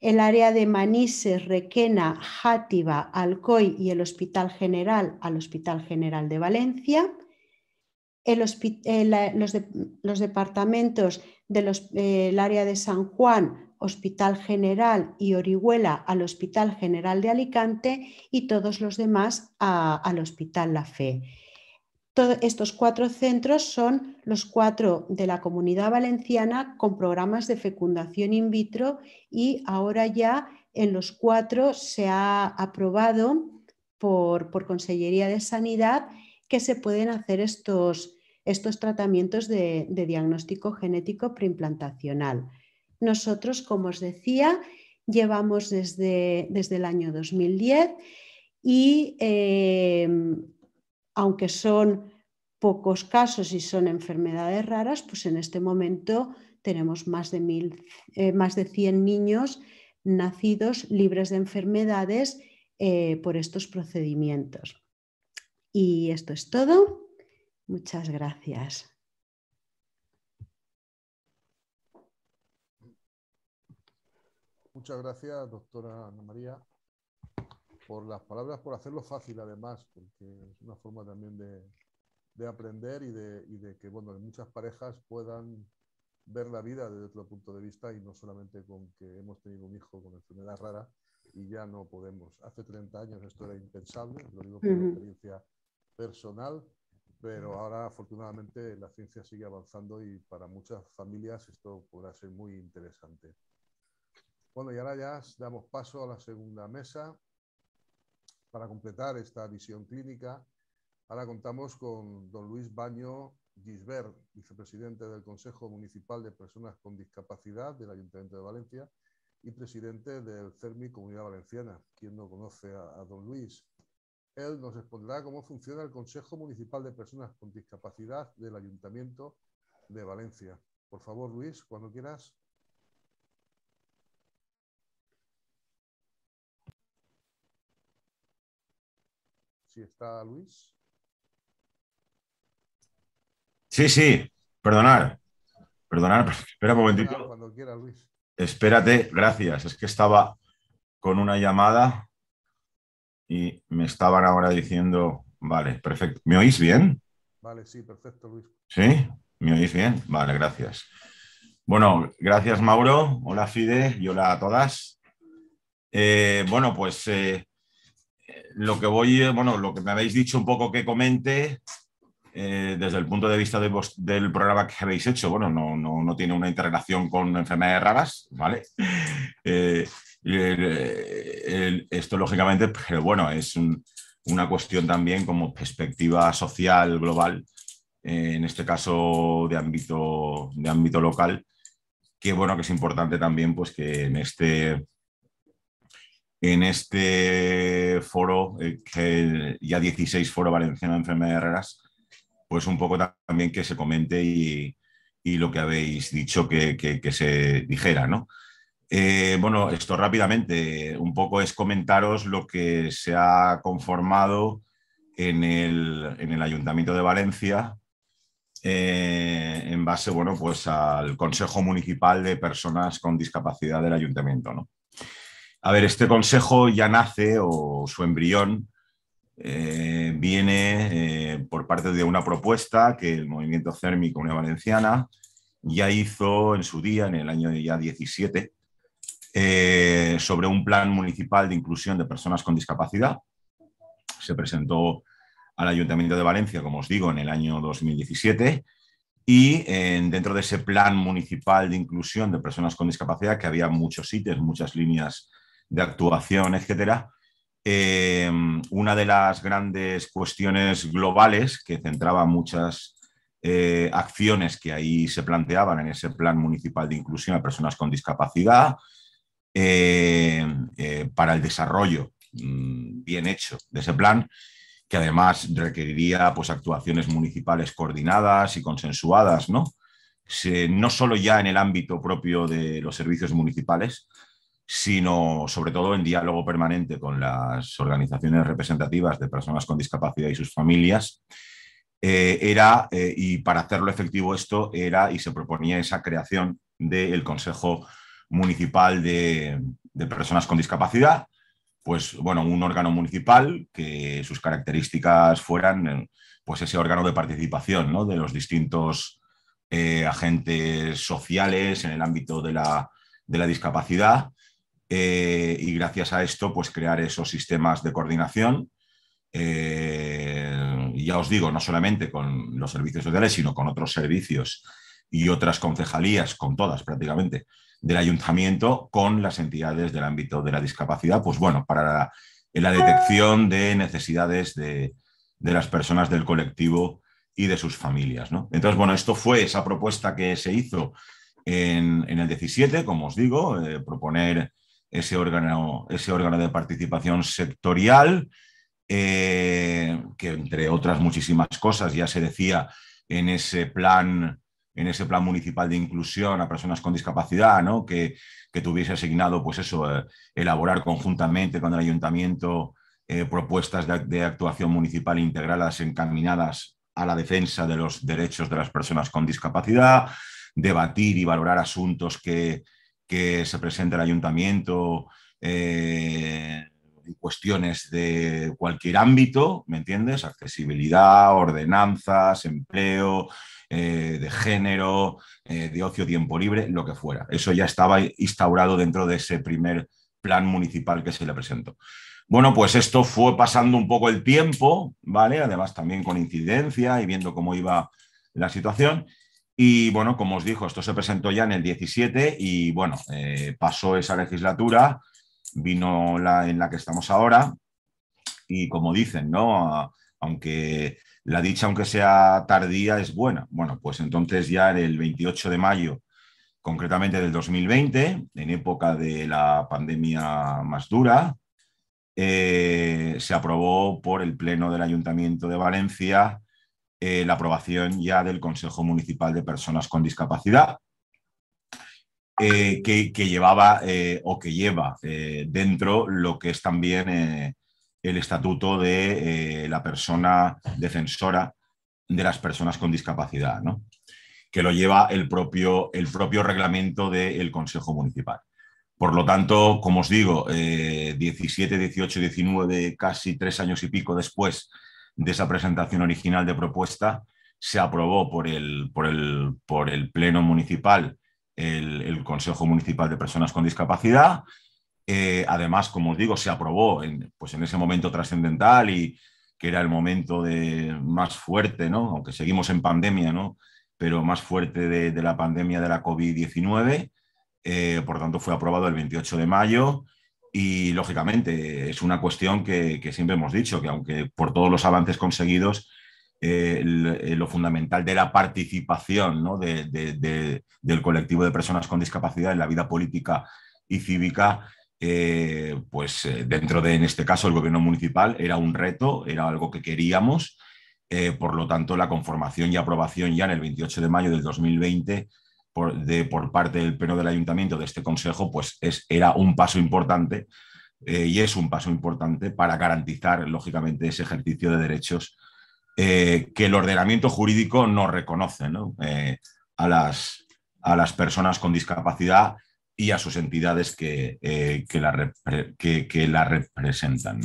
el área de Manises, Requena, Játiva, Alcoy y el Hospital General al Hospital General de Valencia. Eh, los, departamentos del de eh, área de San Juan, Hospital General y Orihuela al Hospital General de Alicante y todos los demás al Hospital La Fe. estos cuatro centros son los cuatro de la comunidad valenciana con programas de fecundación in vitro y ahora ya en los cuatro se ha aprobado por, Consellería de Sanidad que se pueden hacer estos, tratamientos de diagnóstico genético preimplantacional. Nosotros, como os decía, llevamos desde, el año 2010 y em, aunque son pocos casos y son enfermedades raras, pues en este momento tenemos más de, eh, más de 100 niños nacidos libres de enfermedades eh, por estos procedimientos. Y esto es todo. Muchas gracias. Muchas gracias, doctora Ana María, por las palabras, por hacerlo fácil además, porque es una forma también de, aprender y de, que bueno, muchas parejas puedan ver la vida desde otro punto de vista y no solamente con que hemos tenido un hijo con enfermedad rara y ya no podemos. Hace 30 años esto era impensable, lo digo por experiencia personal, pero ahora afortunadamente la ciencia sigue avanzando y para muchas familias esto podrá ser muy interesante. Bueno, y ahora ya damos paso a la segunda mesa para completar esta visión clínica. Ahora contamos con don Luis Baño Gisbert, vicepresidente del Consejo Municipal de Personas con Discapacidad del Ayuntamiento de Valencia y presidente del CERMI Comunidad Valenciana. Quien no conoce a, don Luis? Él nos expondrá cómo funciona el Consejo Municipal de Personas con Discapacidad del Ayuntamiento de Valencia. Por favor, Luis, cuando quieras. Sí, sí, perdonar. Perdonar, espera un momentito. cuando quiera, Luis. Espérate, gracias. Es que estaba con una llamada y me estaban ahora diciendo, vale, perfecto. ¿Me oís bien? Vale, sí, perfecto, Luis. ¿Sí? ¿Me oís bien? Vale, gracias. Bueno, gracias, Mauro. Hola, Fide, y hola a todas. Eh, bueno, pues eh, lo que voy, eh, bueno, lo que me habéis dicho un poco que comente eh, desde el punto de vista del programa que habéis hecho, bueno, no, tiene una interrelación con enfermedades raras, ¿vale? [LAUGHS] Eh, esto lógicamente, pero bueno, es una cuestión también como perspectiva social global, en este caso de ámbito, de ámbito local, que bueno, que es importante también pues que en este en este foro, eh, que ya 16 Foro Valenciano de Enfermedades Raras, pues un poco también que se comente y, lo que habéis dicho que, se dijera, ¿no? Eh, bueno, esto rápidamente, un poco es comentaros lo que se ha conformado en el, Ayuntamiento de Valencia eh, en base, bueno, pues al Consejo Municipal de Personas con Discapacidad del Ayuntamiento, ¿no? A ver, este consejo ya nace o su embrión eh, viene eh, por parte de una propuesta que el Movimiento Cérmico Unión Valenciana ya hizo en su día, en el año ya 17, eh, sobre un plan municipal de inclusión de personas con discapacidad. Se presentó al Ayuntamiento de Valencia, como os digo, en el año 2017 y dentro de ese plan municipal de inclusión de personas con discapacidad, que había muchos sitios, muchas líneas de actuación, etcétera, eh, una de las grandes cuestiones globales que centraba muchas eh, acciones que ahí se planteaban en ese plan municipal de inclusión a personas con discapacidad eh, para el desarrollo mm, bien hecho de ese plan, que además requeriría pues, actuaciones municipales coordinadas y consensuadas, ¿no? no solo ya en el ámbito propio de los servicios municipales, sino sobre todo en diálogo permanente con las organizaciones representativas de personas con discapacidad y sus familias, eh, era, eh, y para hacerlo efectivo esto, era y se proponía esa creación del Consejo Municipal de, Personas con Discapacidad, pues bueno, un órgano municipal que sus características fueran eh, pues ese órgano de participación ¿no? de los distintos agentes sociales en el ámbito de la discapacidad eh, y gracias a esto, pues crear esos sistemas de coordinación. Eh, ya os digo, no solamente con los servicios sociales, sino con otros servicios y otras concejalías, con todas prácticamente, del ayuntamiento, con las entidades del ámbito de la discapacidad, pues bueno, para la, detección de necesidades de, las personas del colectivo y de sus familias. Entonces, bueno, esto fue esa propuesta que se hizo en, el 17, como os digo, eh, proponer ese órgano, ese órgano de participación sectorial, eh, que entre otras muchísimas cosas ya se decía en ese plan en ese plan municipal de inclusión a personas con discapacidad, ¿no? que, tuviese asignado, pues eso, eh, elaborar conjuntamente con el ayuntamiento eh, propuestas de, actuación municipal integradas encaminadas a la defensa de los derechos de las personas con discapacidad, debatir y valorar asuntos que, que se presenta el ayuntamiento en eh, cuestiones de cualquier ámbito, ¿me entiendes? Accesibilidad, ordenanzas, empleo, eh, de género, eh, de ocio, tiempo libre, lo que fuera. Eso ya estaba instaurado dentro de ese primer plan municipal que se le presentó. Bueno, pues esto fue pasando un poco el tiempo, ¿vale? Además también con incidencia y viendo cómo iba la situación. Y bueno, como os dijo, esto se presentó ya en el 17 y bueno, eh, pasó esa legislatura, vino la en la que estamos ahora y como dicen, ¿no? aunque la dicha, aunque sea tardía, es buena. Bueno, pues entonces ya en el 28 de mayo, concretamente del 2020, en época de la pandemia más dura, eh, se aprobó por el Pleno del Ayuntamiento de Valencia eh, la aprobación ya del Consejo Municipal de Personas con Discapacidad, eh, que, llevaba eh, o que lleva dentro lo que es también el estatuto de la persona defensora de las personas con discapacidad, que lo lleva el propio, el propio reglamento del Consejo Municipal. Por lo tanto, como os digo, 17, 18, 19, casi tres años y pico después de esa presentación original de propuesta, se aprobó por el, por el, por el Pleno Municipal el, Consejo Municipal de Personas con Discapacidad. Eh, además, como os digo, se aprobó en, pues en ese momento trascendental y que era el momento de, más fuerte, ¿no? aunque seguimos en pandemia, ¿no? pero más fuerte de, la pandemia de la COVID-19. Eh, por tanto, fue aprobado el 28 de mayo y lógicamente es una cuestión que, siempre hemos dicho, que aunque por todos los avances conseguidos, eh, eh, lo fundamental de la participación del colectivo de personas con discapacidad en la vida política y cívica, eh, pues dentro de, en este caso, el gobierno municipal, era un reto, era algo que queríamos. por lo tanto, la conformación y aprobación ya en el 28 de mayo del 2020 por, parte del Pleno del Ayuntamiento, de este Consejo, pues es, era un paso importante eh, y es un paso importante para garantizar, lógicamente, ese ejercicio de derechos eh, que el ordenamiento jurídico no reconoce eh, a, las, a las personas con discapacidad y a sus entidades que, que, la, representan.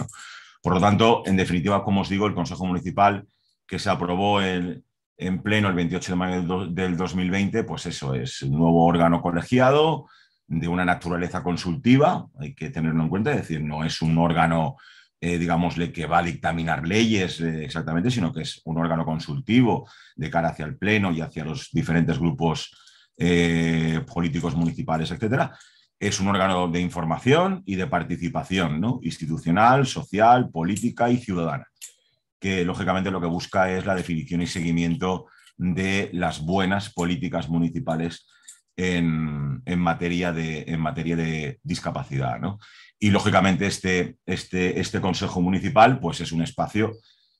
Por lo tanto, en definitiva, como os digo, el Consejo Municipal que se aprobó el, en pleno el 28 de mayo del 2020, pues eso es un nuevo órgano colegiado de una naturaleza consultiva, hay que tenerlo en cuenta, es decir, no es un órgano, eh, digámosle, que va a dictaminar leyes eh, exactamente, sino que es un órgano consultivo de cara hacia el pleno y hacia los diferentes grupos eh, políticos municipales, etcétera. Es un órgano de información y de participación institucional, social, política y ciudadana que lógicamente lo que busca es la definición y seguimiento de las buenas políticas municipales en, materia, de, en materia, de, discapacidad. Y lógicamente este, este, este, Consejo Municipal pues es un espacio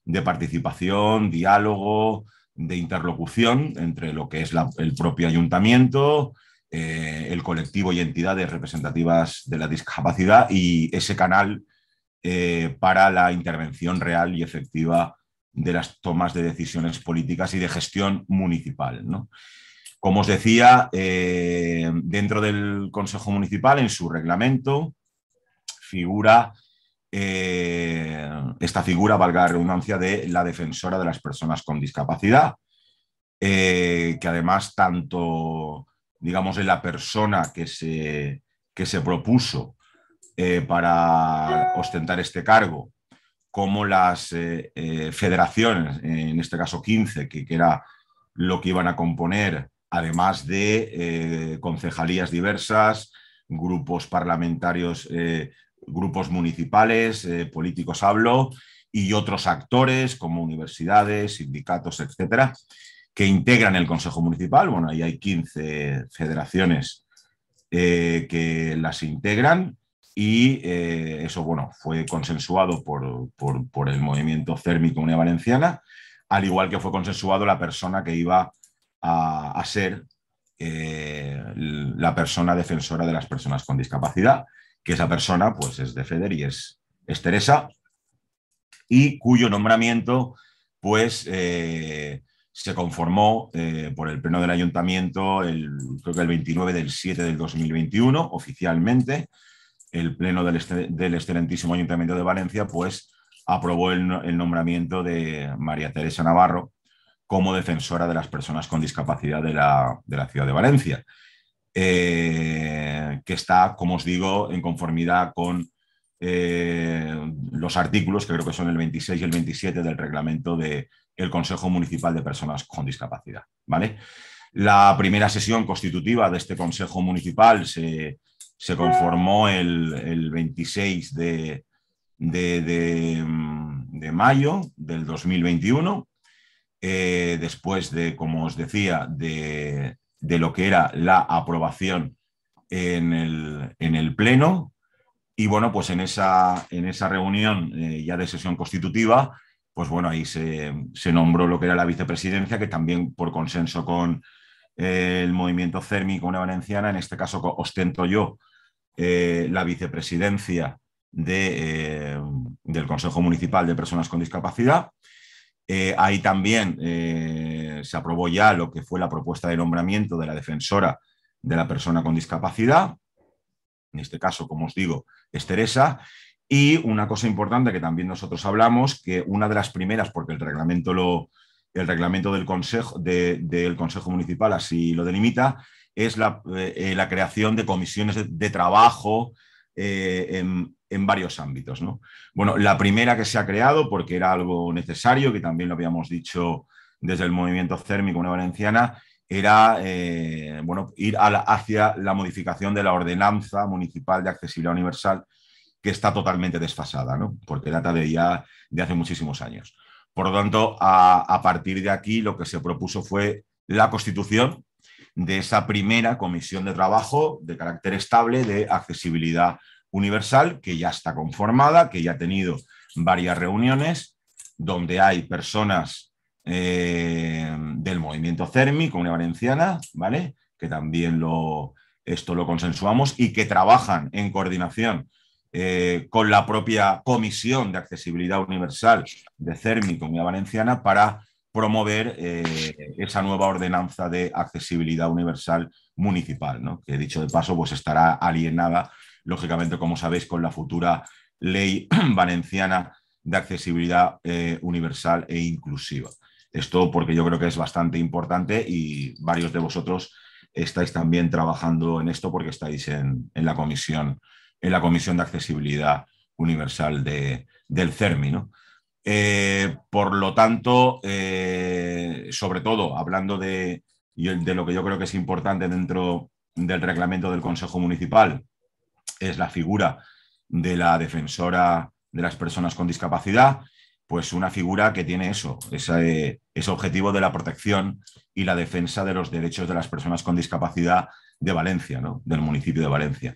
de participación, diálogo, de interlocución entre lo que es el propio ayuntamiento, eh, el colectivo y entidades representativas de la discapacidad y ese canal eh, para la intervención real y efectiva de las tomas de decisiones políticas y de gestión municipal. Como os decía, eh, dentro del Consejo Municipal, en su reglamento, figura eh, esta figura, valga la redundancia, de la defensora de las personas con discapacidad, que además tanto, digamos, en la persona que se, que se propuso eh, para ostentar este cargo, como las eh, eh, federaciones, en este caso 15, que, era lo que iban a componer, además de concejalías diversas, grupos parlamentarios, grupos municipales, políticos hablo, y otros actores como universidades, sindicatos, etcétera, que integran el Consejo Municipal. Bueno, ahí hay 15 federaciones que las integran y eh, eso, bueno, fue consensuado por, el movimiento CERMI Comunidad Valenciana, al igual que fue consensuado la persona que iba a, ser eh, la persona defensora de las personas con discapacidad, que esa persona pues es de FEDER y es, es Teresa, y cuyo nombramiento pues eh, se conformó por el Pleno del Ayuntamiento el, el 29 del 7 del 2021 oficialmente, el Pleno del, excelentísimo Ayuntamiento de Valencia, pues aprobó el, nombramiento de María Teresa Navarro como defensora de las personas con discapacidad de la, ciudad de Valencia, eh, que está, como os digo, en conformidad con eh, los artículos, que creo que son el 26 y el 27 del reglamento del Consejo Municipal de Personas con Discapacidad. ¿vale? La primera sesión constitutiva de este Consejo Municipal se, se conformó el, 26 de, mm, de, mayo del 2021, eh, después de, como os decía, de, lo que era la aprobación en el, Pleno. Y bueno, pues en esa, en esa reunión eh, ya de sesión constitutiva, pues bueno, ahí se, se nombró lo que era la vicepresidencia, que también por consenso con, el movimiento CERMI una valenciana, en este caso ostento yo eh, la vicepresidencia de, eh, del Consejo Municipal de Personas con Discapacidad. Eh, ahí también se aprobó ya lo que fue la propuesta de nombramiento de la defensora de la persona con discapacidad. En este caso, como os digo, es Teresa. Y una cosa importante que también nosotros hablamos, que una de las primeras, porque el reglamento lo, el reglamento del Consejo, del consejo Municipal así lo delimita, es la, eh, creación de comisiones de, trabajo eh, en, varios ámbitos. Bueno, la primera que se ha creado, porque era algo necesario, que también lo habíamos dicho desde el movimiento Cérmico Una Valenciana, era eh, bueno, ir hacia la modificación de la ordenanza municipal de accesibilidad universal, que está totalmente desfasada, porque data de ya de hace muchísimos años. Por lo tanto, a, partir de aquí lo que se propuso fue la constitución de esa primera comisión de trabajo de carácter estable de accesibilidad universal, que ya está conformada, que ya ha tenido varias reuniones, donde hay personas eh, del movimiento CERMI, Comunidad Valenciana, ¿vale? Que también lo, esto lo consensuamos y que trabajan en coordinación eh, con la propia Comisión de Accesibilidad Universal de CERMI, Comunidad Valenciana, para promover eh, esa nueva ordenanza de accesibilidad universal municipal, ¿no? que dicho de paso, pues estará alienada, lógicamente, como sabéis, con la futura ley [CLEARS THROAT] valenciana de accesibilidad eh, universal e inclusiva. Esto porque yo creo que es bastante importante y varios de vosotros estáis también trabajando en esto porque estáis en, en la comisión en la Comisión de Accesibilidad Universal del CERMI. Eh, por lo tanto, eh, sobre todo hablando de, de, lo que yo creo que es importante dentro del reglamento del Consejo Municipal, es la figura de la defensora de las personas con discapacidad, pues una figura que tiene eso, eh, ese, objetivo de la protección y la defensa de los derechos de las personas con discapacidad de Valencia, del municipio de Valencia.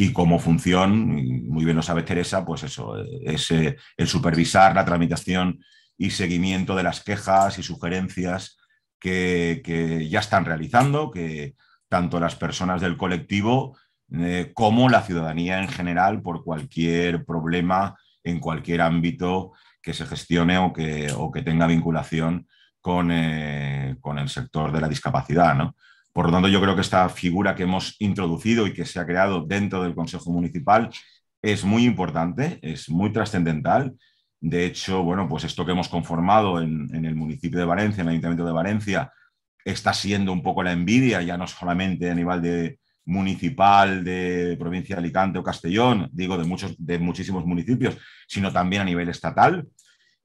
Y como función, muy bien lo sabe Teresa, pues eso, es eh, el supervisar la tramitación y seguimiento de las quejas y sugerencias que, ya están realizando, que tanto las personas del colectivo eh, como la ciudadanía en general por cualquier problema en cualquier ámbito que se gestione o que, tenga vinculación con, eh, con, el sector de la discapacidad. ¿no? Por lo tanto, yo creo que esta figura que hemos introducido y que se ha creado dentro del Consejo Municipal es muy importante, es muy trascendental. De hecho, bueno, pues esto que hemos conformado en, el municipio de Valencia, en el Ayuntamiento de Valencia, está siendo un poco la envidia, ya no solamente a nivel de municipal, de provincia de Alicante o Castellón, digo, de, muchos, de muchísimos municipios, sino también a nivel estatal.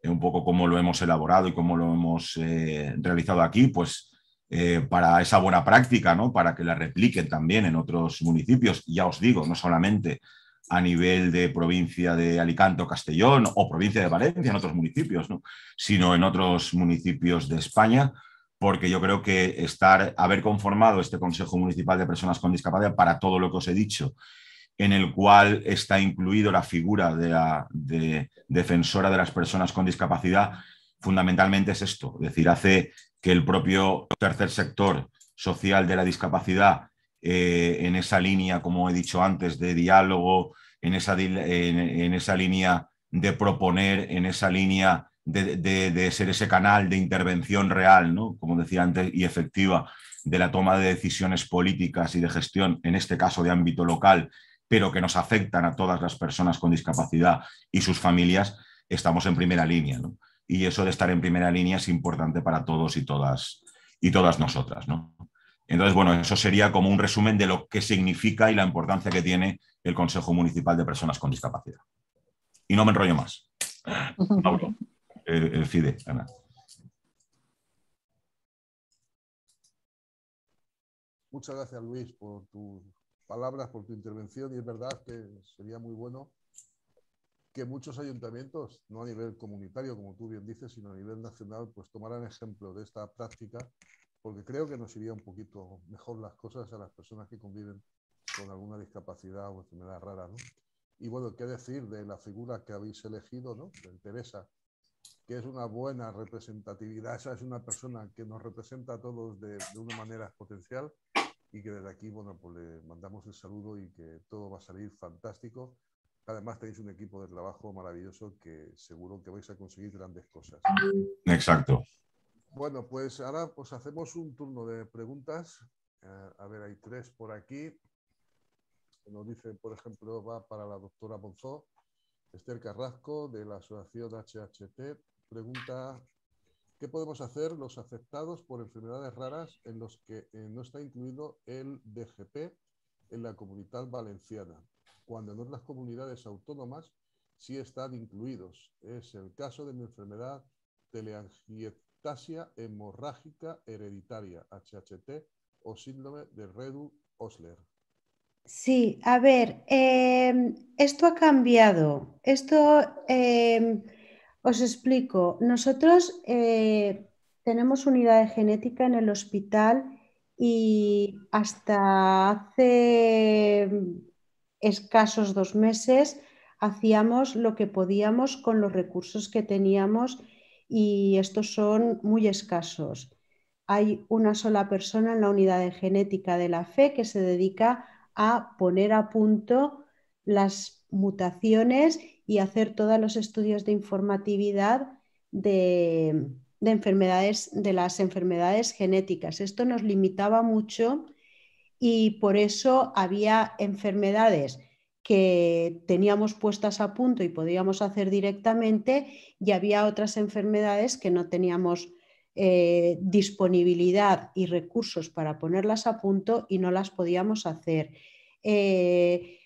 Eh, un poco cómo lo hemos elaborado y cómo lo hemos eh, realizado aquí, pues eh, para esa buena práctica, ¿no? para que la repliquen también en otros municipios. Ya os digo, no solamente a nivel de provincia de Alicante o Castellón o provincia de Valencia, en otros municipios, sino en otros municipios de España, porque yo creo que estar, haber conformado este Consejo Municipal de Personas con Discapacidad para todo lo que os he dicho, en el cual está incluido la figura de la de defensora de las personas con discapacidad, fundamentalmente es esto, es decir, hace que el propio tercer sector social de la discapacidad, eh, en esa línea, como he dicho antes, de diálogo, en esa, línea de proponer, en esa línea de, ser ese canal de intervención real, como decía antes, y efectiva de la toma de decisiones políticas y de gestión, en este caso de ámbito local, pero que nos afectan a todas las personas con discapacidad y sus familias, estamos en primera línea. ¿no? y eso de estar en primera línea es importante para todos y todas y todas nosotras, Entonces, bueno, eso sería como un resumen de lo que significa y la importancia que tiene el Consejo Municipal de Personas con Discapacidad. Y no me enrollo más. [LAUGHS] Mauro, el, eh, eh, FIDE, Ana. Muchas gracias, Luis, por tus palabras, por tu intervención. Y es verdad que sería muy bueno que muchos ayuntamientos, no a nivel comunitario, como tú bien dices, sino a nivel nacional, pues tomaran ejemplo de esta práctica, porque creo que nos iría un poquito mejor las cosas a las personas que conviven con alguna discapacidad o enfermedad rara, ¿no? Y bueno, qué decir de la figura que habéis elegido, ¿no? De Teresa, que es una buena representatividad, esa es una persona que nos representa a todos de, de una manera potencial y que desde aquí, bueno, pues le mandamos el saludo y que todo va a salir fantástico además tenéis un equipo de trabajo maravilloso que seguro que vais a conseguir grandes cosas. Exacto. Bueno, pues ahora pues hacemos un turno de preguntas. Eh, a ver, hay tres por aquí. Nos dice, por ejemplo, va para la doctora Monzó, Esther Carrasco, de la Asociación HHT, pregunta, ¿qué podemos hacer los afectados por enfermedades raras en los que eh, no está incluido el DGP en la comunidad valenciana? cuando en otras comunidades autónomas sí están incluidos. Es el caso de mi enfermedad teleangiectasia hemorrágica hereditaria, HHT, o síndrome de Redu-Osler. Sí, a ver, em, esto ha cambiado. Esto em, os explico. Nosotros eh, tenemos unidad de genética en el hospital y hasta hace escasos dos meses hacíamos lo que podíamos con los recursos que teníamos y estos son muy escasos. Hay una sola persona en la unidad de genética de la fe que se dedica a poner a punto las mutaciones y hacer todos los estudios de informatividad de, enfermedades, de las enfermedades genéticas. Esto nos limitaba mucho y por eso había enfermedades que teníamos puestas a punto y podíamos hacer directamente y había otras enfermedades que no teníamos eh, disponibilidad y recursos para ponerlas a punto y no las podíamos hacer. Eh,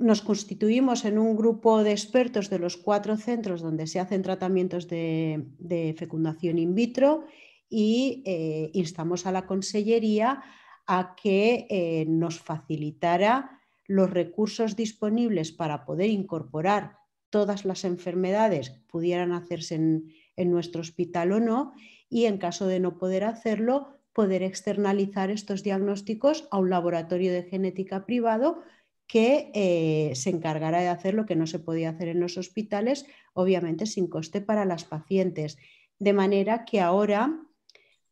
nos constituimos en un grupo de expertos de los cuatro centros donde se hacen tratamientos de, fecundación in vitro y eh, instamos a la Consellería a que eh, nos facilitara los recursos disponibles para poder incorporar todas las enfermedades pudieran hacerse en, nuestro hospital o no, y en caso de no poder hacerlo, poder externalizar estos diagnósticos a un laboratorio de genética privado que eh, se encargará de hacer lo que no se podía hacer en los hospitales, obviamente sin coste para las pacientes. De manera que ahora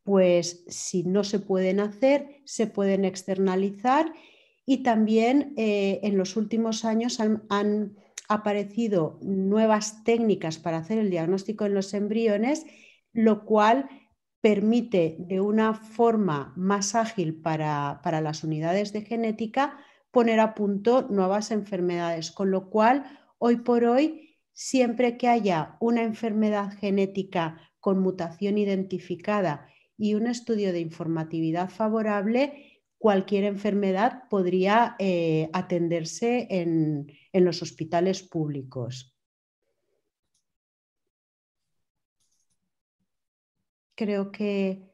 pues si no se pueden hacer, se pueden externalizar y también eh, en los últimos años han, aparecido nuevas técnicas para hacer el diagnóstico en los embriones, lo cual permite de una forma más ágil para las unidades de genética poner a punto nuevas enfermedades, con lo cual hoy por hoy, siempre que haya una enfermedad genética con mutación identificada y un estudio de informatividad favorable, cualquier enfermedad podría eh, atenderse en, los hospitales públicos. creo que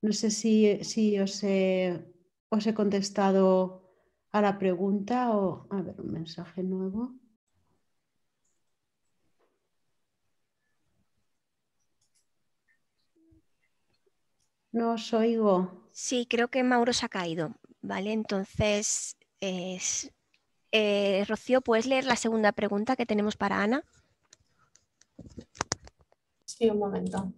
no sé si, os, he, contestado a la pregunta o a ver un mensaje nuevo. No os oigo. Sí, creo que Mauro se ha caído, ¿vale? Entonces, eh, Rocío, ¿puedes leer la segunda pregunta que tenemos para Ana? Sí, un momento.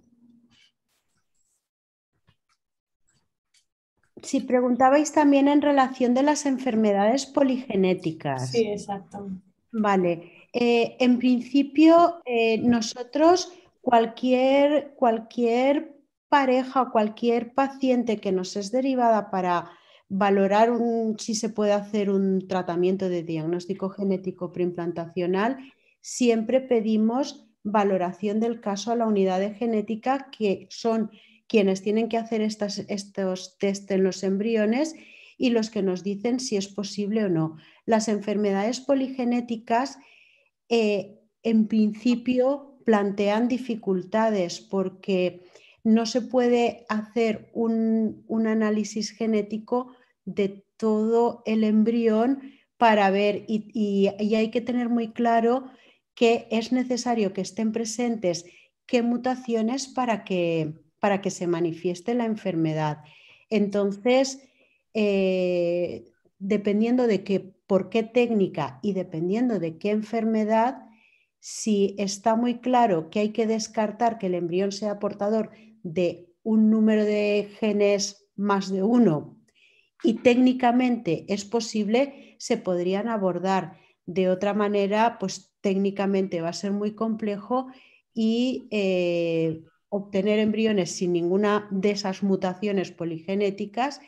Si preguntabais también en relación de las enfermedades poligenéticas. Sí, exacto. Vale. Eh, en principio, eh, nosotros cualquier, cualquier pareja o cualquier paciente que nos es derivada para valorar si se puede hacer un tratamiento de diagnóstico genético preimplantacional, siempre pedimos valoración del caso a la unidad de genética, que son quienes tienen que hacer estas, estos test en los embriones y los que nos dicen si es posible o no. Las enfermedades poligenéticas, eh, en principio, plantean dificultades porque no se puede hacer un, análisis genético de todo el embrión para ver y, hay que tener muy claro que es necesario que estén presentes qué mutaciones para que, para que se manifieste la enfermedad. Entonces, eh, dependiendo de qué, por qué técnica y dependiendo de qué enfermedad, si está muy claro que hay que descartar que el embrión sea portador de un número de genes más de uno y técnicamente es posible, se podrían abordar. De otra manera, pues técnicamente va a ser muy complejo y eh, obtener embriones sin ninguna de esas mutaciones poligenéticas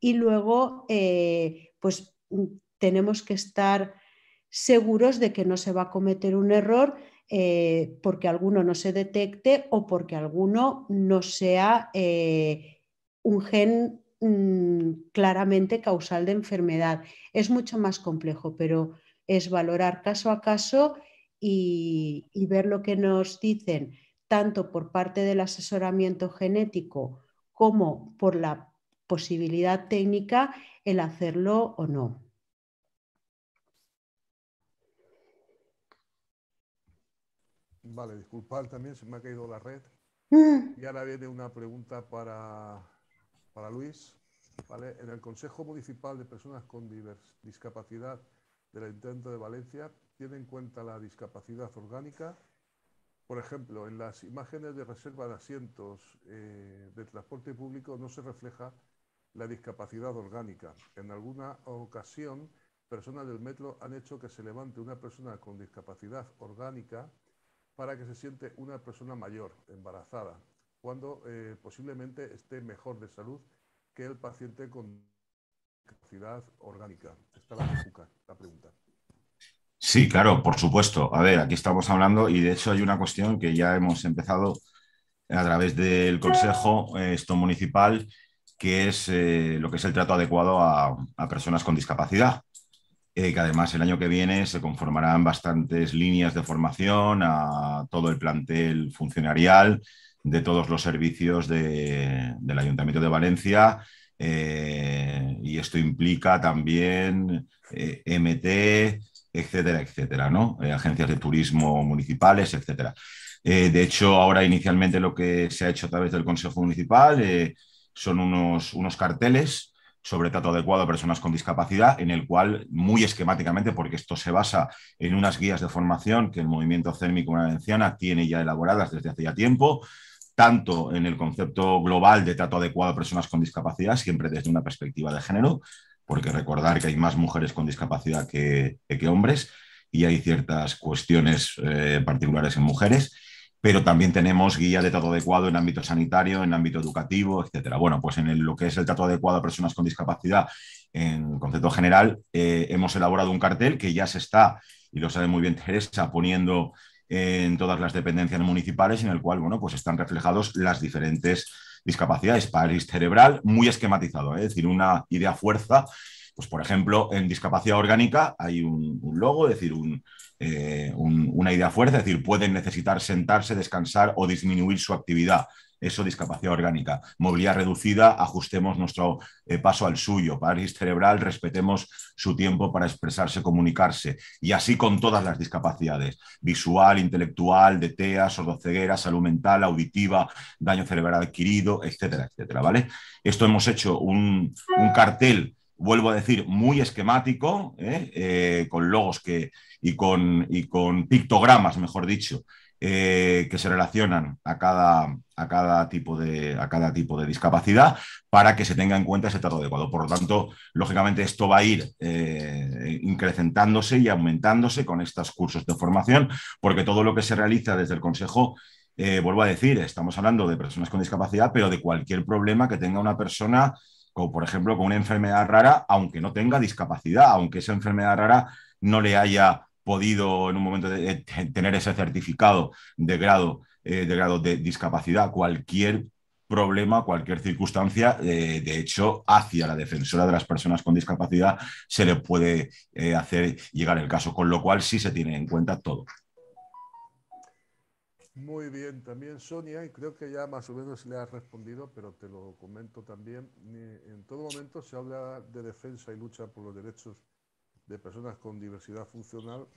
y luego eh, pues tenemos que estar seguros de que no se va a cometer un error, eh, porque alguno no se detecte o porque alguno no sea eh, un gen mm, claramente causal de enfermedad. Es mucho más complejo, pero es valorar caso a caso y ver lo que nos dicen tanto por parte del asesoramiento genético como por la posibilidad técnica el hacerlo o no. Vale, disculpad también, se me ha caído la red. Mm. Y ahora viene una pregunta para, Luis. ¿vale? En el Consejo Municipal de Personas con Discapacidad Discapacidad del intento de Valencia, ¿tiene en cuenta la discapacidad orgánica? Por ejemplo, en las imágenes de reserva de asientos eh, de transporte público no se refleja la discapacidad orgánica. En alguna ocasión, personas del metro han hecho que se levante una persona con discapacidad orgánica para que se siente una persona mayor, embarazada, cuando eh, posiblemente esté mejor de salud que el paciente con discapacidad orgánica. Está la, la pregunta. Sí, claro, por supuesto. A ver, aquí estamos hablando y de hecho hay una cuestión que ya hemos empezado a través del Consejo eh, esto Municipal, que es eh, lo que es el trato adecuado a personas con discapacidad. Eh, que además el año que viene se conformarán bastantes líneas de formación a todo el plantel funcionarial de todos los servicios del Ayuntamiento de Valencia. Eh, y esto implica también eh, MT, etcétera, etcétera, ¿no? agencias de turismo municipales, etcétera. de hecho, ahora inicialmente lo que se ha hecho a través del Consejo Municipal son unos, unos carteles sobre trato adecuado a personas con discapacidad, en el cual, muy esquemáticamente, porque esto se basa en unas guías de formación que el Movimiento Cérmico Valenciana tiene ya elaboradas desde hace ya tiempo, tanto en el concepto global de trato adecuado a personas con discapacidad, siempre desde una perspectiva de género, porque recordar que hay más mujeres con discapacidad que, hombres y hay ciertas cuestiones eh, particulares en mujeres pero también tenemos guía de trato adecuado en ámbito sanitario, en ámbito educativo, etcétera. Bueno, pues en lo que es el trato adecuado a personas con discapacidad, en concepto general, eh, hemos elaborado un cartel que ya se está, y lo sabe muy bien [LAUGHS] Teresa, poniendo en todas las dependencias municipales, en el cual, bueno, pues están reflejados las diferentes discapacidades, parís cerebral, muy esquematizado, ¿eh? es decir, una idea fuerza pues, por ejemplo, en discapacidad orgánica hay un, logo, es decir, eh, una idea fuerte, es decir, pueden necesitar sentarse, descansar o disminuir su actividad. Eso, discapacidad orgánica. Movilidad reducida, ajustemos nuestro eh, paso al suyo. Parálisis cerebral, respetemos su tiempo para expresarse, comunicarse. Y así con todas las discapacidades. Visual, intelectual, de TEA, sordoceguera, salud mental, auditiva, daño cerebral adquirido, etcétera, etcétera. ¿Vale? Esto hemos hecho un cartel vuelvo a decir, muy esquemático, ¿eh? Eh, con logos que, y, con, pictogramas, mejor dicho, eh, que se relacionan a cada, a, cada tipo de, a cada tipo de discapacidad para que se tenga en cuenta ese trato adecuado. Por lo tanto, lógicamente esto va a ir incrementándose y aumentándose con estos cursos de formación, porque todo lo que se realiza desde el Consejo vuelvo a decir, estamos hablando de personas con discapacidad, pero de cualquier problema que tenga una persona como por ejemplo con una enfermedad rara, aunque no tenga discapacidad, aunque esa enfermedad rara no le haya podido en un momento eh, tener ese certificado de grado, eh, de grado de discapacidad. Cualquier problema, cualquier circunstancia, eh, de hecho, hacia la defensora de las personas con discapacidad se le puede hacer llegar el caso, con lo cual sí se tiene en cuenta todo. Muy bien, también Sonia, y creo que ya más o menos le has respondido, pero te lo comento también. En todo momento se habla de defensa y lucha por los derechos de personas con diversidad funcional,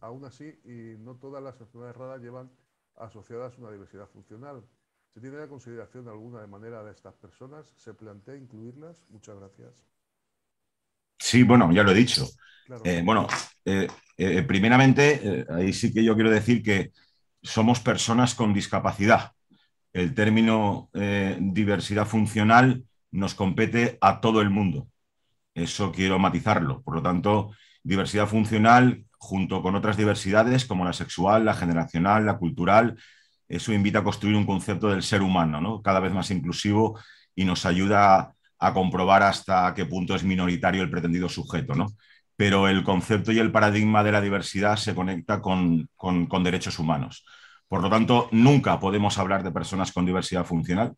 aún así, y no todas las enfermedades raras llevan asociadas una diversidad funcional. ¿Se tiene la consideración alguna de manera de estas personas? ¿Se plantea incluirlas? Muchas gracias. Sí, bueno, ya lo he dicho. Eh, bueno, eh, eh, primeramente, ahí sí que yo quiero decir que somos personas con discapacidad. El término eh, diversidad funcional nos compete a todo el mundo. Eso quiero matizarlo. Por lo tanto, diversidad funcional junto con otras diversidades como la sexual, la generacional, la cultural, eso invita a construir un concepto del ser humano, ¿no? cada vez más inclusivo y nos ayuda a, comprobar hasta qué punto es minoritario el pretendido sujeto. ¿no? pero el concepto y el paradigma de la diversidad se conecta con, derechos humanos. Por lo tanto, nunca podemos hablar de personas con diversidad funcional,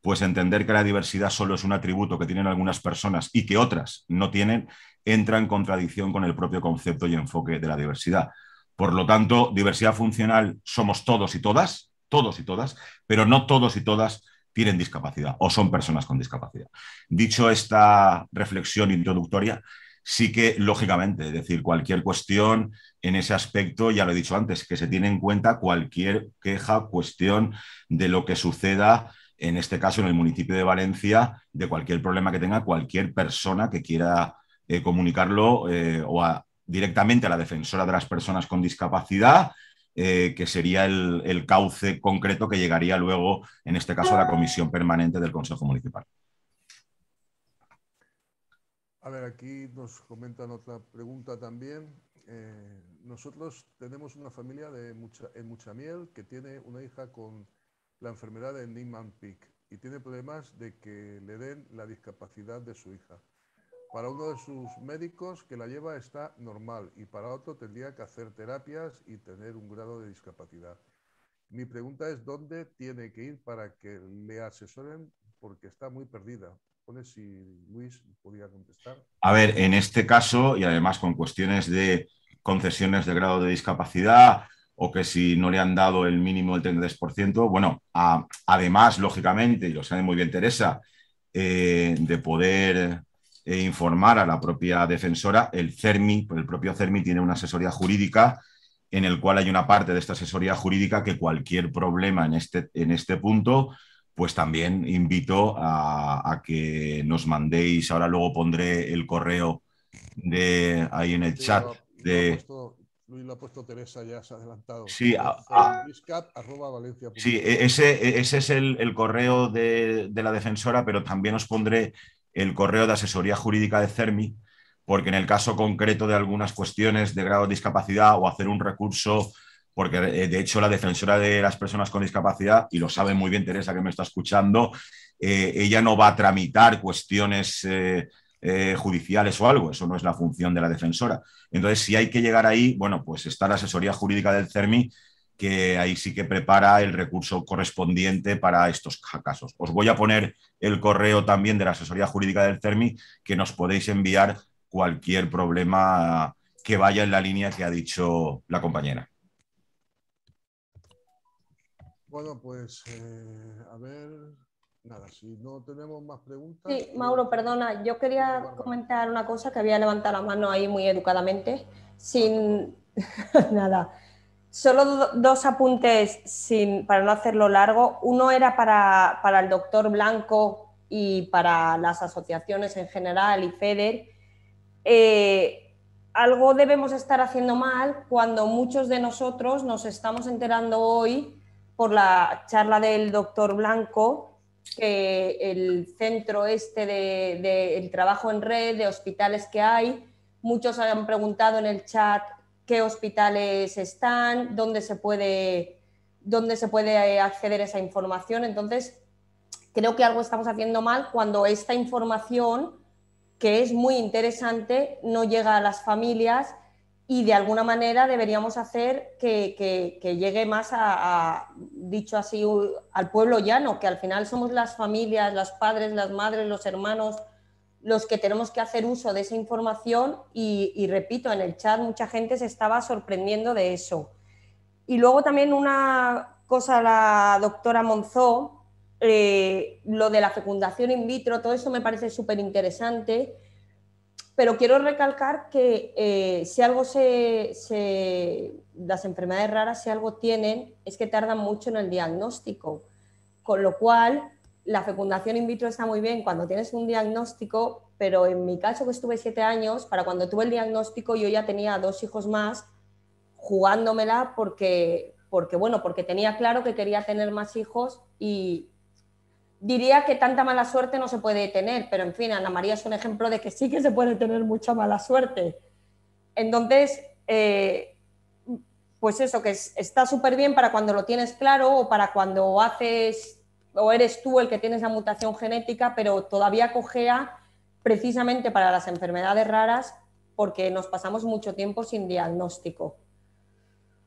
pues entender que la diversidad solo es un atributo que tienen algunas personas y que otras no tienen, entra en contradicción con el propio concepto y enfoque de la diversidad. Por lo tanto, diversidad funcional somos todos y todas, todos y todas, pero no todos y todas tienen discapacidad o son personas con discapacidad. Dicho esta reflexión introductoria, sí que, lógicamente, es decir, cualquier cuestión en ese aspecto, ya lo he dicho antes, que se tiene en cuenta cualquier queja, cuestión de lo que suceda, en este caso en el municipio de Valencia, de cualquier problema que tenga cualquier persona que quiera eh, comunicarlo eh, o directamente a la defensora de las personas con discapacidad. Eh, que sería el cauce concreto que llegaría luego, en este caso, a la comisión permanente del Consejo Municipal. A ver, aquí nos comentan otra pregunta también. Eh, nosotros tenemos una familia de mucha, en mucha miel que tiene una hija con la enfermedad de Niemann Pick y tiene problemas de que le den la discapacidad de su hija. Para uno de sus médicos que la lleva está normal y para otro tendría que hacer terapias y tener un grado de discapacidad. Mi pregunta es dónde tiene que ir para que le asesoren porque está muy perdida. A ver, en este caso, y además con cuestiones de concesiones de grado de discapacidad o que si no le han dado el mínimo del 33%, bueno, además, lógicamente, y lo sabe muy bien Teresa, eh, de poder eh, informar a la propia defensora, el CERMI, pues el propio CERMI tiene una asesoría jurídica en el cual hay una parte de esta asesoría jurídica que cualquier problema en este, en este punto pues también invito a, que nos mandéis, ahora luego pondré el correo de ahí en el chat. de... Luis lo ha puesto Teresa, ya se ha adelantado. Sí, sí e-, e-, ese, es el, correo de, de, la defensora, pero también os pondré el correo de asesoría jurídica de CERMI, porque en el caso concreto de algunas cuestiones de grado de discapacidad o hacer un recurso porque eh, de hecho la defensora de las personas con discapacidad, y lo sabe muy bien Teresa que me está escuchando, eh, ella no va a tramitar cuestiones eh, judiciales o algo, eso no es la función de la defensora. Entonces, si hay que llegar ahí, bueno, pues está la asesoría jurídica del CERMI, que ahí sí que prepara el recurso correspondiente para estos casos. Os voy a poner el correo también de la asesoría jurídica del CERMI, que nos podéis enviar cualquier problema que vaya en la línea que ha dicho la compañera. Bueno, pues eh, a ver, nada, si no tenemos más preguntas. Sí, eh, Mauro, perdona, yo quería comentar una cosa que había levantado la mano ahí muy educadamente, sin [LAUGHS] nada. Solo dos apuntes sin, para no hacerlo largo. Uno era para, para el doctor Blanco y para las asociaciones en general y FEDER. Eh, algo debemos estar haciendo mal cuando muchos de nosotros nos estamos enterando hoy por la charla del doctor Blanco, que el centro este del de, trabajo en red, de hospitales que hay, muchos han preguntado en el chat qué hospitales están, se puede, dónde se puede acceder a esa información. Entonces, creo que algo estamos haciendo mal cuando esta información, que es muy interesante, no llega a las familias y de alguna manera deberíamos hacer que, llegue más a, dicho así, al pueblo llano, que al final somos las familias, los padres, las madres, los hermanos, los que tenemos que hacer uso de esa información y, repito, en el chat mucha gente se estaba sorprendiendo de eso. Y luego también una cosa, la doctora Monzó, eh, lo de la fecundación in vitro, todo eso me parece súper interesante pero quiero recalcar que eh, si algo se, las enfermedades raras, si algo tienen, es que tardan mucho en el diagnóstico. Con lo cual, la fecundación in vitro está muy bien cuando tienes un diagnóstico, pero en mi caso que estuve siete años, para cuando tuve el diagnóstico yo ya tenía dos hijos más jugándomela porque, porque, bueno, porque tenía claro que quería tener más hijos y, diría que tanta mala suerte no se puede tener, pero en fin, Ana María es un ejemplo de que sí que se puede tener mucha mala suerte. Entonces, eh, pues eso, que está súper bien para cuando lo tienes claro o para cuando haces o eres tú el que tienes la mutación genética, pero todavía cojea precisamente para las enfermedades raras porque nos pasamos mucho tiempo sin diagnóstico.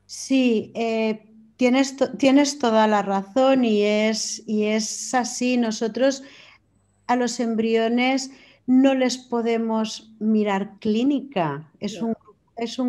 Sí, eh, Tienes, toda la razón y es, así. Nosotros a los embriones no les podemos mirar clínica, es un,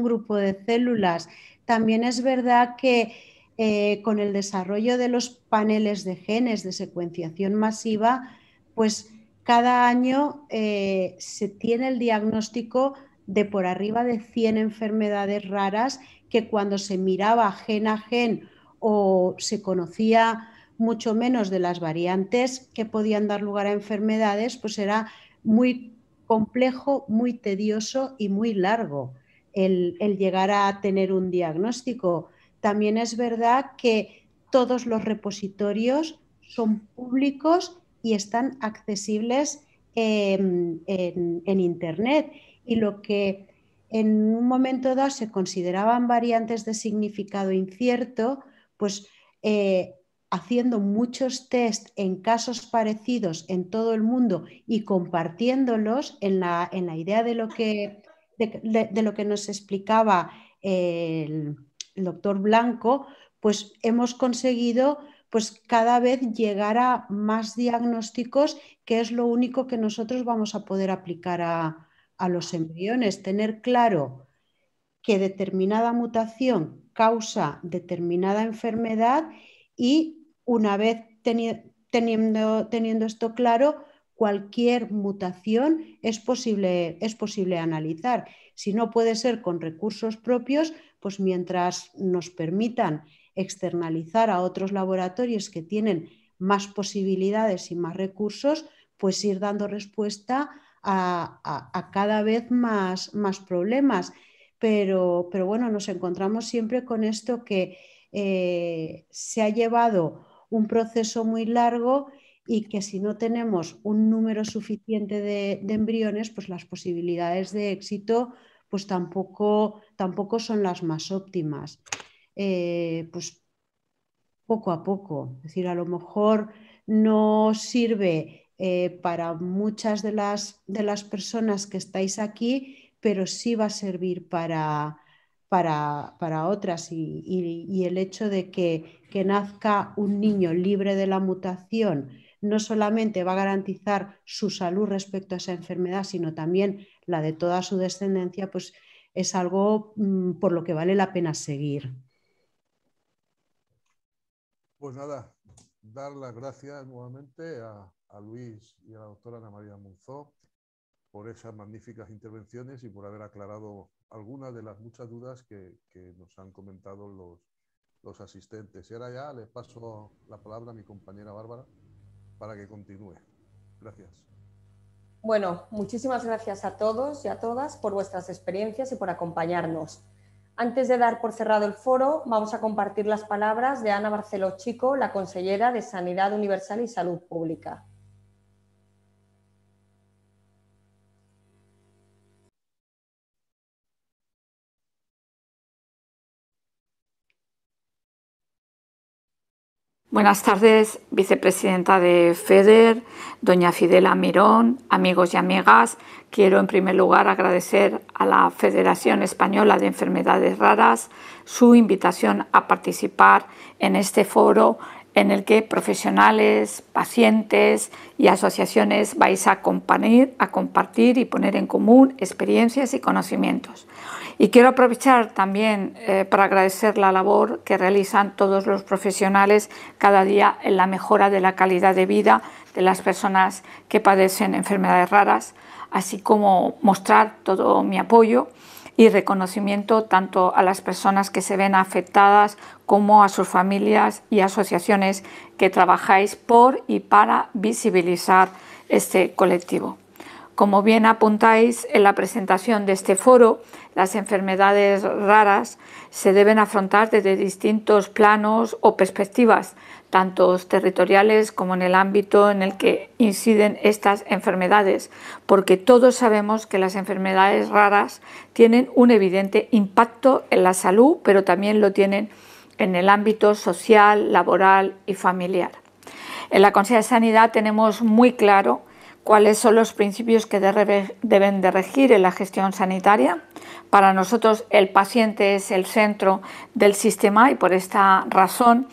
grupo de células. También es verdad que eh, con el desarrollo de los paneles de genes de secuenciación masiva, pues cada año eh, se tiene el diagnóstico de por arriba de 100 enfermedades raras que cuando se miraba gen a gen o se conocía mucho menos de las variantes que podían dar lugar a enfermedades, pues era muy complejo, muy tedioso y muy largo el, llegar a tener un diagnóstico. También es verdad que todos los repositorios son públicos y están accesibles em, en, Internet. Y lo que en un momento dado se consideraban variantes de significado incierto, pues eh, haciendo muchos test en casos parecidos en todo el mundo y compartiéndolos en la, idea de lo, que, de, lo que nos explicaba el, doctor Blanco, pues hemos conseguido pues cada vez llegar a más diagnósticos, que es lo único que nosotros vamos a poder aplicar a los embriones, tener claro que determinada mutación causa determinada enfermedad y una vez teniendo, esto claro, cualquier mutación es posible, analizar. Si no puede ser con recursos propios, pues mientras nos permitan externalizar a otros laboratorios que tienen más posibilidades y más recursos, pues ir dando respuesta a, cada vez más problemas pero, bueno, nos encontramos siempre con esto que eh, se ha llevado un proceso muy largo y que si no tenemos un número suficiente de, embriones, pues las posibilidades de éxito pues tampoco, son las más óptimas. Eh, pues poco a poco, es decir, a lo mejor no sirve eh, para muchas de las personas que estáis aquí, pero sí va a servir para, otras. Y, el hecho de que, nazca un niño libre de la mutación no solamente va a garantizar su salud respecto a esa enfermedad, sino también la de toda su descendencia, pues es algo mm, por lo que vale la pena seguir. Pues nada, dar las gracias nuevamente a, a Luis y a la doctora Ana María Monzó por esas magníficas intervenciones y por haber aclarado algunas de las muchas dudas que, nos han comentado los, asistentes. Y ahora ya les paso la palabra a mi compañera Bárbara para que continúe. Gracias. Bueno, muchísimas gracias a todos y a todas por vuestras experiencias y por acompañarnos. Antes de dar por cerrado el foro, vamos a compartir las palabras de Ana Barceló Chico, la consellera de Sanidad Universal y Salud Pública. Buenas tardes, vicepresidenta de FEDER, doña Fidela Mirón, amigos y amigas. Quiero en primer lugar agradecer a la Federación Española de Enfermedades Raras su invitación a participar en este foro en el que profesionales, pacientes y asociaciones vais a compartir, a compartir y poner en común experiencias y conocimientos. Y quiero aprovechar también eh, para agradecer la labor que realizan todos los profesionales cada día en la mejora de la calidad de vida de las personas que padecen enfermedades raras, así como mostrar todo mi apoyo y reconocimiento tanto a las personas que se ven afectadas como a sus familias y asociaciones que trabajáis por y para visibilizar este colectivo. Como bien apuntáis en la presentación de este foro, las enfermedades raras se deben afrontar desde distintos planos o perspectivas tanto territoriales como en el ámbito en el que inciden estas enfermedades, porque todos sabemos que las enfermedades raras tienen un evidente impacto en la salud, pero también lo tienen en el ámbito social, laboral y familiar. En la Consejería de Sanidad tenemos muy claro cuáles son los principios que deben de regir en la gestión sanitaria. Para nosotros el paciente es el centro del sistema y por esta razón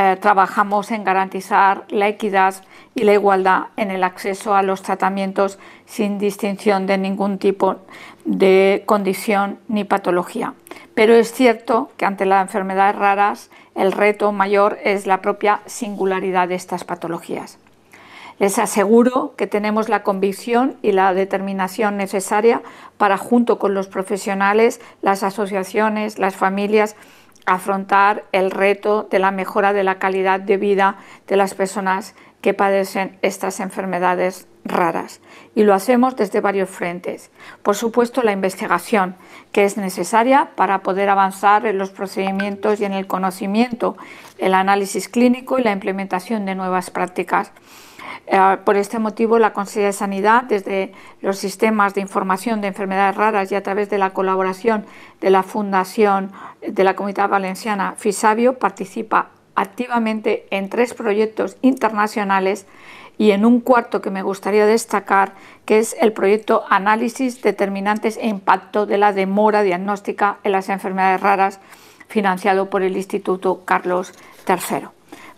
eh, trabajamos en garantizar la equidad y la igualdad en el acceso a los tratamientos sin distinción de ningún tipo de condición ni patología. Pero es cierto que ante las enfermedades raras el reto mayor es la propia singularidad de estas patologías. Les aseguro que tenemos la convicción y la determinación necesaria para, junto con los profesionales, las asociaciones, las familias, afrontar el reto de la mejora de la calidad de vida de las personas que padecen estas enfermedades raras. Y lo hacemos desde varios frentes. Por supuesto, la investigación, que es necesaria para poder avanzar en los procedimientos y en el conocimiento, el análisis clínico y la implementación de nuevas prácticas. Eh, por este motivo, la Consejería de Sanidad, desde los sistemas de información de enfermedades raras y a través de la colaboración de la Fundación de la Comunidad Valenciana FISABIO, participa activamente en tres proyectos internacionales y en un cuarto que me gustaría destacar, que es el proyecto Análisis, Determinantes e Impacto de la Demora Diagnóstica en las Enfermedades Raras, financiado por el Instituto Carlos III.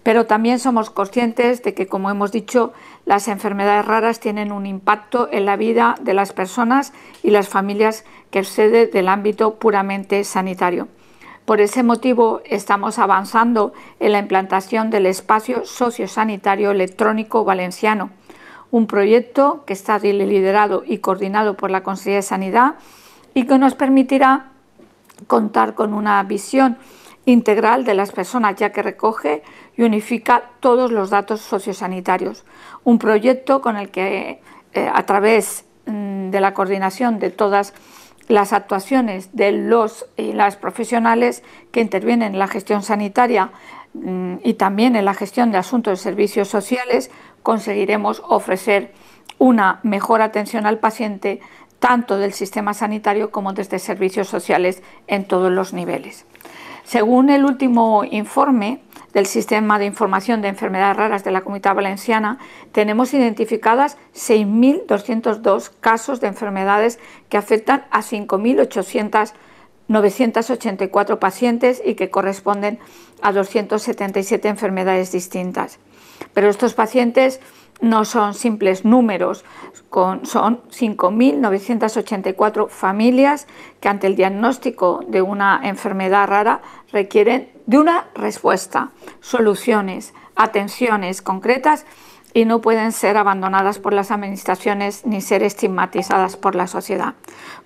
Pero también somos conscientes de que, como hemos dicho, las enfermedades raras tienen un impacto en la vida de las personas y las familias que exceden del ámbito puramente sanitario. Por ese motivo, estamos avanzando en la implantación del espacio sociosanitario electrónico valenciano, un proyecto que está liderado y coordinado por la Consejería de Sanidad y que nos permitirá contar con una visión integral de las personas, ya que recoge y unifica todos los datos sociosanitarios. Un proyecto con el que, eh, a través mm, de la coordinación de todas las actuaciones de los y las profesionales que intervienen en la gestión sanitaria mm, y también en la gestión de asuntos de servicios sociales, conseguiremos ofrecer una mejor atención al paciente tanto del sistema sanitario como desde servicios sociales en todos los niveles. Según el último informe del Sistema de Información de Enfermedades Raras de la Comunidad Valenciana, tenemos identificadas 6.202 casos de enfermedades que afectan a 5.984 pacientes y que corresponden a 277 enfermedades distintas. Pero estos pacientes no son simples números, son 5.984 familias que ante el diagnóstico de una enfermedad rara requieren de una respuesta, soluciones, atenciones concretas y no pueden ser abandonadas por las administraciones ni ser estigmatizadas por la sociedad.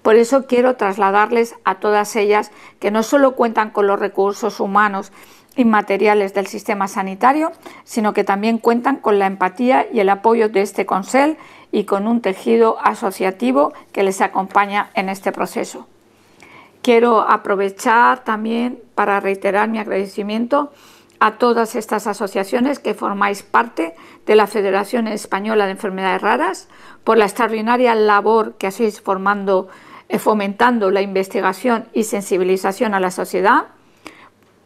Por eso quiero trasladarles a todas ellas que no solo cuentan con los recursos humanos inmateriales del sistema sanitario, sino que también cuentan con la empatía y el apoyo de este Consell y con un tejido asociativo que les acompaña en este proceso. Quiero aprovechar también para reiterar mi agradecimiento a todas estas asociaciones que formáis parte de la Federación Española de Enfermedades Raras por la extraordinaria labor que hacéis formando, eh, fomentando la investigación y sensibilización a la sociedad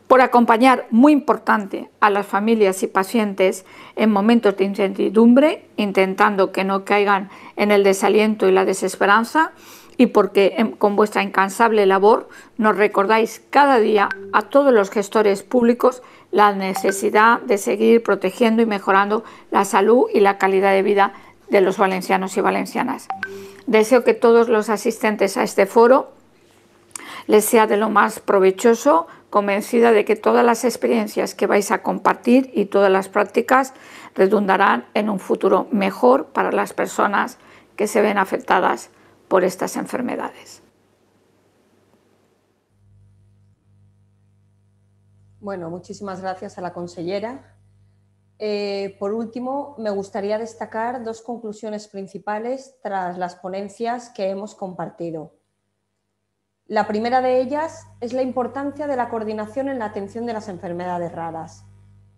por acompañar, muy importante, a las familias y pacientes en momentos de incertidumbre, intentando que no caigan en el desaliento y la desesperanza, y porque em, con vuestra incansable labor nos recordáis cada día a todos los gestores públicos la necesidad de seguir protegiendo y mejorando la salud y la calidad de vida de los valencianos y valencianas. Deseo que todos los asistentes a este foro les sea de lo más provechoso, convencida de que todas las experiencias que vais a compartir y todas las prácticas redundarán en un futuro mejor para las personas que se ven afectadas por estas enfermedades. Bueno, muchísimas gracias a la consellera. Eh, por último, me gustaría destacar dos conclusiones principales tras las ponencias que hemos compartido. La primera de ellas es la importancia de la coordinación en la atención de las enfermedades raras.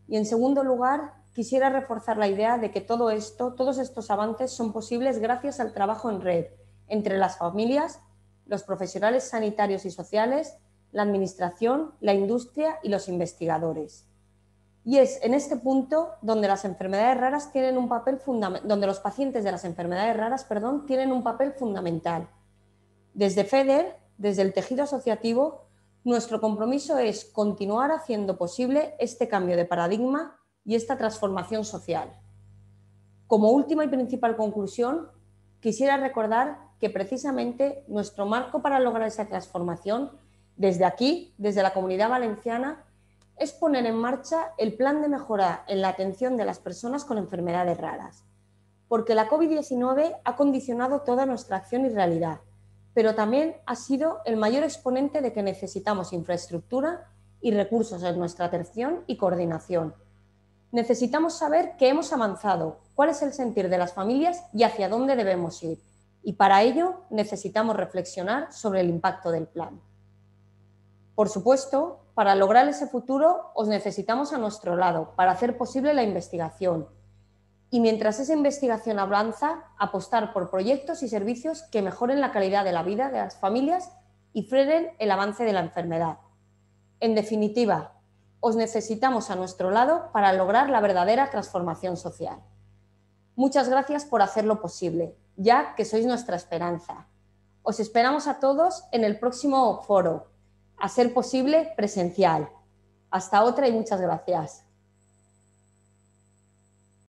Y en segundo lugar, quisiera reforzar la idea de que todo esto, todos estos avances son posibles gracias al trabajo en red entre las familias, los profesionales sanitarios y sociales, la administración, la industria y los investigadores. Y es en este punto donde las enfermedades raras tienen un papel donde los pacientes de las enfermedades raras, perdón, tienen un papel fundamental. Desde FEDER desde el tejido asociativo, nuestro compromiso es continuar haciendo posible este cambio de paradigma y esta transformación social. Como última y principal conclusión, quisiera recordar que precisamente nuestro marco para lograr esa transformación, desde aquí, desde la Comunidad Valenciana, es poner en marcha el plan de mejora en la atención de las personas con enfermedades raras, porque la COVID-19 ha condicionado toda nuestra acción y realidad pero también ha sido el mayor exponente de que necesitamos infraestructura y recursos en nuestra atención y coordinación. Necesitamos saber que hemos avanzado, cuál es el sentir de las familias y hacia dónde debemos ir. Y para ello necesitamos reflexionar sobre el impacto del plan. Por supuesto, para lograr ese futuro os necesitamos a nuestro lado, para hacer posible la investigación, y mientras esa investigación avanza, apostar por proyectos y servicios que mejoren la calidad de la vida de las familias y frenen el avance de la enfermedad. En definitiva, os necesitamos a nuestro lado para lograr la verdadera transformación social. Muchas gracias por hacerlo posible, ya que sois nuestra esperanza. Os esperamos a todos en el próximo foro, a ser posible presencial. Hasta otra y muchas gracias.